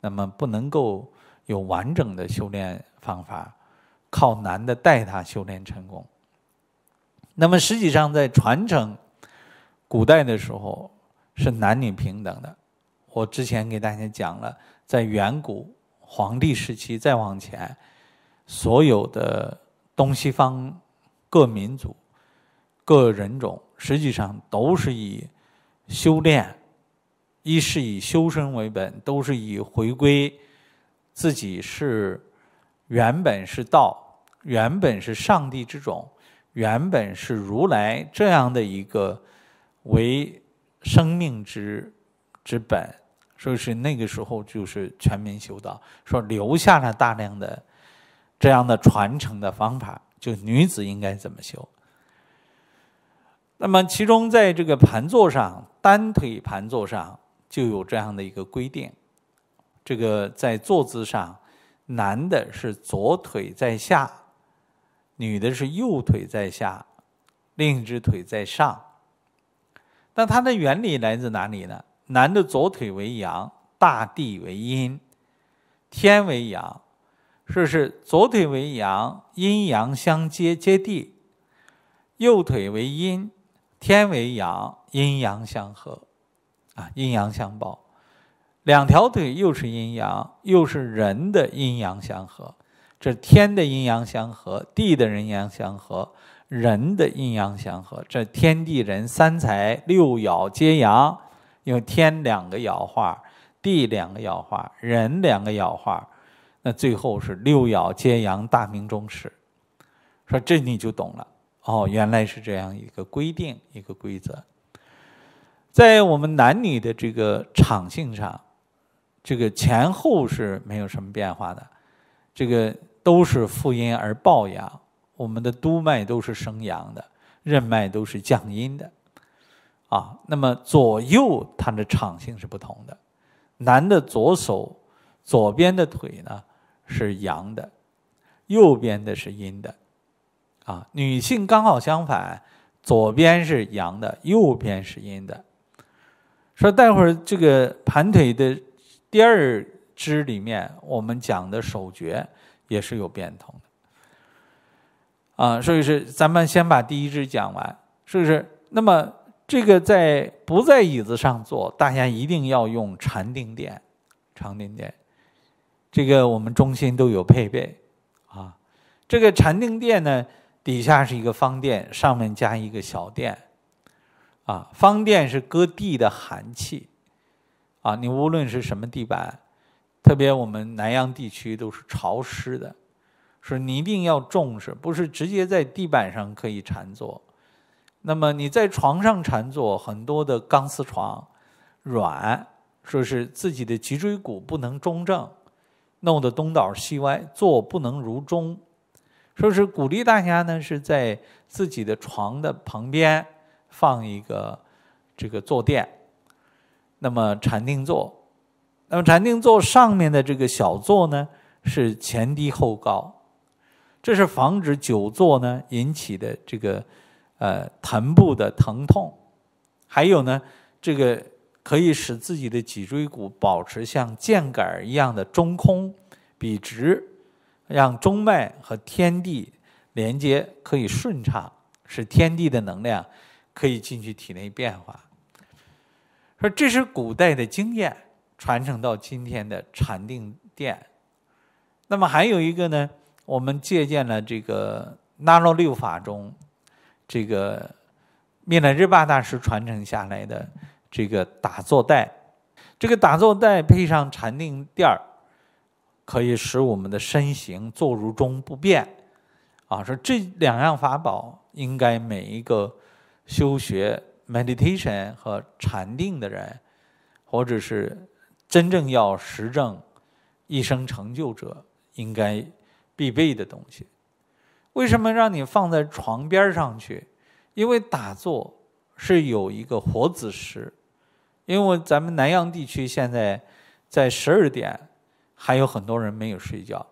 那么不能够有完整的修炼方法，靠男的带她修炼成功。那么实际上在传承古代的时候是男女平等的。我之前给大家讲了，在远古皇帝时期再往前，所有的东西方各民族、各人种，实际上都是以。修炼，一是以修身为本，都是以回归自己是原本是道，原本是上帝之种，原本是如来这样的一个为生命之之本，说是那个时候就是全民修道，说留下了大量的这样的传承的方法，就女子应该怎么修。那么，其中在这个盘坐上，单腿盘坐上就有这样的一个规定。这个在坐姿上，男的是左腿在下，女的是右腿在下，另一只腿在上。那它的原理来自哪里呢？男的左腿为阳，大地为阴，天为阳，是是左腿为阳，阴阳相接接地；右腿为阴。天为阳，阴阳相合，啊，阴阳相报。两条腿又是阴阳，又是人的阴阳相合，这天的阴阳相合，地的人阳相合，人的阴阳相合，这天地人三才六爻皆阳，因为天两个爻画，地两个爻画，人两个爻画，那最后是六爻皆阳。大明中始。说：“这你就懂了。”哦，原来是这样一个规定，一个规则，在我们男女的这个场性上，这个前后是没有什么变化的，这个都是负阴而抱阳，我们的督脉都是生阳的，任脉都是降阴的，啊，那么左右它的场性是不同的，男的左手左边的腿呢是阳的，右边的是阴的。啊，女性刚好相反，左边是阳的，右边是阴的。说待会儿这个盘腿的第二支里面，我们讲的手诀也是有变通的。啊，所以是咱们先把第一支讲完，是不是？那么这个在不在椅子上坐，大家一定要用禅定垫，禅定垫。这个我们中心都有配备，啊，这个禅定垫呢。底下是一个方垫，上面加一个小垫，啊，方垫是搁地的寒气，啊，你无论是什么地板，特别我们南阳地区都是潮湿的，说你一定要重视，不是直接在地板上可以禅坐。那么你在床上禅坐，很多的钢丝床软，说是自己的脊椎骨不能中正，弄得东倒西歪，坐不能如中。说是鼓励大家呢，是在自己的床的旁边放一个这个坐垫，那么禅定坐，那么禅定坐上面的这个小坐呢是前低后高，这是防止久坐呢引起的这个呃臀部的疼痛，还有呢这个可以使自己的脊椎骨保持像箭杆一样的中空笔直。让中脉和天地连接可以顺畅，使天地的能量可以进去体内变化。说这是古代的经验传承到今天的禅定殿。那么还有一个呢，我们借鉴了这个纳罗六法中这个密勒日巴大师传承下来的这个打坐带，这个打坐带配上禅定垫儿。可以使我们的身形坐如钟不变，啊，说这两样法宝应该每一个修学 meditation 和禅定的人，或者是真正要实证一生成就者应该必备的东西。为什么让你放在床边上去？因为打坐是有一个活子时，因为咱们南阳地区现在在十二点。还有很多人没有睡觉，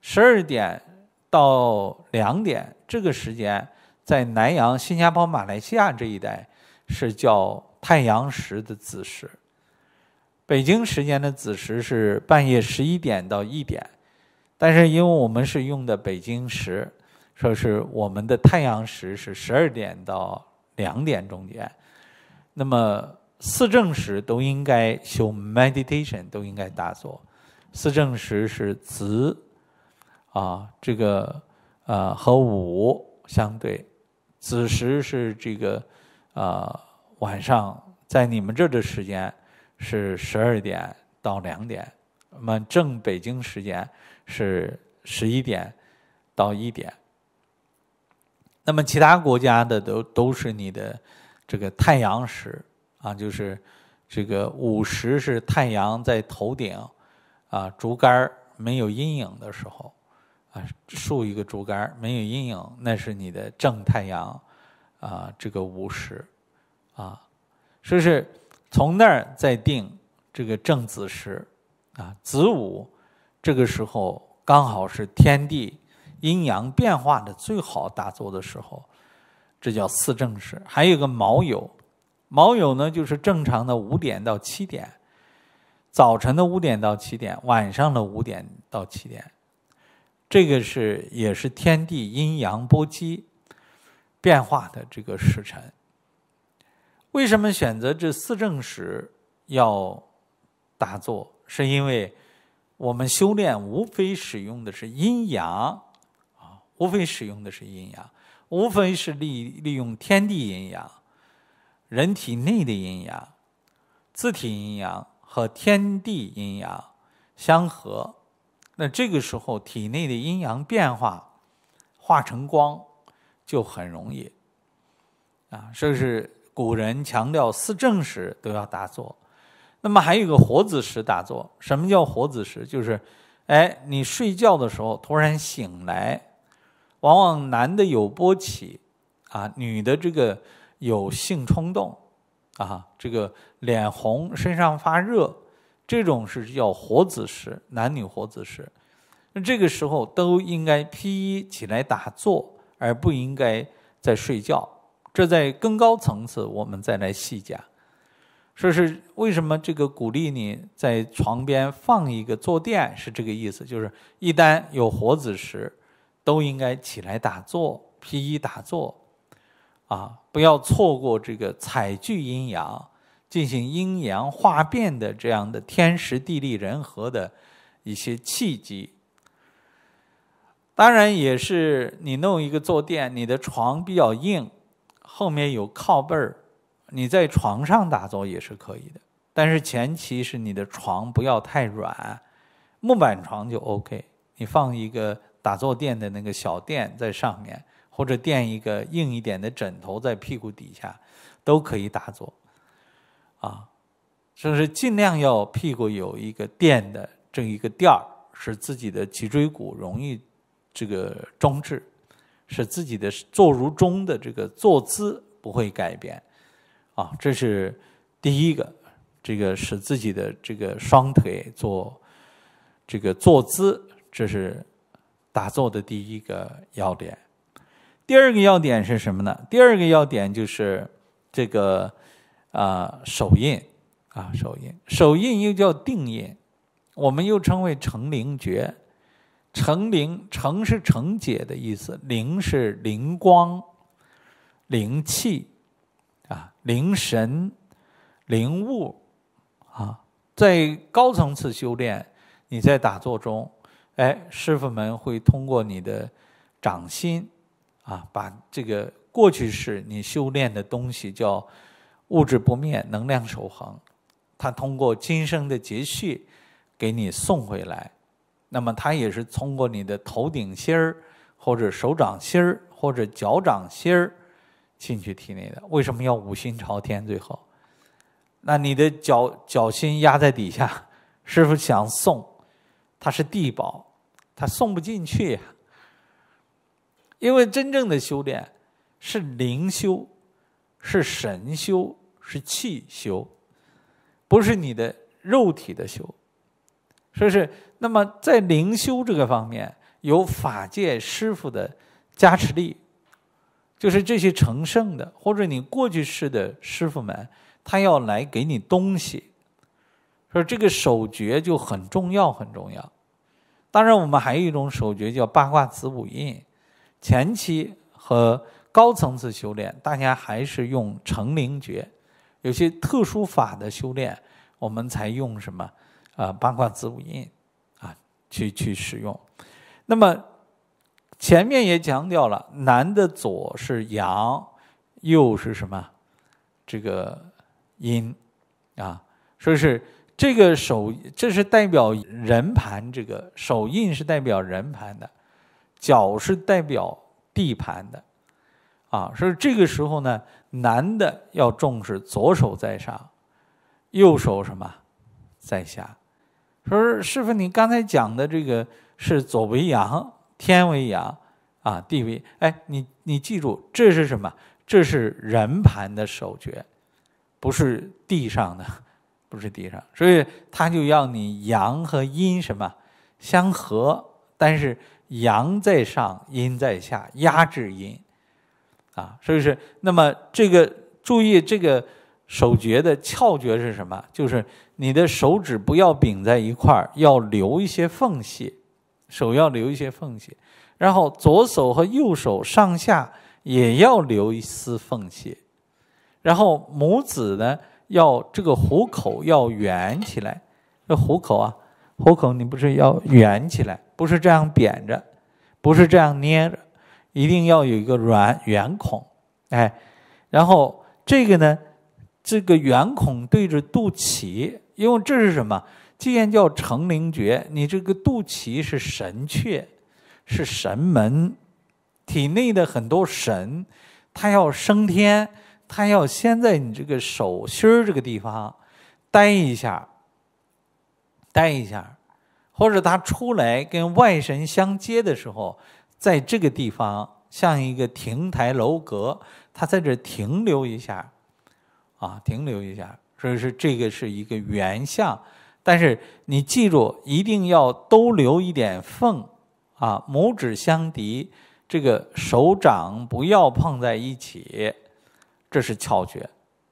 十二点到两点这个时间，在南洋、新加坡、马来西亚这一带是叫太阳时的子时，北京时间的子时是半夜十一点到一点，但是因为我们是用的北京时，说是我们的太阳时是十二点到两点中间，那么四正时都应该修 meditation，都应该打坐。四正时是子啊，这个呃和午相对，子时是这个呃晚上，在你们这的时间是十二点到两点，那么正北京时间是十一点到一点，那么其他国家的都都是你的这个太阳时啊，就是这个午时是太阳在头顶。啊，竹竿儿没有阴影的时候，啊，竖一个竹竿儿没有阴影，那是你的正太阳，啊，这个午时，啊，说是从那儿再定这个正子时，啊，子午这个时候刚好是天地阴阳变化的最好打坐的时候，这叫四正时。还有个卯酉，卯酉呢就是正常的五点到七点。早晨的五点到七点，晚上的五点到七点，这个是也是天地阴阳波激变化的这个时辰。为什么选择这四正时要打坐？是因为我们修炼无非使用的是阴阳啊，无非使用的是阴阳，无非是利利用天地阴阳、人体内的阴阳、自体阴阳。和天地阴阳相合，那这个时候体内的阴阳变化化成光，就很容易啊！这是古人强调四正时都要打坐。那么还有个活子时打坐，什么叫活子时？就是哎，你睡觉的时候突然醒来，往往男的有勃起，啊，女的这个有性冲动。啊，这个脸红、身上发热，这种是叫火子时，男女火子时。那这个时候都应该披衣起来打坐，而不应该在睡觉。这在更高层次，我们再来细讲。说是为什么这个鼓励你在床边放一个坐垫是这个意思，就是一旦有火子时，都应该起来打坐，披衣打坐。啊，不要错过这个采聚阴阳、进行阴阳化变的这样的天时地利人和的一些契机。当然，也是你弄一个坐垫，你的床比较硬，后面有靠背儿，你在床上打坐也是可以的。但是前提是你的床不要太软，木板床就 OK。你放一个打坐垫的那个小垫在上面。或者垫一个硬一点的枕头在屁股底下，都可以打坐，啊，就是尽量要屁股有一个垫的这一个垫儿，使自己的脊椎骨容易这个中置，使自己的坐如钟的这个坐姿不会改变，啊，这是第一个，这个使自己的这个双腿做这个坐姿，这是打坐的第一个要点。第二个要点是什么呢？第二个要点就是这个，啊，手印，啊，手印，手印又叫定印，我们又称为成灵诀，成灵成是成解的意思，灵是灵光、灵气，啊，灵神、灵物，啊，在高层次修炼，你在打坐中，哎，师傅们会通过你的掌心。啊，把这个过去式你修炼的东西叫物质不灭、能量守恒，它通过今生的结穴给你送回来。那么它也是通过你的头顶心儿、或者手掌心儿、或者脚掌心儿进去体内的。为什么要五心朝天最好？那你的脚脚心压在底下，师傅想送，它是地保，它送不进去。因为真正的修炼是灵修，是神修，是气修，不是你的肉体的修。说是那么在灵修这个方面，有法界师傅的加持力，就是这些成圣的或者你过去式的师傅们，他要来给你东西，说这个手诀就很重要，很重要。当然，我们还有一种手诀叫八卦子午印。前期和高层次修炼，大家还是用成灵诀；有些特殊法的修炼，我们才用什么？啊，八卦子午印，啊，去去使用。那么前面也强调了，男的左是阳，右是什么？这个阴，啊，说是这个手，这是代表人盘，这个手印是代表人盘的。脚是代表地盘的，啊，所以这个时候呢，男的要重视左手在上，右手什么在下。说师傅，你刚才讲的这个是左为阳，天为阳，啊，地为哎，你你记住，这是什么？这是人盘的手诀，不是地上的，不是地上，所以他就要你阳和阴什么相合，但是。阳在上，阴在下，压制阴，啊，所以是那么这个注意这个手诀的窍诀是什么？就是你的手指不要柄在一块儿，要留一些缝隙，手要留一些缝隙，然后左手和右手上下也要留一丝缝隙，然后拇指呢要这个虎口要圆起来，这虎口啊。虎口，你不是要圆起来，不是这样扁着，不是这样捏着，一定要有一个圆圆孔，哎，然后这个呢，这个圆孔对着肚脐，因为这是什么？既然叫成灵诀，你这个肚脐是神阙，是神门，体内的很多神，它要升天，它要先在你这个手心儿这个地方待一下。待一下，或者他出来跟外神相接的时候，在这个地方像一个亭台楼阁，他在这停留一下，啊，停留一下，所以说这个是一个圆相。但是你记住，一定要都留一点缝，啊，拇指相抵，这个手掌不要碰在一起，这是窍诀。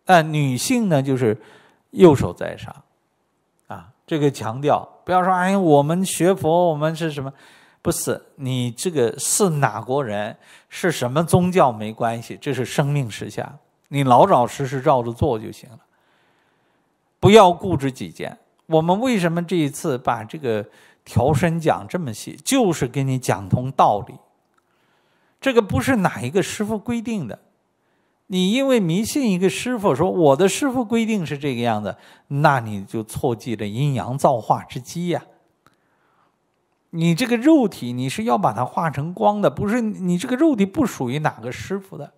那女性呢，就是右手在上。这个强调，不要说哎，我们学佛，我们是什么？不是你这个是哪国人，是什么宗教没关系，这是生命实相，你老老实实照着做就行了。不要固执己见。我们为什么这一次把这个调身讲这么细，就是跟你讲通道理。这个不是哪一个师傅规定的。你因为迷信一个师傅说我的师傅规定是这个样子，那你就错记了阴阳造化之机呀！你这个肉体你是要把它化成光的，不是你这个肉体不属于哪个师傅的，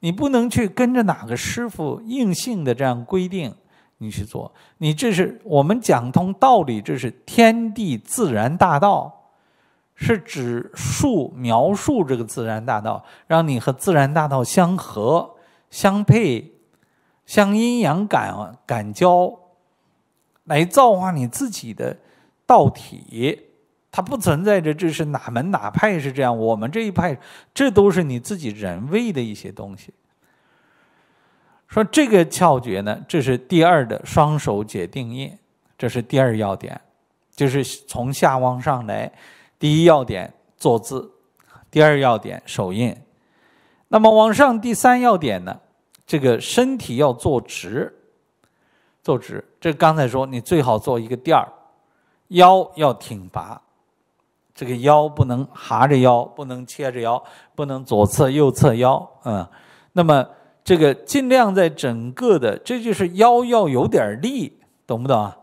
你不能去跟着哪个师傅硬性的这样规定你去做，你这是我们讲通道理，这是天地自然大道。是指述描述这个自然大道，让你和自然大道相合、相配、相阴阳感感交，来造化你自己的道体。它不存在着这是哪门哪派是这样，我们这一派，这都是你自己人为的一些东西。说这个窍诀呢，这是第二的双手解定印，这是第二要点，就是从下往上来。第一要点坐姿，第二要点手印，那么往上第三要点呢？这个身体要坐直，坐直。这刚才说你最好做一个垫儿，腰要挺拔，这个腰不能哈着腰，不能切着腰，不能左侧右侧腰，嗯。那么这个尽量在整个的，这就是腰要有点力，懂不懂？啊？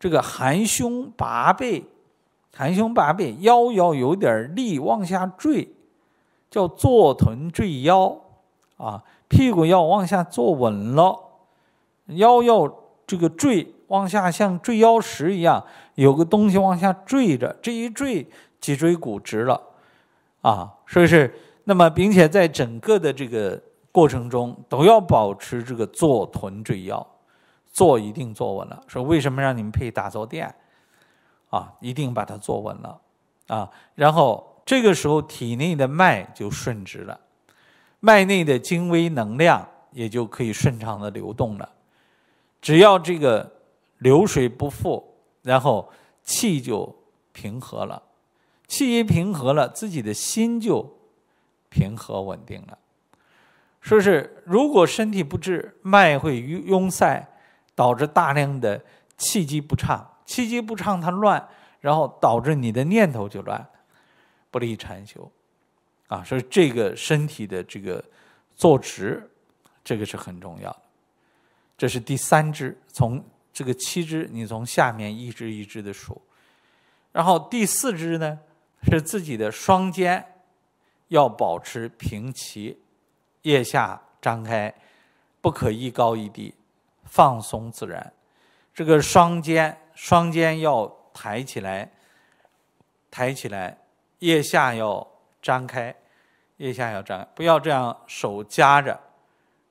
这个含胸拔背。含胸拔背，腰要有点力往下坠，叫坐臀坠腰，啊，屁股要往下坐稳了，腰要这个坠往下，像坠腰石一样，有个东西往下坠着，这一坠，脊椎骨直了，啊，是不是？那么，并且在整个的这个过程中都要保持这个坐臀坠腰，坐一定坐稳了。说为什么让你们配打坐垫？啊，一定把它坐稳了，啊，然后这个时候体内的脉就顺直了，脉内的精微能量也就可以顺畅的流动了。只要这个流水不复，然后气就平和了，气一平和了，自己的心就平和稳定了。说是如果身体不治，脉会拥塞，导致大量的气机不畅。气机不畅，它乱，然后导致你的念头就乱，不利禅修，啊，所以这个身体的这个坐直，这个是很重要的。这是第三支，从这个七支，你从下面一支一支的数，然后第四支呢，是自己的双肩要保持平齐，腋下张开，不可一高一低，放松自然。这个双肩，双肩要抬起来，抬起来，腋下要张开，腋下要张开，不要这样手夹着，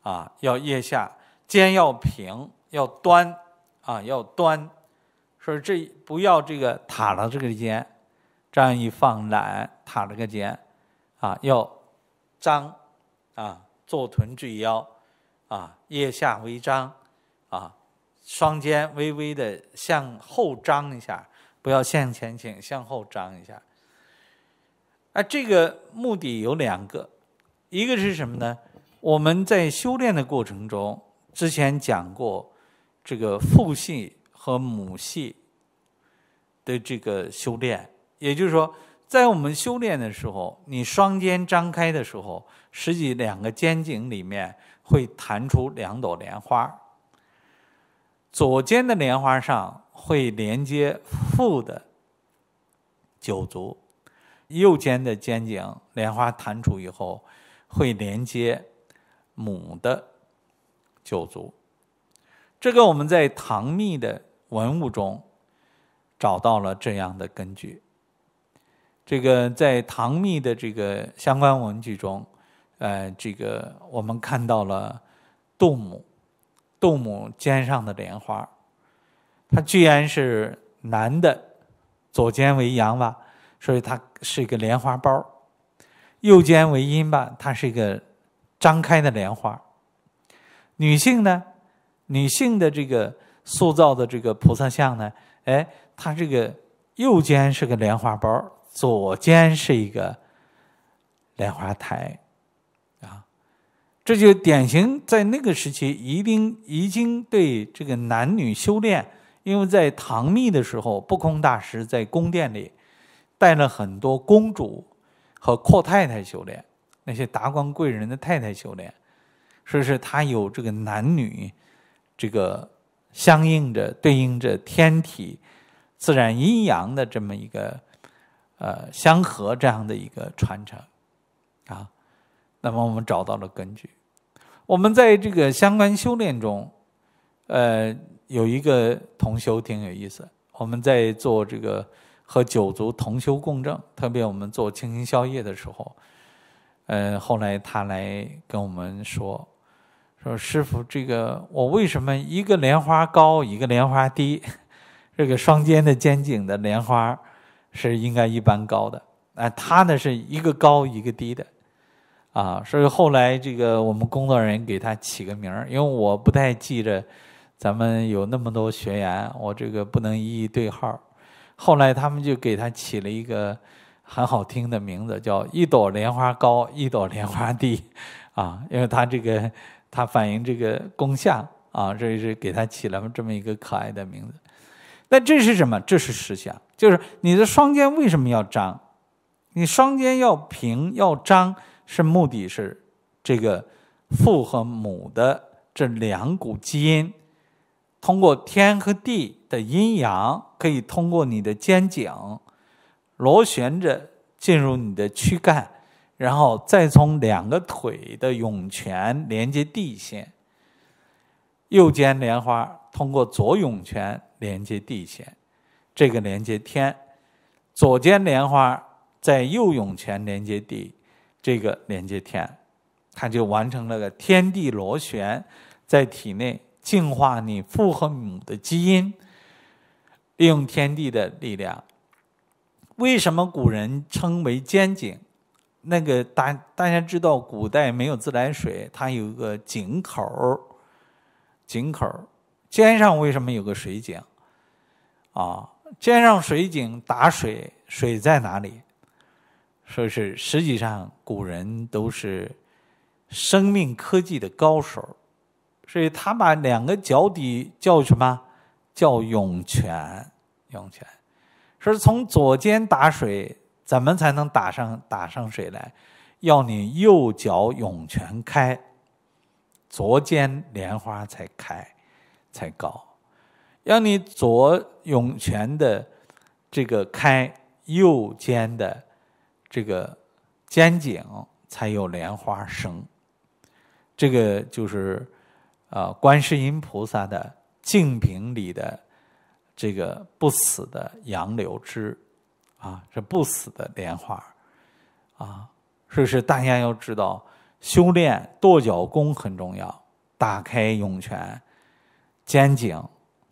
啊，要腋下，肩要平，要端，啊，要端，所以这不要这个塔了这个肩，这样一放懒塔这个肩，啊，要张，啊，坐臀聚腰，啊，腋下微张，啊。双肩微微的向后张一下，不要向前倾，向后张一下。啊，这个目的有两个，一个是什么呢？我们在修炼的过程中，之前讲过这个父系和母系的这个修炼，也就是说，在我们修炼的时候，你双肩张开的时候，实际两个肩颈里面会弹出两朵莲花。左肩的莲花上会连接父的九足，右肩的肩颈莲花弹出以后会连接母的九足。这个我们在唐密的文物中找到了这样的根据。这个在唐密的这个相关文具中，呃，这个我们看到了杜母。杜母肩上的莲花，它居然是男的，左肩为阳吧，所以它是一个莲花包；右肩为阴吧，它是一个张开的莲花。女性呢，女性的这个塑造的这个菩萨像呢，哎，它这个右肩是个莲花包，左肩是一个莲花台。这就典型在那个时期，一定已经对这个男女修炼，因为在唐密的时候，不空大师在宫殿里带了很多公主和阔太太修炼，那些达官贵人的太太修炼，说是他有这个男女这个相应着对应着天体自然阴阳的这么一个呃相合这样的一个传承啊，那么我们找到了根据。我们在这个相关修炼中，呃，有一个同修挺有意思。我们在做这个和九族同修共振，特别我们做清新宵夜的时候，呃，后来他来跟我们说，说师傅，这个我为什么一个莲花高，一个莲花低？这个双肩的肩颈的莲花是应该一般高的，啊，他呢是一个高一个低的。啊，所以后来这个我们工作人员给他起个名儿，因为我不太记着，咱们有那么多学员，我这个不能一一对号。后来他们就给他起了一个很好听的名字，叫“一朵莲花高，一朵莲花低”，啊，因为他这个他反映这个功效啊，这是给他起了这么一个可爱的名字。那这是什么？这是实想，就是你的双肩为什么要张？你双肩要平，要张。是目的，是这个父和母的这两股基因，通过天和地的阴阳，可以通过你的肩颈螺旋着进入你的躯干，然后再从两个腿的涌泉连接地线。右肩莲花通过左涌泉连接地线，这个连接天；左肩莲花在右涌泉连接地。这个连接天，它就完成了个天地螺旋，在体内净化你父和母的基因，利用天地的力量。为什么古人称为肩井？那个大大家知道，古代没有自来水，它有一个井口，井口肩上为什么有个水井？啊，肩上水井打水，水在哪里？说是实际上古人都是生命科技的高手，所以他把两个脚底叫什么？叫涌泉，涌泉。说是从左肩打水，怎么才能打上打上水来？要你右脚涌泉开，左肩莲花才开，才高。要你左涌泉的这个开，右肩的。这个肩颈才有莲花生，这个就是啊，观世音菩萨的净瓶里的这个不死的杨柳枝啊，这不死的莲花啊，所以说大家要知道，修炼跺脚功很重要，打开涌泉，肩颈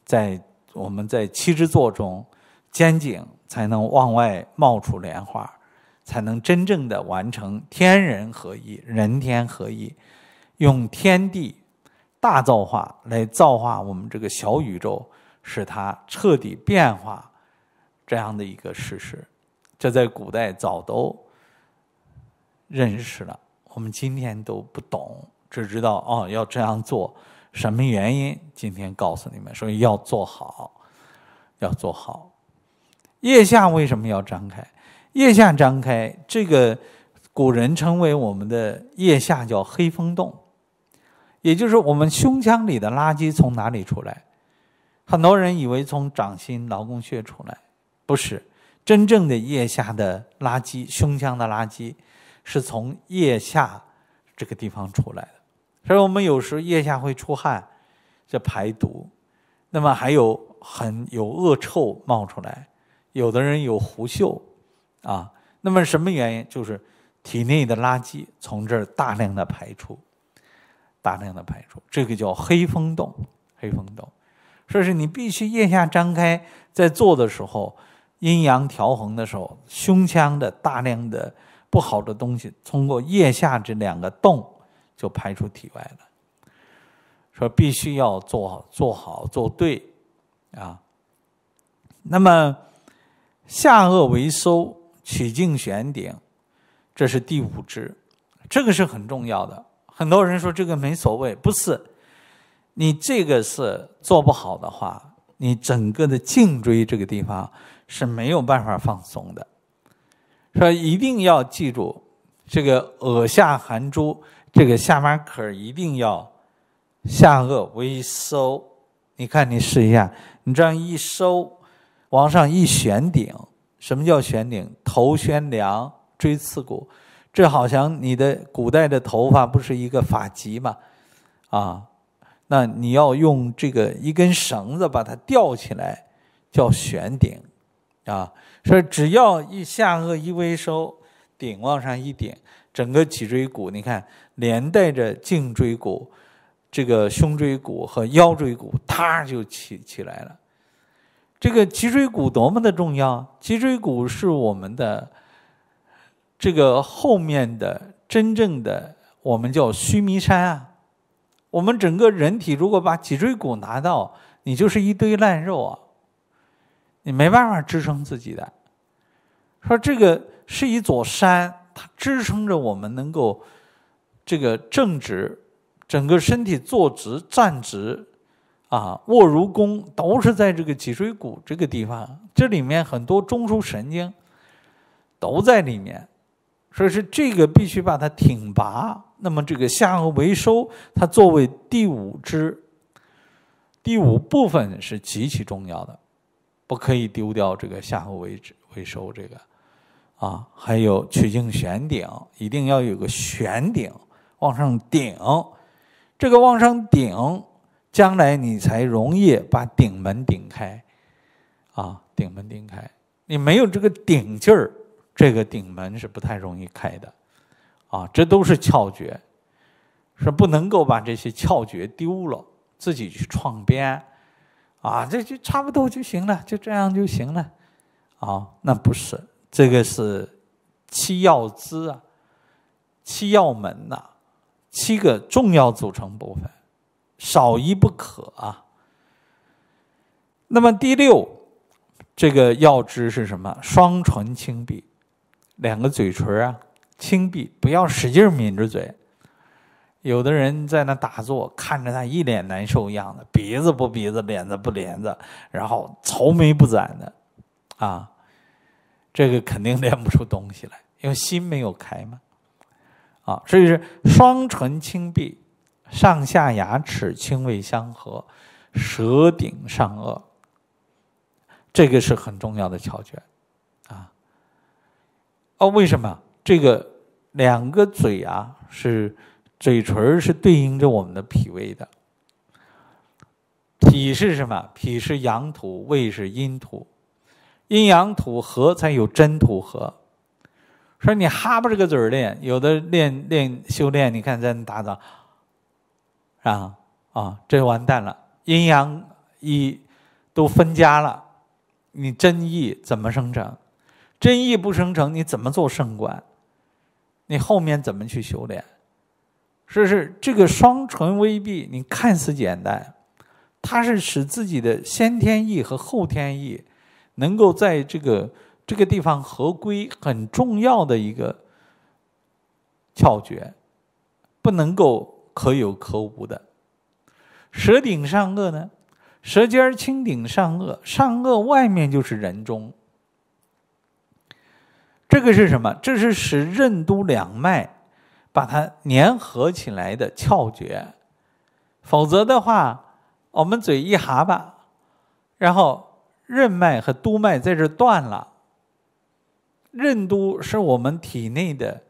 在我们在七支坐中，肩颈才能往外冒出莲花。才能真正的完成天人合一、人天合一，用天地大造化来造化我们这个小宇宙，使它彻底变化，这样的一个事实，这在古代早都认识了，我们今天都不懂，只知道哦要这样做，什么原因？今天告诉你们，所以要做好，要做好，腋下为什么要张开？腋下张开，这个古人称为我们的腋下叫黑风洞，也就是我们胸腔里的垃圾从哪里出来？很多人以为从掌心劳宫穴出来，不是，真正的腋下的垃圾、胸腔的垃圾是从腋下这个地方出来的。所以我们有时腋下会出汗，这排毒；那么还有很有恶臭冒出来，有的人有狐臭。啊，那么什么原因？就是体内的垃圾从这儿大量的排出，大量的排出，这个叫黑风洞，黑风洞，说是你必须腋下张开，在做的时候，阴阳调衡的时候，胸腔的大量的不好的东西，通过腋下这两个洞就排出体外了。说必须要做做好做对，啊，那么下颚为收。曲颈悬顶，这是第五支，这个是很重要的。很多人说这个没所谓，不是，你这个是做不好的话，你整个的颈椎这个地方是没有办法放松的。说一定要记住，这个额下含珠，这个下巴壳一定要下颚微收。你看，你试一下，你这样一收，往上一悬顶。什么叫悬顶？头悬梁，锥刺骨，这好像你的古代的头发不是一个发髻吗？啊，那你要用这个一根绳子把它吊起来，叫悬顶，啊，说只要一下颚一微收，顶往上一点，整个脊椎骨，你看连带着颈椎骨、这个胸椎骨和腰椎骨，它就起起来了。这个脊椎骨多么的重要！脊椎骨是我们的这个后面的真正的，我们叫须弥山啊。我们整个人体如果把脊椎骨拿到，你就是一堆烂肉啊，你没办法支撑自己的。说这个是一座山，它支撑着我们能够这个正直，整个身体坐直、站直。啊，卧如弓，都是在这个脊椎骨这个地方，这里面很多中枢神经都在里面，所以说这个必须把它挺拔。那么这个下颌微收，它作为第五支，第五部分是极其重要的，不可以丢掉这个下颌回收。回收这个啊，还有曲颈悬顶，一定要有个悬顶往上顶，这个往上顶。将来你才容易把顶门顶开，啊，顶门顶开，你没有这个顶劲儿，这个顶门是不太容易开的，啊，这都是窍诀，是不能够把这些窍诀丢了，自己去创编，啊，这就差不多就行了，就这样就行了，啊，那不是，这个是七要资啊，七要门呐，七个重要组成部分。少一不可啊！那么第六，这个要知是什么？双唇轻闭，两个嘴唇啊，轻闭，不要使劲抿着嘴。有的人在那打坐，看着他一脸难受样子，鼻子不鼻子，脸子不脸子，然后愁眉不展的啊，这个肯定练不出东西来，因为心没有开嘛。啊，所以是双唇轻闭。上下牙齿轻味相合，舌顶上颚，这个是很重要的窍诀，啊，哦，为什么？这个两个嘴啊，是嘴唇是对应着我们的脾胃的，脾是什么？脾是阳土，胃是阴土，阴阳土合才有真土合。说你哈巴这个嘴练，有的练练修炼，你看在那打字。啊啊！这就完蛋了，阴阳一都分家了，你真意怎么生成？真意不生成，你怎么做圣观？你后面怎么去修炼？是是这个双唇微闭？你看似简单，它是使自己的先天意和后天意能够在这个这个地方合归，很重要的一个窍诀，不能够。可有可无的，舌顶上颚呢？舌尖儿轻顶上颚，上颚外面就是人中。这个是什么？这是使任督两脉把它粘合起来的窍诀。否则的话，我们嘴一哈巴，然后任脉和督脉在这断了。任督是我们体内的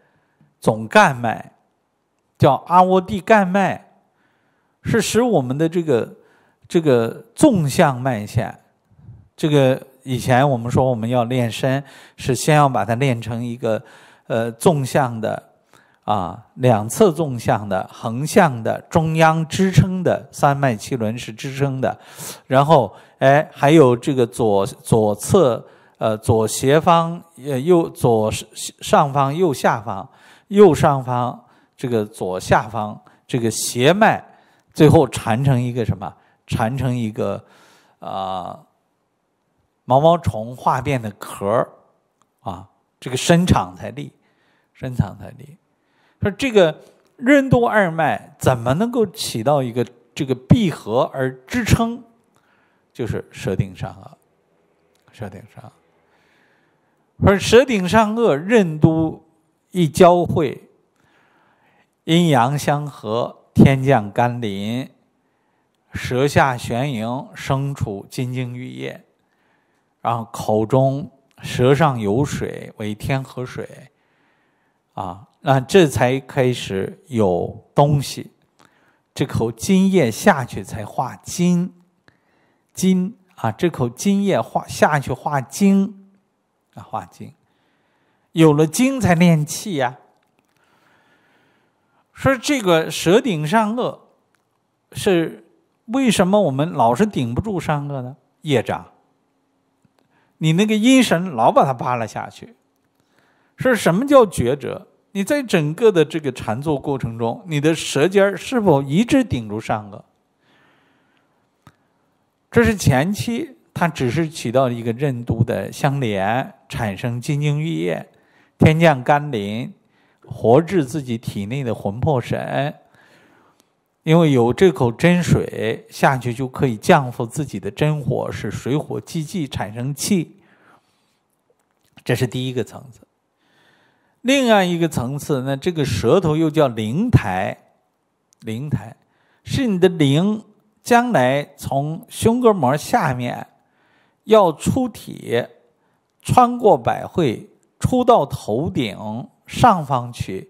总干脉。叫阿沃蒂干脉，是使我们的这个这个纵向脉线。这个以前我们说我们要练身，是先要把它练成一个呃纵向的，啊两侧纵向的、横向的、中央支撑的三脉七轮是支撑的。然后，哎，还有这个左左侧呃左斜方呃右左上方右下方右上方。这个左下方这个斜脉，最后缠成一个什么？缠成一个啊，毛毛虫化变的壳啊！这个伸长才立，伸长才立。说这个任督二脉怎么能够起到一个这个闭合而支撑？就是舌顶上颚，舌顶上。说舌顶上颚任督一交汇。阴阳相合，天降甘霖，舌下悬盈，生出金晶玉液，然后口中舌上有水为天河水，啊，那这才开始有东西，这口金液下去才化精，金啊，这口金液化下去化精，啊，化精，有了精才练气呀。说这个舌顶上颚是为什么我们老是顶不住上颚呢？业障，你那个阴神老把它扒拉下去。说什么叫抉择？你在整个的这个禅坐过程中，你的舌尖儿是否一直顶住上颚？这是前期，它只是起到一个任督的相连，产生金精玉液，天降甘霖。活至自己体内的魂魄神，因为有这口真水下去，就可以降服自己的真火，使水火既济产生气。这是第一个层次。另外一个层次，那这个舌头又叫灵台，灵台是你的灵将来从胸膈膜下面要出体，穿过百会出到头顶。上方取，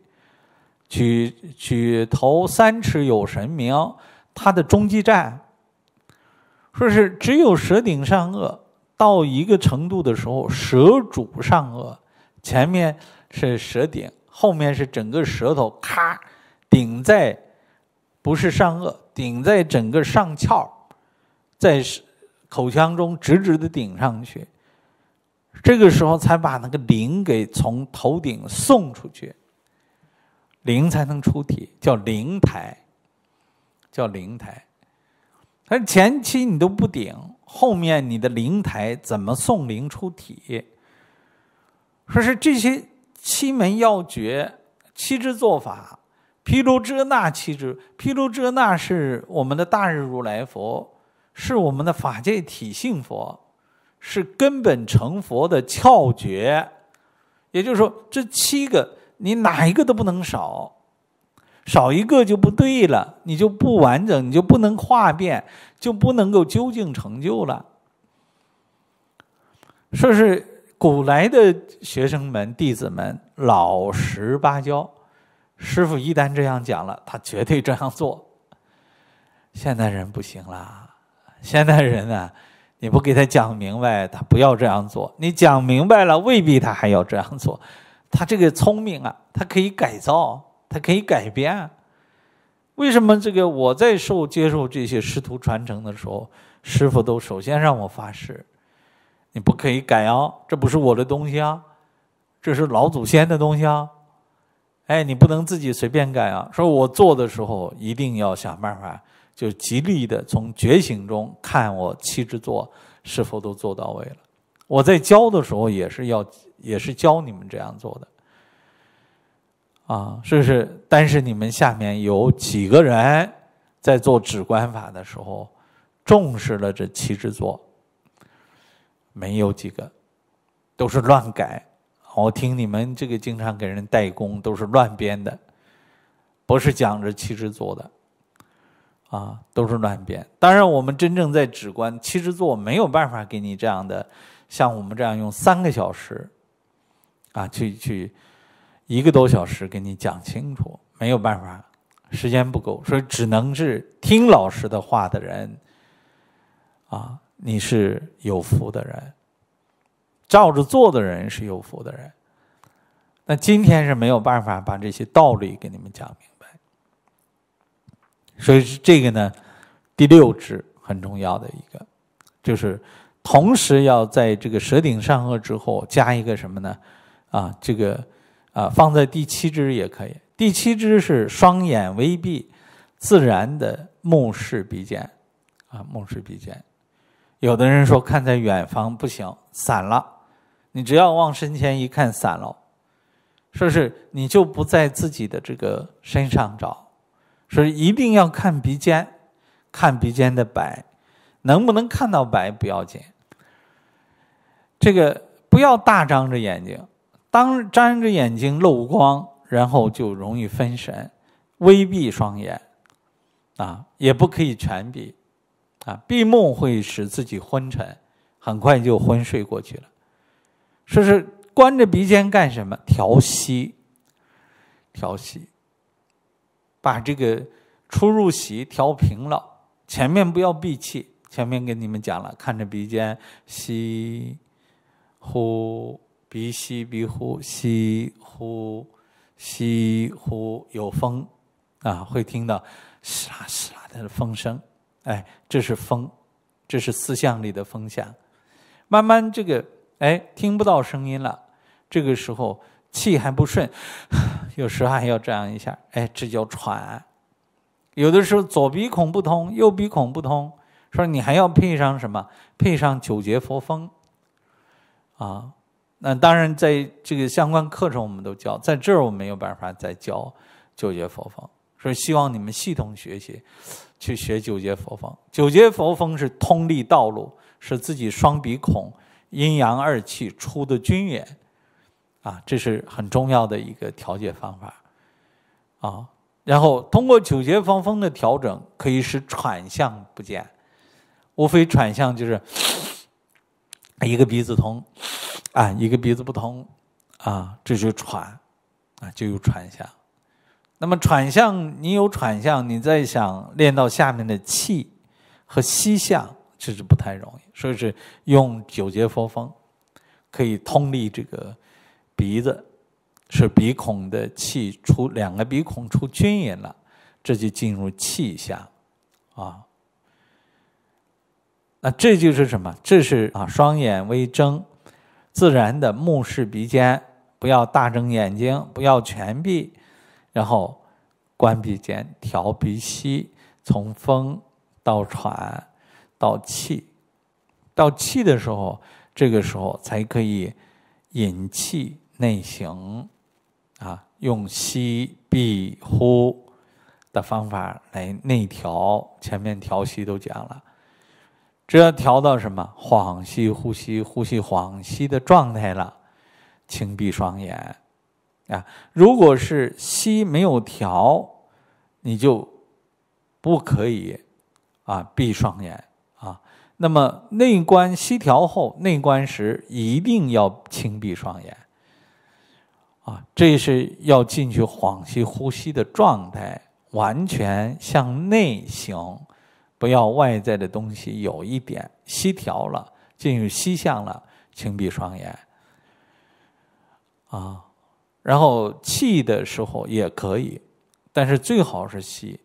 举举头三尺有神明。他的终极站，说是只有舌顶上颚到一个程度的时候，舌主上颚，前面是舌顶，后面是整个舌头，咔顶在不是上颚，顶在整个上翘，在口腔中直直的顶上去。这个时候才把那个灵给从头顶送出去，灵才能出体，叫灵台，叫灵台。但前期你都不顶，后面你的灵台怎么送灵出体？说是这些七门要诀、七支做法，毗卢遮那七支，毗卢遮那是我们的大日如来佛，是我们的法界体性佛。是根本成佛的窍诀，也就是说，这七个你哪一个都不能少，少一个就不对了，你就不完整，你就不能化变，就不能够究竟成就了。说是古来的学生们、弟子们老实巴交，师傅一旦这样讲了，他绝对这样做。现在人不行啦，现在人呢？你不给他讲明白，他不要这样做。你讲明白了，未必他还要这样做。他这个聪明啊，他可以改造，他可以改变。为什么这个我在受接受这些师徒传承的时候，师傅都首先让我发誓，你不可以改啊，这不是我的东西啊，这是老祖先的东西啊。哎，你不能自己随便改啊。说我做的时候，一定要想办法。就极力的从觉醒中看我七支作是否都做到位了。我在教的时候也是要，也是教你们这样做的。啊，是不是？但是你们下面有几个人在做止观法的时候重视了这七支作？没有几个，都是乱改。我听你们这个经常给人代工，都是乱编的，不是讲这七支做的。啊，都是乱编。当然，我们真正在指观，其实做没有办法给你这样的，像我们这样用三个小时，啊，去去一个多小时给你讲清楚，没有办法，时间不够，所以只能是听老师的话的人，啊，你是有福的人，照着做的人是有福的人。那今天是没有办法把这些道理给你们讲明。所以这个呢，第六支很重要的一个，就是同时要在这个舌顶上颚之后加一个什么呢？啊，这个啊放在第七支也可以。第七支是双眼微闭，自然的目视鼻尖，啊，目视鼻尖。有的人说看在远方不行，散了。你只要往身前一看，散了，说是你就不在自己的这个身上找。说一定要看鼻尖，看鼻尖的白，能不能看到白不要紧。这个不要大张着眼睛，当张着眼睛漏光，然后就容易分神。微闭双眼，啊，也不可以全闭，啊，闭目会使自己昏沉，很快就昏睡过去了。说是关着鼻尖干什么？调息，调息。把这个出入息调平了，前面不要闭气。前面跟你们讲了，看着鼻尖吸，呼，鼻吸鼻呼，吸呼，吸呼，有风啊，会听到嘶啦嘶啦的风声。哎，这是风，这是四象里的风象。慢慢这个，哎，听不到声音了。这个时候。气还不顺，有时候还要这样一下，哎，这叫喘。有的时候左鼻孔不通，右鼻孔不通，说你还要配上什么？配上九节佛风。啊，那当然，在这个相关课程我们都教，在这儿我没有办法再教九节佛风。所以希望你们系统学习，去学九节佛风。九节佛风是通利道路，使自己双鼻孔阴阳二气出的均匀。啊，这是很重要的一个调节方法，啊，然后通过九节风风的调整，可以使喘相不减。无非喘相就是一个鼻子通，啊，一个鼻子不通，啊，这就喘，啊，就有喘相。那么喘相，你有喘相，你再想练到下面的气和息相，其实不太容易，所以是用九节佛风，可以通利这个。鼻子是鼻孔的气出，两个鼻孔出均匀了，这就进入气相，啊，那这就是什么？这是啊，双眼微睁，自然的目视鼻尖，不要大睁眼睛，不要全闭，然后关鼻尖，调鼻息，从风到喘到气，到气的时候，这个时候才可以引气。内行啊，用吸、闭、呼的方法来内调，前面调息都讲了，只要调到什么恍兮呼吸、呼吸恍兮的状态了，轻闭双眼啊。如果是吸没有调，你就不可以啊闭双眼啊。那么内观吸调后，内观时一定要轻闭双眼。啊，这是要进去恍兮呼吸的状态，完全向内行，不要外在的东西有一点吸调了，进入息向了，请闭双眼。啊，然后气的时候也可以，但是最好是吸，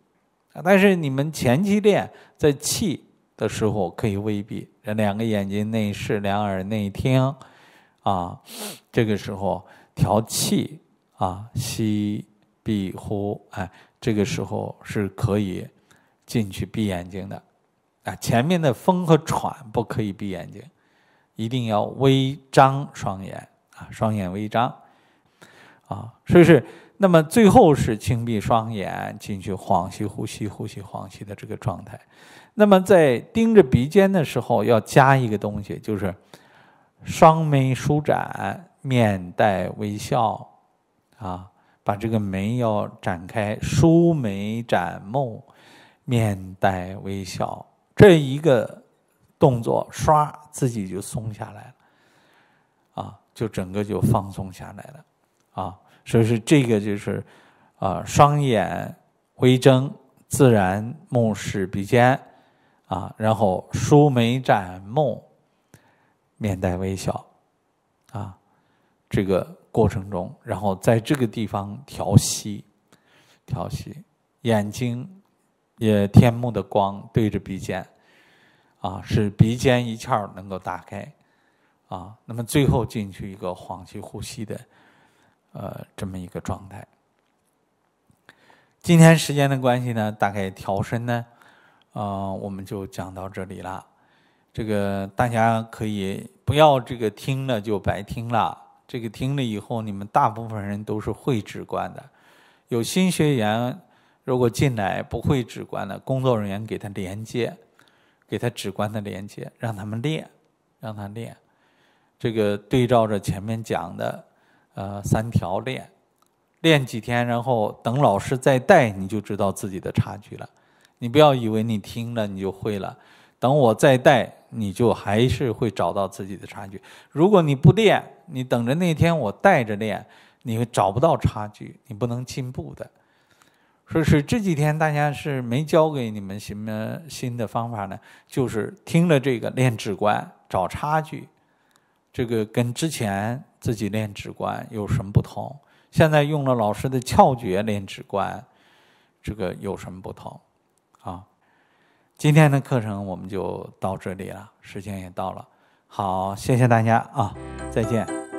但是你们前期练在气的时候可以微闭两个眼睛内视，两耳内听，啊，这个时候。调气啊，吸、闭、呼，哎，这个时候是可以进去闭眼睛的啊。前面的风和喘不可以闭眼睛，一定要微张双眼啊，双眼微张啊。所以是那么最后是轻闭双眼，进去恍吸呼吸，呼吸恍吸的这个状态。那么在盯着鼻尖的时候，要加一个东西，就是双眉舒展。面带微笑，啊，把这个眉要展开，舒眉展目，面带微笑，这一个动作，唰，自己就松下来了，啊，就整个就放松下来了，啊，所以说这个就是，啊，双眼微睁，自然目视鼻尖，啊，然后舒眉展目，面带微笑，啊。这个过程中，然后在这个地方调息，调息，眼睛，也天目的光对着鼻尖，啊，使鼻尖一窍能够打开，啊，那么最后进去一个黄气呼吸的，呃，这么一个状态。今天时间的关系呢，大概调身呢，啊，我们就讲到这里了。这个大家可以不要这个听了就白听了。这个听了以后，你们大部分人都是会直观的。有新学员如果进来不会直观的，工作人员给他连接，给他直观的连接，让他们练，让他练。这个对照着前面讲的，呃，三条练，练几天，然后等老师再带，你就知道自己的差距了。你不要以为你听了你就会了，等我再带，你就还是会找到自己的差距。如果你不练，你等着那天我带着练，你会找不到差距，你不能进步的。说是这几天大家是没教给你们什么新的方法呢？就是听了这个练指关找差距，这个跟之前自己练指关有什么不同？现在用了老师的窍诀练指关，这个有什么不同？啊，今天的课程我们就到这里了，时间也到了。好，谢谢大家啊，再见。